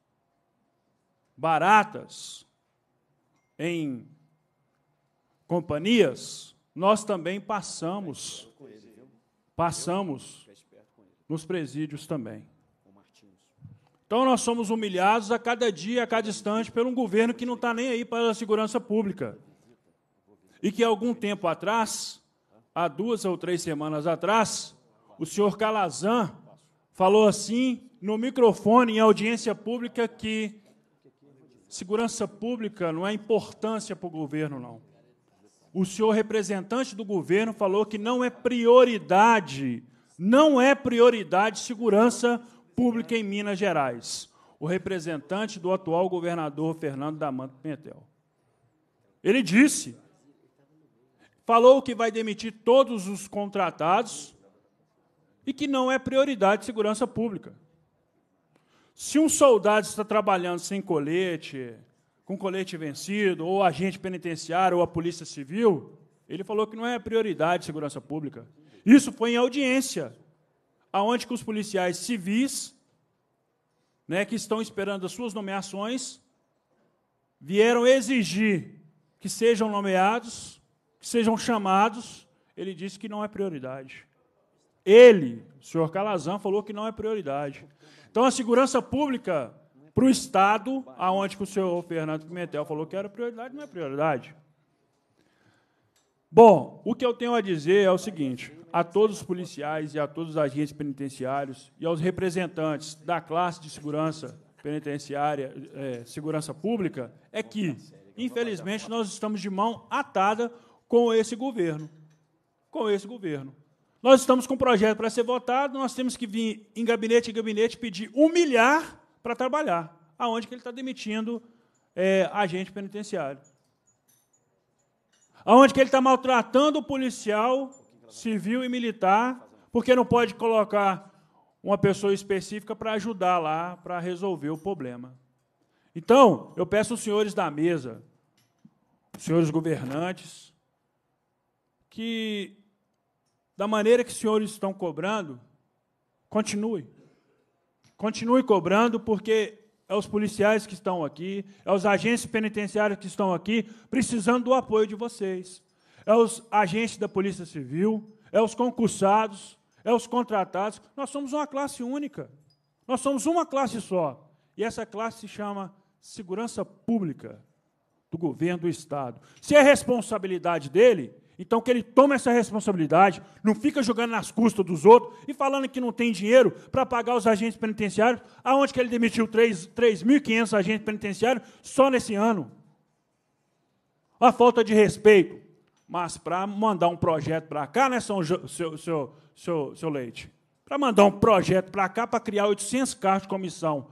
baratas, em companhias, nós também passamos. Passamos nos presídios também. Então nós somos humilhados a cada dia, a cada instante, por um governo que não está nem aí para a segurança pública. E que algum tempo atrás há duas ou três semanas atrás, o senhor Calazan falou assim no microfone em audiência pública que segurança pública não é importância para o governo, não. O senhor representante do governo falou que não é prioridade, não é prioridade segurança pública em Minas Gerais. O representante do atual governador Fernando Damanto Pimentel. Ele disse falou que vai demitir todos os contratados e que não é prioridade de segurança pública. Se um soldado está trabalhando sem colete, com colete vencido, ou agente penitenciário, ou a polícia civil, ele falou que não é prioridade de segurança pública. Isso foi em audiência, aonde que os policiais civis, né, que estão esperando as suas nomeações, vieram exigir que sejam nomeados sejam chamados, ele disse que não é prioridade. Ele, o senhor Calazan, falou que não é prioridade. Então, a segurança pública para o Estado, aonde que o senhor Fernando Pimentel falou que era prioridade, não é prioridade. Bom, o que eu tenho a dizer é o seguinte: a todos os policiais e a todos os agentes penitenciários e aos representantes da classe de segurança penitenciária, é, segurança pública, é que, infelizmente, nós estamos de mão atada com esse governo. Com esse governo. Nós estamos com um projeto para ser votado, nós temos que vir em gabinete em gabinete pedir um milhar para trabalhar, aonde que ele está demitindo é, agente penitenciário. Aonde que ele está maltratando o policial, civil e militar, porque não pode colocar uma pessoa específica para ajudar lá, para resolver o problema. Então, eu peço aos senhores da mesa, senhores governantes, que, da maneira que os senhores estão cobrando, continue. Continue cobrando, porque é os policiais que estão aqui, é os agentes penitenciários que estão aqui, precisando do apoio de vocês. É os agentes da Polícia Civil, é os concursados, é os contratados. Nós somos uma classe única. Nós somos uma classe só. E essa classe se chama segurança pública do governo do Estado. Se é responsabilidade dele, então que ele tome essa responsabilidade, não fica jogando nas custas dos outros e falando que não tem dinheiro para pagar os agentes penitenciários, aonde que ele demitiu 3.500 agentes penitenciários só nesse ano. A falta de respeito. Mas para mandar um projeto para cá, né, São jo, seu, seu, seu, seu Leite? Para mandar um projeto para cá para criar 800 cargos de comissão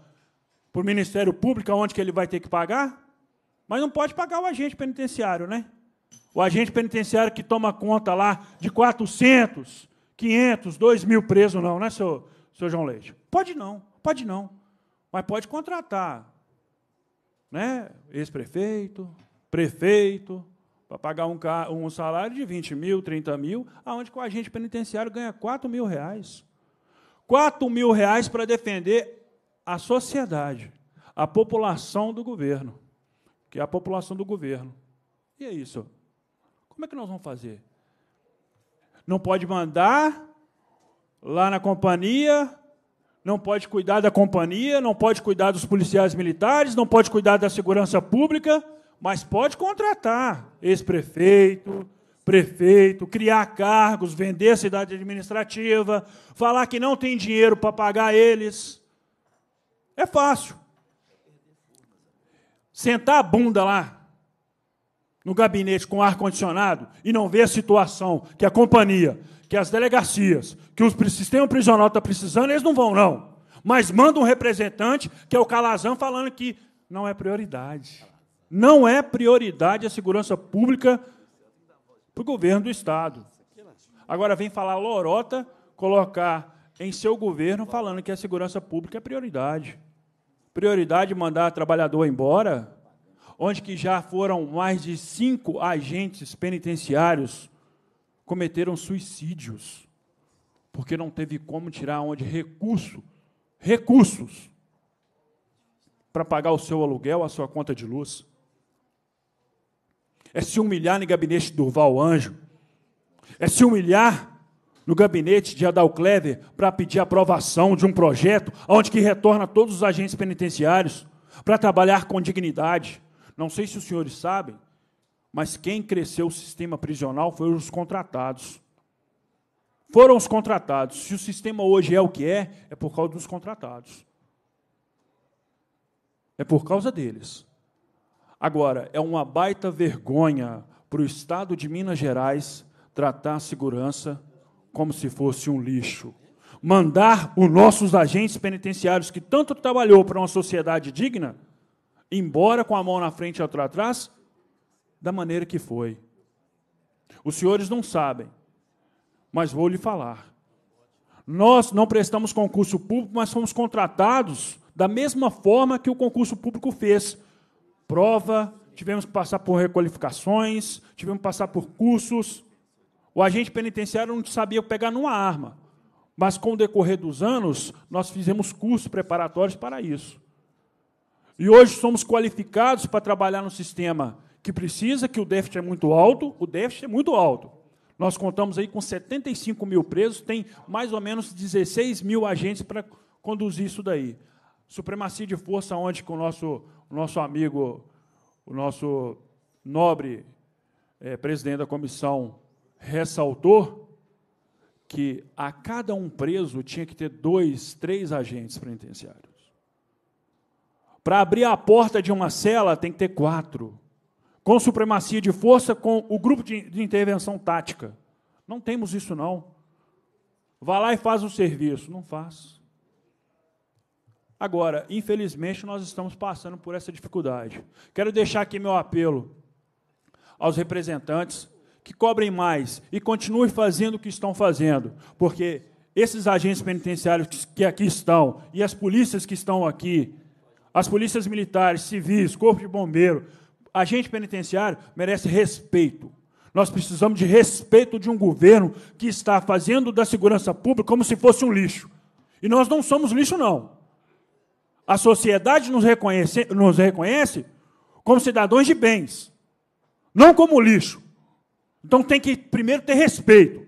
para o Ministério Público, aonde que ele vai ter que pagar? Mas não pode pagar o agente penitenciário, né? O agente penitenciário que toma conta lá de 400, 500, 2 mil presos, não, né, senhor, senhor João Leite? Pode não, pode não. Mas pode contratar né, ex-prefeito, prefeito, para pagar um, um, salário de 20 mil, 30 mil, aonde o agente penitenciário ganha 4 mil reais. 4 mil reais para defender a sociedade, a população do governo, que é a população do governo. E é isso. Como é que nós vamos fazer? Não pode mandar lá na companhia, não pode cuidar da companhia, não pode cuidar dos policiais militares, não pode cuidar da segurança pública, mas pode contratar ex-prefeito, prefeito, criar cargos, vender a cidade administrativa, falar que não tem dinheiro para pagar eles. É fácil. Sentar a bunda lá no gabinete com ar-condicionado e não vê a situação que a companhia, que as delegacias, que o sistema prisional está precisando, eles não vão, não. Mas manda um representante, que é o Calazan, falando que não é prioridade. Não é prioridade a segurança pública para o governo do Estado. Agora vem falar lorota, colocar em seu governo falando que a segurança pública é prioridade. Prioridade mandar trabalhador embora? onde que já foram mais de cinco agentes penitenciários cometeram suicídios, porque não teve como tirar onde recurso, recursos para pagar o seu aluguel, a sua conta de luz. É se humilhar no gabinete do Durval Anjo. É se humilhar no gabinete de Adal Clever para pedir aprovação de um projeto onde que retorna todos os agentes penitenciários para trabalhar com dignidade. Não sei se os senhores sabem, mas quem cresceu o sistema prisional foram os contratados. Foram os contratados. Se o sistema hoje é o que é, é por causa dos contratados. É por causa deles. Agora, é uma baita vergonha para o Estado de Minas Gerais tratar a segurança como se fosse um lixo. Mandar os nossos agentes penitenciários, que tanto trabalhou para uma sociedade digna, embora com a mão na frente e a outra atrás, da maneira que foi. Os senhores não sabem, mas vou lhe falar. Nós não prestamos concurso público, mas fomos contratados da mesma forma que o concurso público fez. Prova, tivemos que passar por requalificações, tivemos que passar por cursos. O agente penitenciário não sabia pegar numa arma, mas com o decorrer dos anos, nós fizemos cursos preparatórios para isso. E hoje somos qualificados para trabalhar no sistema que precisa, que o déficit é muito alto, o déficit é muito alto. Nós contamos aí com 75 mil presos, tem mais ou menos 16 mil agentes para conduzir isso daí. Supremacia de força, onde com o nosso, o nosso amigo, o nosso nobre é, presidente da comissão ressaltou que a cada um preso tinha que ter dois, três agentes penitenciários. Para abrir a porta de uma cela, tem que ter quatro. Com supremacia de força, com o grupo de, de intervenção tática. Não temos isso, não. Vá lá e faz o serviço. Não faz. Agora, infelizmente, nós estamos passando por essa dificuldade. Quero deixar aqui meu apelo aos representantes que cobrem mais e continuem fazendo o que estão fazendo, porque esses agentes penitenciários que aqui estão e as polícias que estão aqui as polícias militares, civis, corpo de bombeiro, agente penitenciário merece respeito. Nós precisamos de respeito de um governo que está fazendo da segurança pública como se fosse um lixo. E nós não somos lixo, não. A sociedade nos reconhece, nos reconhece como cidadãos de bens, não como lixo. Então tem que primeiro ter respeito.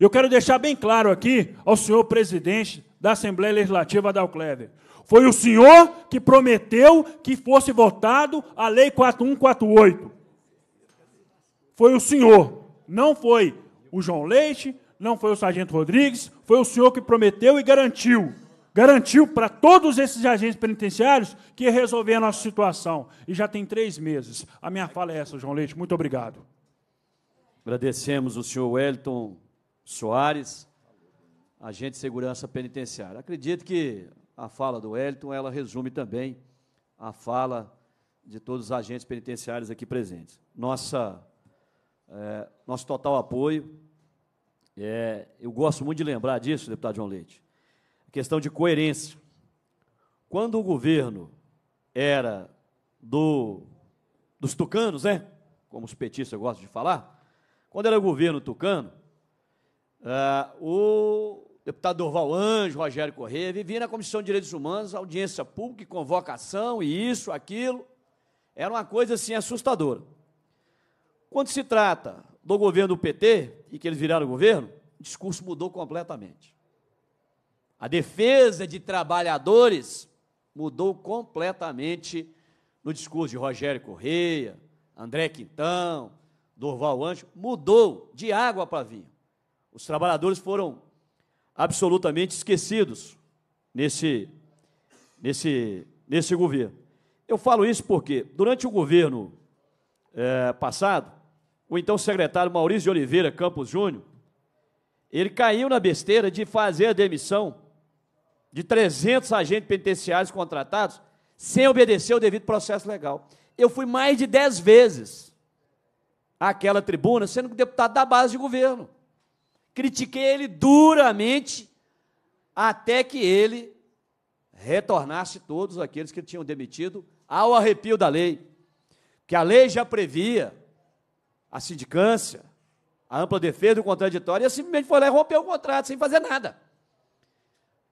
Eu quero deixar bem claro aqui ao senhor presidente da Assembleia Legislativa, da Clever. Foi o senhor que prometeu que fosse votado a Lei 4148. Foi o senhor, não foi o João Leite, não foi o Sargento Rodrigues, foi o senhor que prometeu e garantiu. Garantiu para todos esses agentes penitenciários que ia resolver a nossa situação. E já tem três meses. A minha fala é essa, João Leite. Muito obrigado. Agradecemos o senhor Wellington Soares, agente de segurança penitenciária. Acredito que a fala do Wellington, ela resume também a fala de todos os agentes penitenciários aqui presentes. Nossa, é, nosso total apoio. É, eu gosto muito de lembrar disso, deputado João Leite. A questão de coerência. Quando o governo era do, dos tucanos, né? como os petistas gostam de falar, quando era governo tucano, uh, o, deputado Dorval Anjo, Rogério Corrêa, vivia na Comissão de Direitos Humanos, audiência pública, convocação e isso, aquilo. Era uma coisa assim assustadora. Quando se trata do governo do PT e que eles viraram governo, o discurso mudou completamente. A defesa de trabalhadores mudou completamente no discurso de Rogério Correia, André Quintão, Dorval Anjo, mudou de água para vinho. Os trabalhadores foram absolutamente esquecidos nesse, nesse, nesse governo. Eu falo isso porque, durante o governo é, passado, o então secretário Maurício de Oliveira Campos Júnior, ele caiu na besteira de fazer a demissão de 300 agentes penitenciários contratados sem obedecer o devido processo legal. Eu fui mais de 10 vezes àquela tribuna sendo deputado da base de governo critiquei ele duramente até que ele retornasse todos aqueles que tinham demitido ao arrepio da lei, que a lei já previa a sindicância, a ampla defesa do contraditório, e simplesmente foi lá e rompeu o contrato sem fazer nada.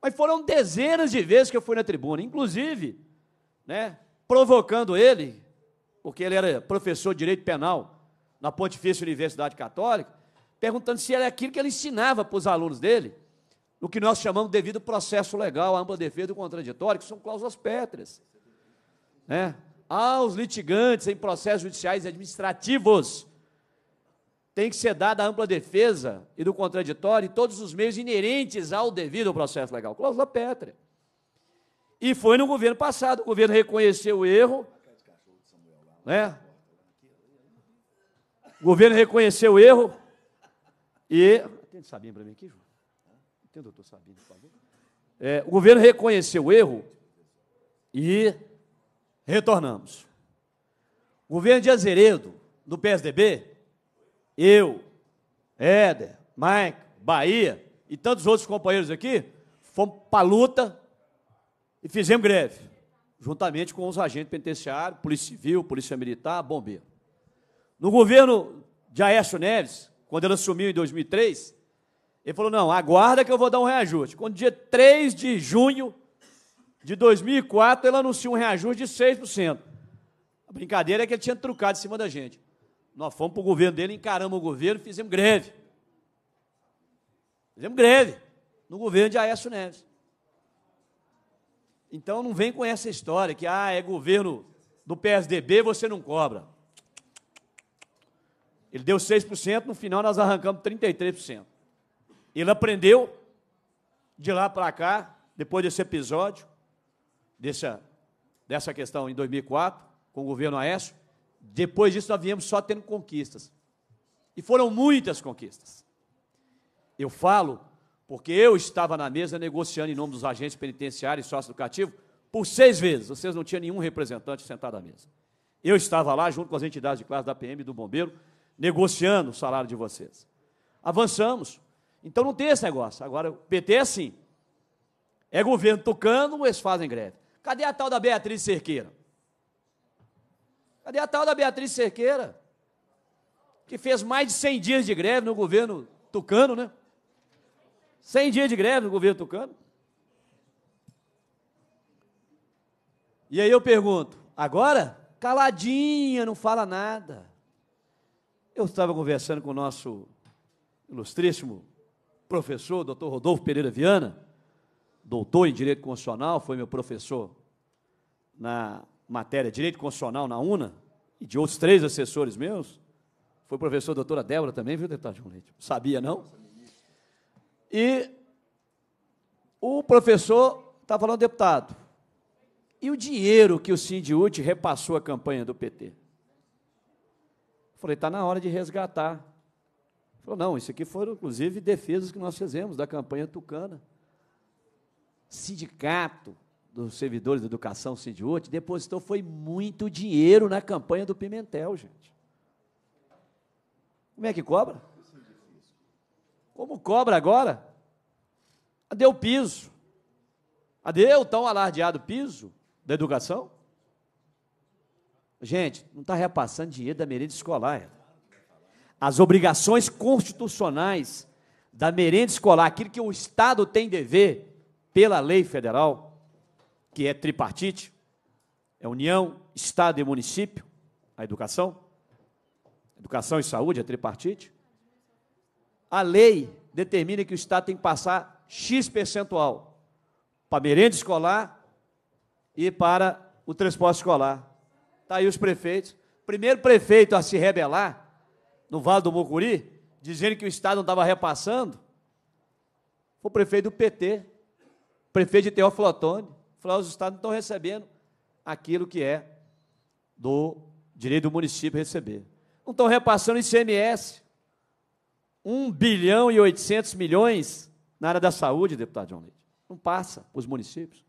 Mas foram dezenas de vezes que eu fui na tribuna, inclusive, né, provocando ele, porque ele era professor de direito penal na Pontifícia Universidade Católica, perguntando se era aquilo que ele ensinava para os alunos dele, no que nós chamamos devido processo legal, ampla defesa do contraditório, que são cláusulas pétreas. Né? Aos litigantes em processos judiciais e administrativos tem que ser dada a ampla defesa e do contraditório e todos os meios inerentes ao devido processo legal. Cláusula pétrea. E foi no governo passado, o governo reconheceu o erro, né? O governo reconheceu o erro, e. Atende Sabino para mim aqui, João. Atende, doutor Sabino, por favor. É, o governo reconheceu o erro e retornamos. O governo de Azeredo, do PSDB, eu, Éder, Mike, Bahia e tantos outros companheiros aqui, fomos para a luta e fizemos greve, juntamente com os agentes penitenciários, Polícia Civil, Polícia Militar, Bombeiro. No governo de Aécio Neves, quando ele assumiu em 2003, ele falou: não, aguarda que eu vou dar um reajuste. Quando dia 3 de junho de 2004, ele anunciou um reajuste de 6%. A brincadeira é que ele tinha trucado em cima da gente. Nós fomos para o governo dele, encaramos o governo, fizemos greve. Fizemos greve no governo de Aécio Neves. Então não vem com essa história que ah, é governo do PSDB, você não cobra. Ele deu 6%, no final nós arrancamos 33%. Ele aprendeu de lá para cá, depois desse episódio, dessa, dessa questão em 2004, com o governo Aécio. Depois disso, nós viemos só tendo conquistas. E foram muitas conquistas. Eu falo porque eu estava na mesa negociando em nome dos agentes penitenciários e sócio-educativo por seis vezes. Vocês não tinham nenhum representante sentado à mesa. Eu estava lá junto com as entidades de classe da PM e do Bombeiro negociando o salário de vocês. Avançamos. Então não tem esse negócio. Agora, o PT é assim. É governo tocando, eles fazem greve. Cadê a tal da Beatriz Cerqueira? Cadê a tal da Beatriz Cerqueira? Que fez mais de 100 dias de greve no governo tucano, né? 100 dias de greve no governo tucano. E aí eu pergunto, agora? Caladinha, não fala nada. Eu estava conversando com o nosso ilustríssimo professor, doutor Rodolfo Pereira Viana, doutor em Direito Constitucional, foi meu professor na matéria Direito Constitucional na UNA, e de outros três assessores meus. Foi professor doutora Débora também, viu, deputado João Leite? Sabia, não? E o professor está falando, deputado, e o dinheiro que o Sindiúte repassou à campanha do PT? Falei, está na hora de resgatar. Falou, não, isso aqui foram, inclusive, defesas que nós fizemos da campanha tucana. Sindicato dos servidores da educação, Sindiúte, depositou foi muito dinheiro na campanha do Pimentel, gente. Como é que cobra? Como cobra agora? Deu piso. Deu tão alardeado piso da educação? Gente, não está repassando dinheiro da merenda escolar. As obrigações constitucionais da merenda escolar, aquilo que o Estado tem dever pela lei federal, que é tripartite, é União, Estado e município, a educação, educação e saúde é tripartite. A lei determina que o Estado tem que passar X percentual para a merenda escolar e para o transporte escolar Está aí os prefeitos. Primeiro prefeito a se rebelar no Vale do Mucuri, dizendo que o Estado não estava repassando, foi o prefeito do PT, prefeito de Teófilo Otoni, falou: os Estados não estão recebendo aquilo que é do direito do município receber. Não estão repassando ICMS. 1 bilhão e 800 milhões na área da saúde, deputado João Leite. Não passa para os municípios.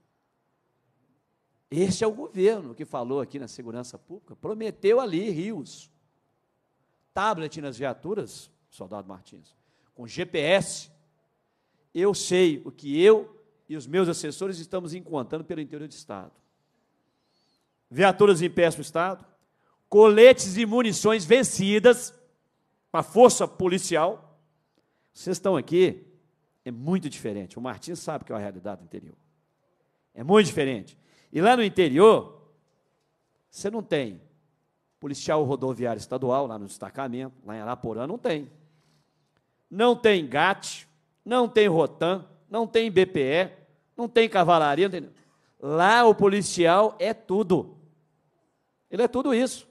Este é o governo que falou aqui na segurança pública, prometeu ali rios, tablet nas viaturas, soldado Martins, com GPS. Eu sei o que eu e os meus assessores estamos encontrando pelo interior do Estado. Viaturas em péssimo estado, coletes e munições vencidas para a força policial. Vocês estão aqui, é muito diferente. O Martins sabe que é uma realidade do interior. É muito diferente. E lá no interior, você não tem policial rodoviário estadual, lá no destacamento, lá em Araporã, não tem. Não tem GAT, não tem Rotan, não tem BPE, não tem cavalaria. Não tem... Lá o policial é tudo. Ele é tudo isso.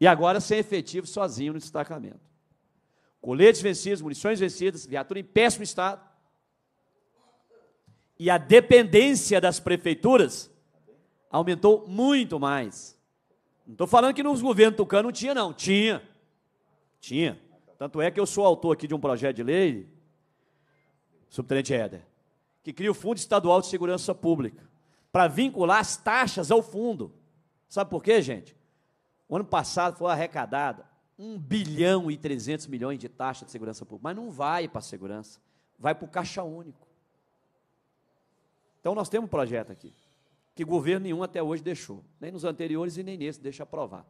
E agora sem efetivo, sozinho no destacamento. Coletes vencidos, munições vencidas, viatura em péssimo estado. E a dependência das prefeituras aumentou muito mais. Não estou falando que nos governos tucano não tinha, não. Tinha. Tinha. Tanto é que eu sou autor aqui de um projeto de lei, subtenente Éder, que cria o Fundo Estadual de Segurança Pública para vincular as taxas ao fundo. Sabe por quê, gente? O ano passado foi arrecadada 1 bilhão e 300 milhões de taxa de segurança pública, mas não vai para a segurança, vai para o caixa único. Então nós temos um projeto aqui que governo nenhum até hoje deixou, nem nos anteriores e nem nesse, deixa aprovar.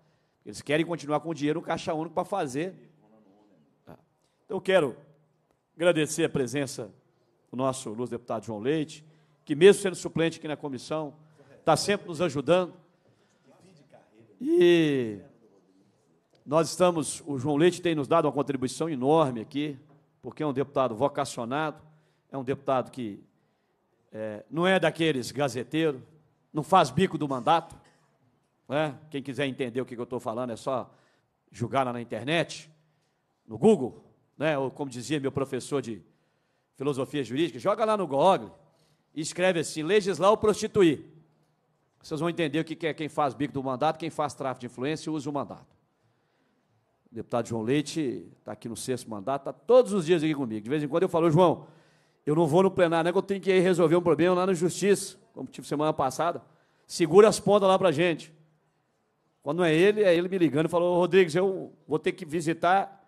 Eles querem continuar com o dinheiro no Caixa Único para fazer. Ah. Então, eu quero agradecer a presença do nosso luz deputado João Leite, que mesmo sendo suplente aqui na comissão, está sempre nos ajudando. E nós estamos, o João Leite tem nos dado uma contribuição enorme aqui, porque é um deputado vocacionado, é um deputado que é, não é daqueles gazeteiros, não faz bico do mandato. Né? Quem quiser entender o que eu estou falando é só julgar lá na internet, no Google, né? ou como dizia meu professor de filosofia jurídica, joga lá no Google e escreve assim: legislar ou prostituir. Vocês vão entender o que é quem faz bico do mandato, quem faz tráfico de influência e usa o mandato. O deputado João Leite está aqui no sexto mandato, está todos os dias aqui comigo. De vez em quando eu falo, João, eu não vou no plenário, é que eu tenho que resolver um problema lá na Justiça como tive semana passada, segura as pontas lá para gente. Quando é ele, é ele me ligando e falou, Rodrigues, eu vou ter que visitar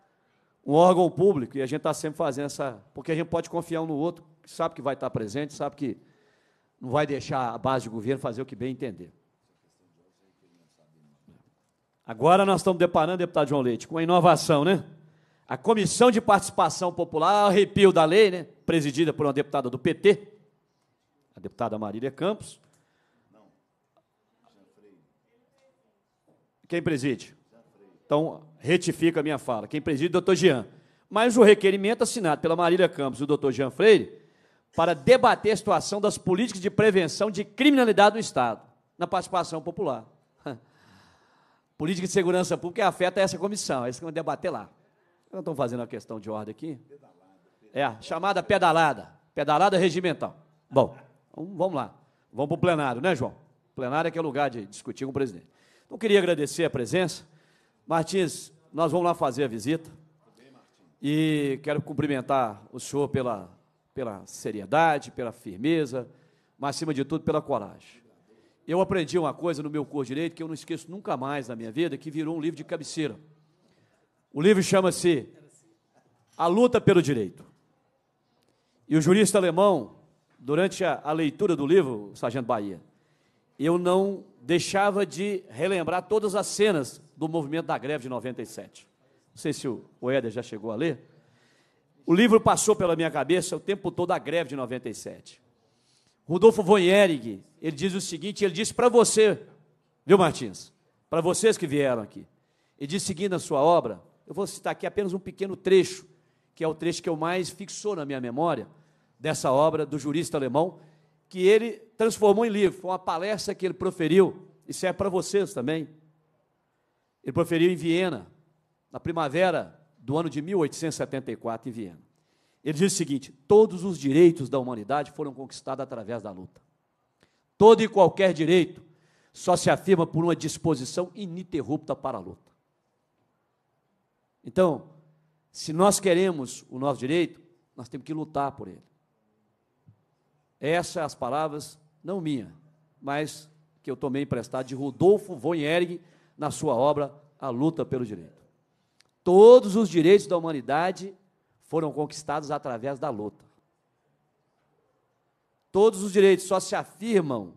um órgão público, e a gente está sempre fazendo essa, porque a gente pode confiar um no outro, sabe que vai estar tá presente, sabe que não vai deixar a base de governo fazer o que bem entender. Agora nós estamos deparando, deputado João Leite, com a inovação, né? A Comissão de Participação Popular, arrepio da lei, né? Presidida por uma deputada do PT, a deputada Marília Campos. Não. Quem preside? Então, retifica a minha fala. Quem preside, é doutor Jean. Mas o requerimento assinado pela Marília Campos e o doutor Jean Freire para debater a situação das políticas de prevenção de criminalidade do Estado, na participação popular. Política de segurança pública afeta essa comissão, é isso que vamos debater lá. Não estão fazendo a questão de ordem aqui? Pedalada, pedalada. É, chamada pedalada, pedalada regimental. Bom. Então, vamos lá. Vamos para o plenário, né, João? Plenário é que é lugar de discutir com o presidente. Então, queria agradecer a presença. Martins, nós vamos lá fazer a visita. E quero cumprimentar o senhor pela, pela seriedade, pela firmeza, mas, acima de tudo, pela coragem. Eu aprendi uma coisa no meu curso de direito que eu não esqueço nunca mais na minha vida, que virou um livro de cabeceira. O livro chama-se A Luta pelo Direito. E o jurista alemão durante a, a leitura do livro, Sargento Bahia, eu não deixava de relembrar todas as cenas do movimento da greve de 97. Não sei se o, o Éder já chegou a ler. O livro passou pela minha cabeça o tempo todo a greve de 97. Rodolfo von Ehrig, ele diz o seguinte, ele disse para você, viu Martins, para vocês que vieram aqui, ele diz seguindo a sua obra, eu vou citar aqui apenas um pequeno trecho, que é o trecho que eu mais fixou na minha memória, dessa obra do jurista alemão, que ele transformou em livro. Foi uma palestra que ele proferiu, isso é para vocês também. Ele proferiu em Viena, na primavera do ano de 1874, em Viena. Ele diz o seguinte: todos os direitos da humanidade foram conquistados através da luta. Todo e qualquer direito só se afirma por uma disposição ininterrupta para a luta. Então, se nós queremos o nosso direito, nós temos que lutar por ele. Essas é as palavras, não minha, mas que eu tomei emprestado de Rudolfo von Erig na sua obra A Luta pelo Direito. Todos os direitos da humanidade foram conquistados através da luta. Todos os direitos só se afirmam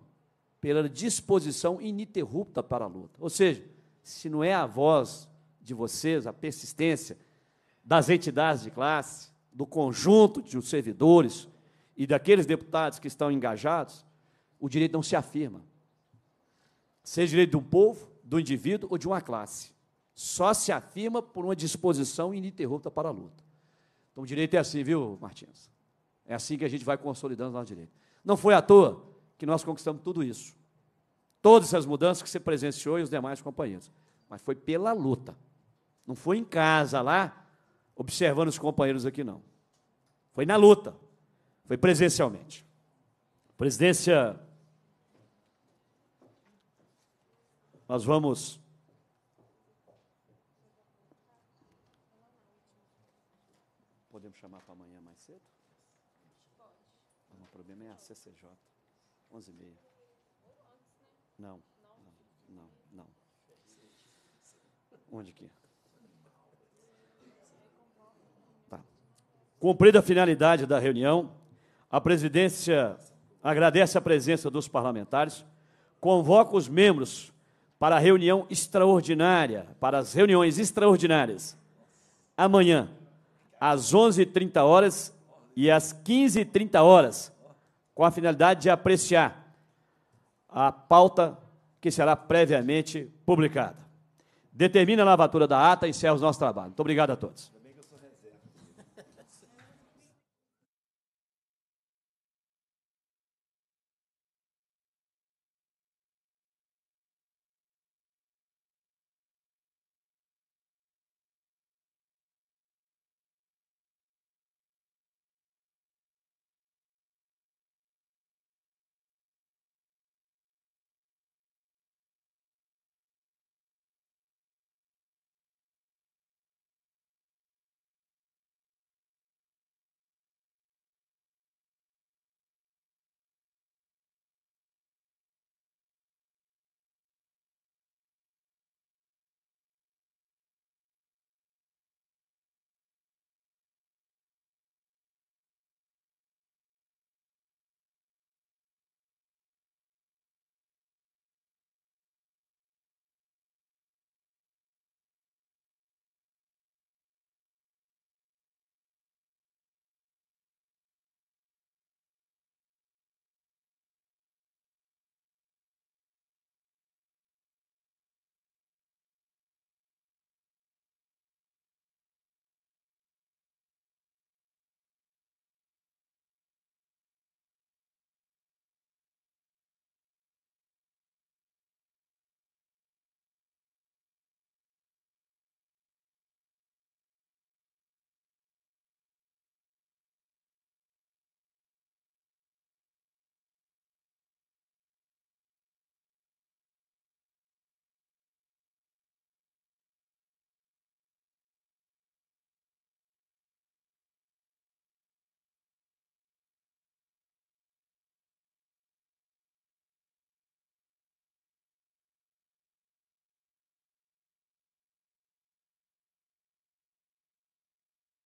pela disposição ininterrupta para a luta. Ou seja, se não é a voz de vocês, a persistência das entidades de classe, do conjunto de servidores, e daqueles deputados que estão engajados, o direito não se afirma. Seja direito do povo, do indivíduo ou de uma classe. Só se afirma por uma disposição ininterrupta para a luta. Então, o direito é assim, viu, Martins? É assim que a gente vai consolidando o nosso direito. Não foi à toa que nós conquistamos tudo isso. Todas essas mudanças que você presenciou e os demais companheiros. Mas foi pela luta. Não foi em casa lá, observando os companheiros aqui, não. Foi na luta. Foi presencialmente. Presidência. Nós vamos. Podemos chamar para amanhã mais cedo? Pode. O problema é a CCJ, 11h30. Não, não, não, não. Onde que? É? Tá. Cumprida a finalidade da reunião, a presidência agradece a presença dos parlamentares, convoca os membros para a reunião extraordinária, para as reuniões extraordinárias, amanhã, às 11h30 horas e às 15h30 horas, com a finalidade de apreciar a pauta que será previamente publicada. Determina a lavatura da ata e encerra o nosso trabalho. Muito obrigado a todos.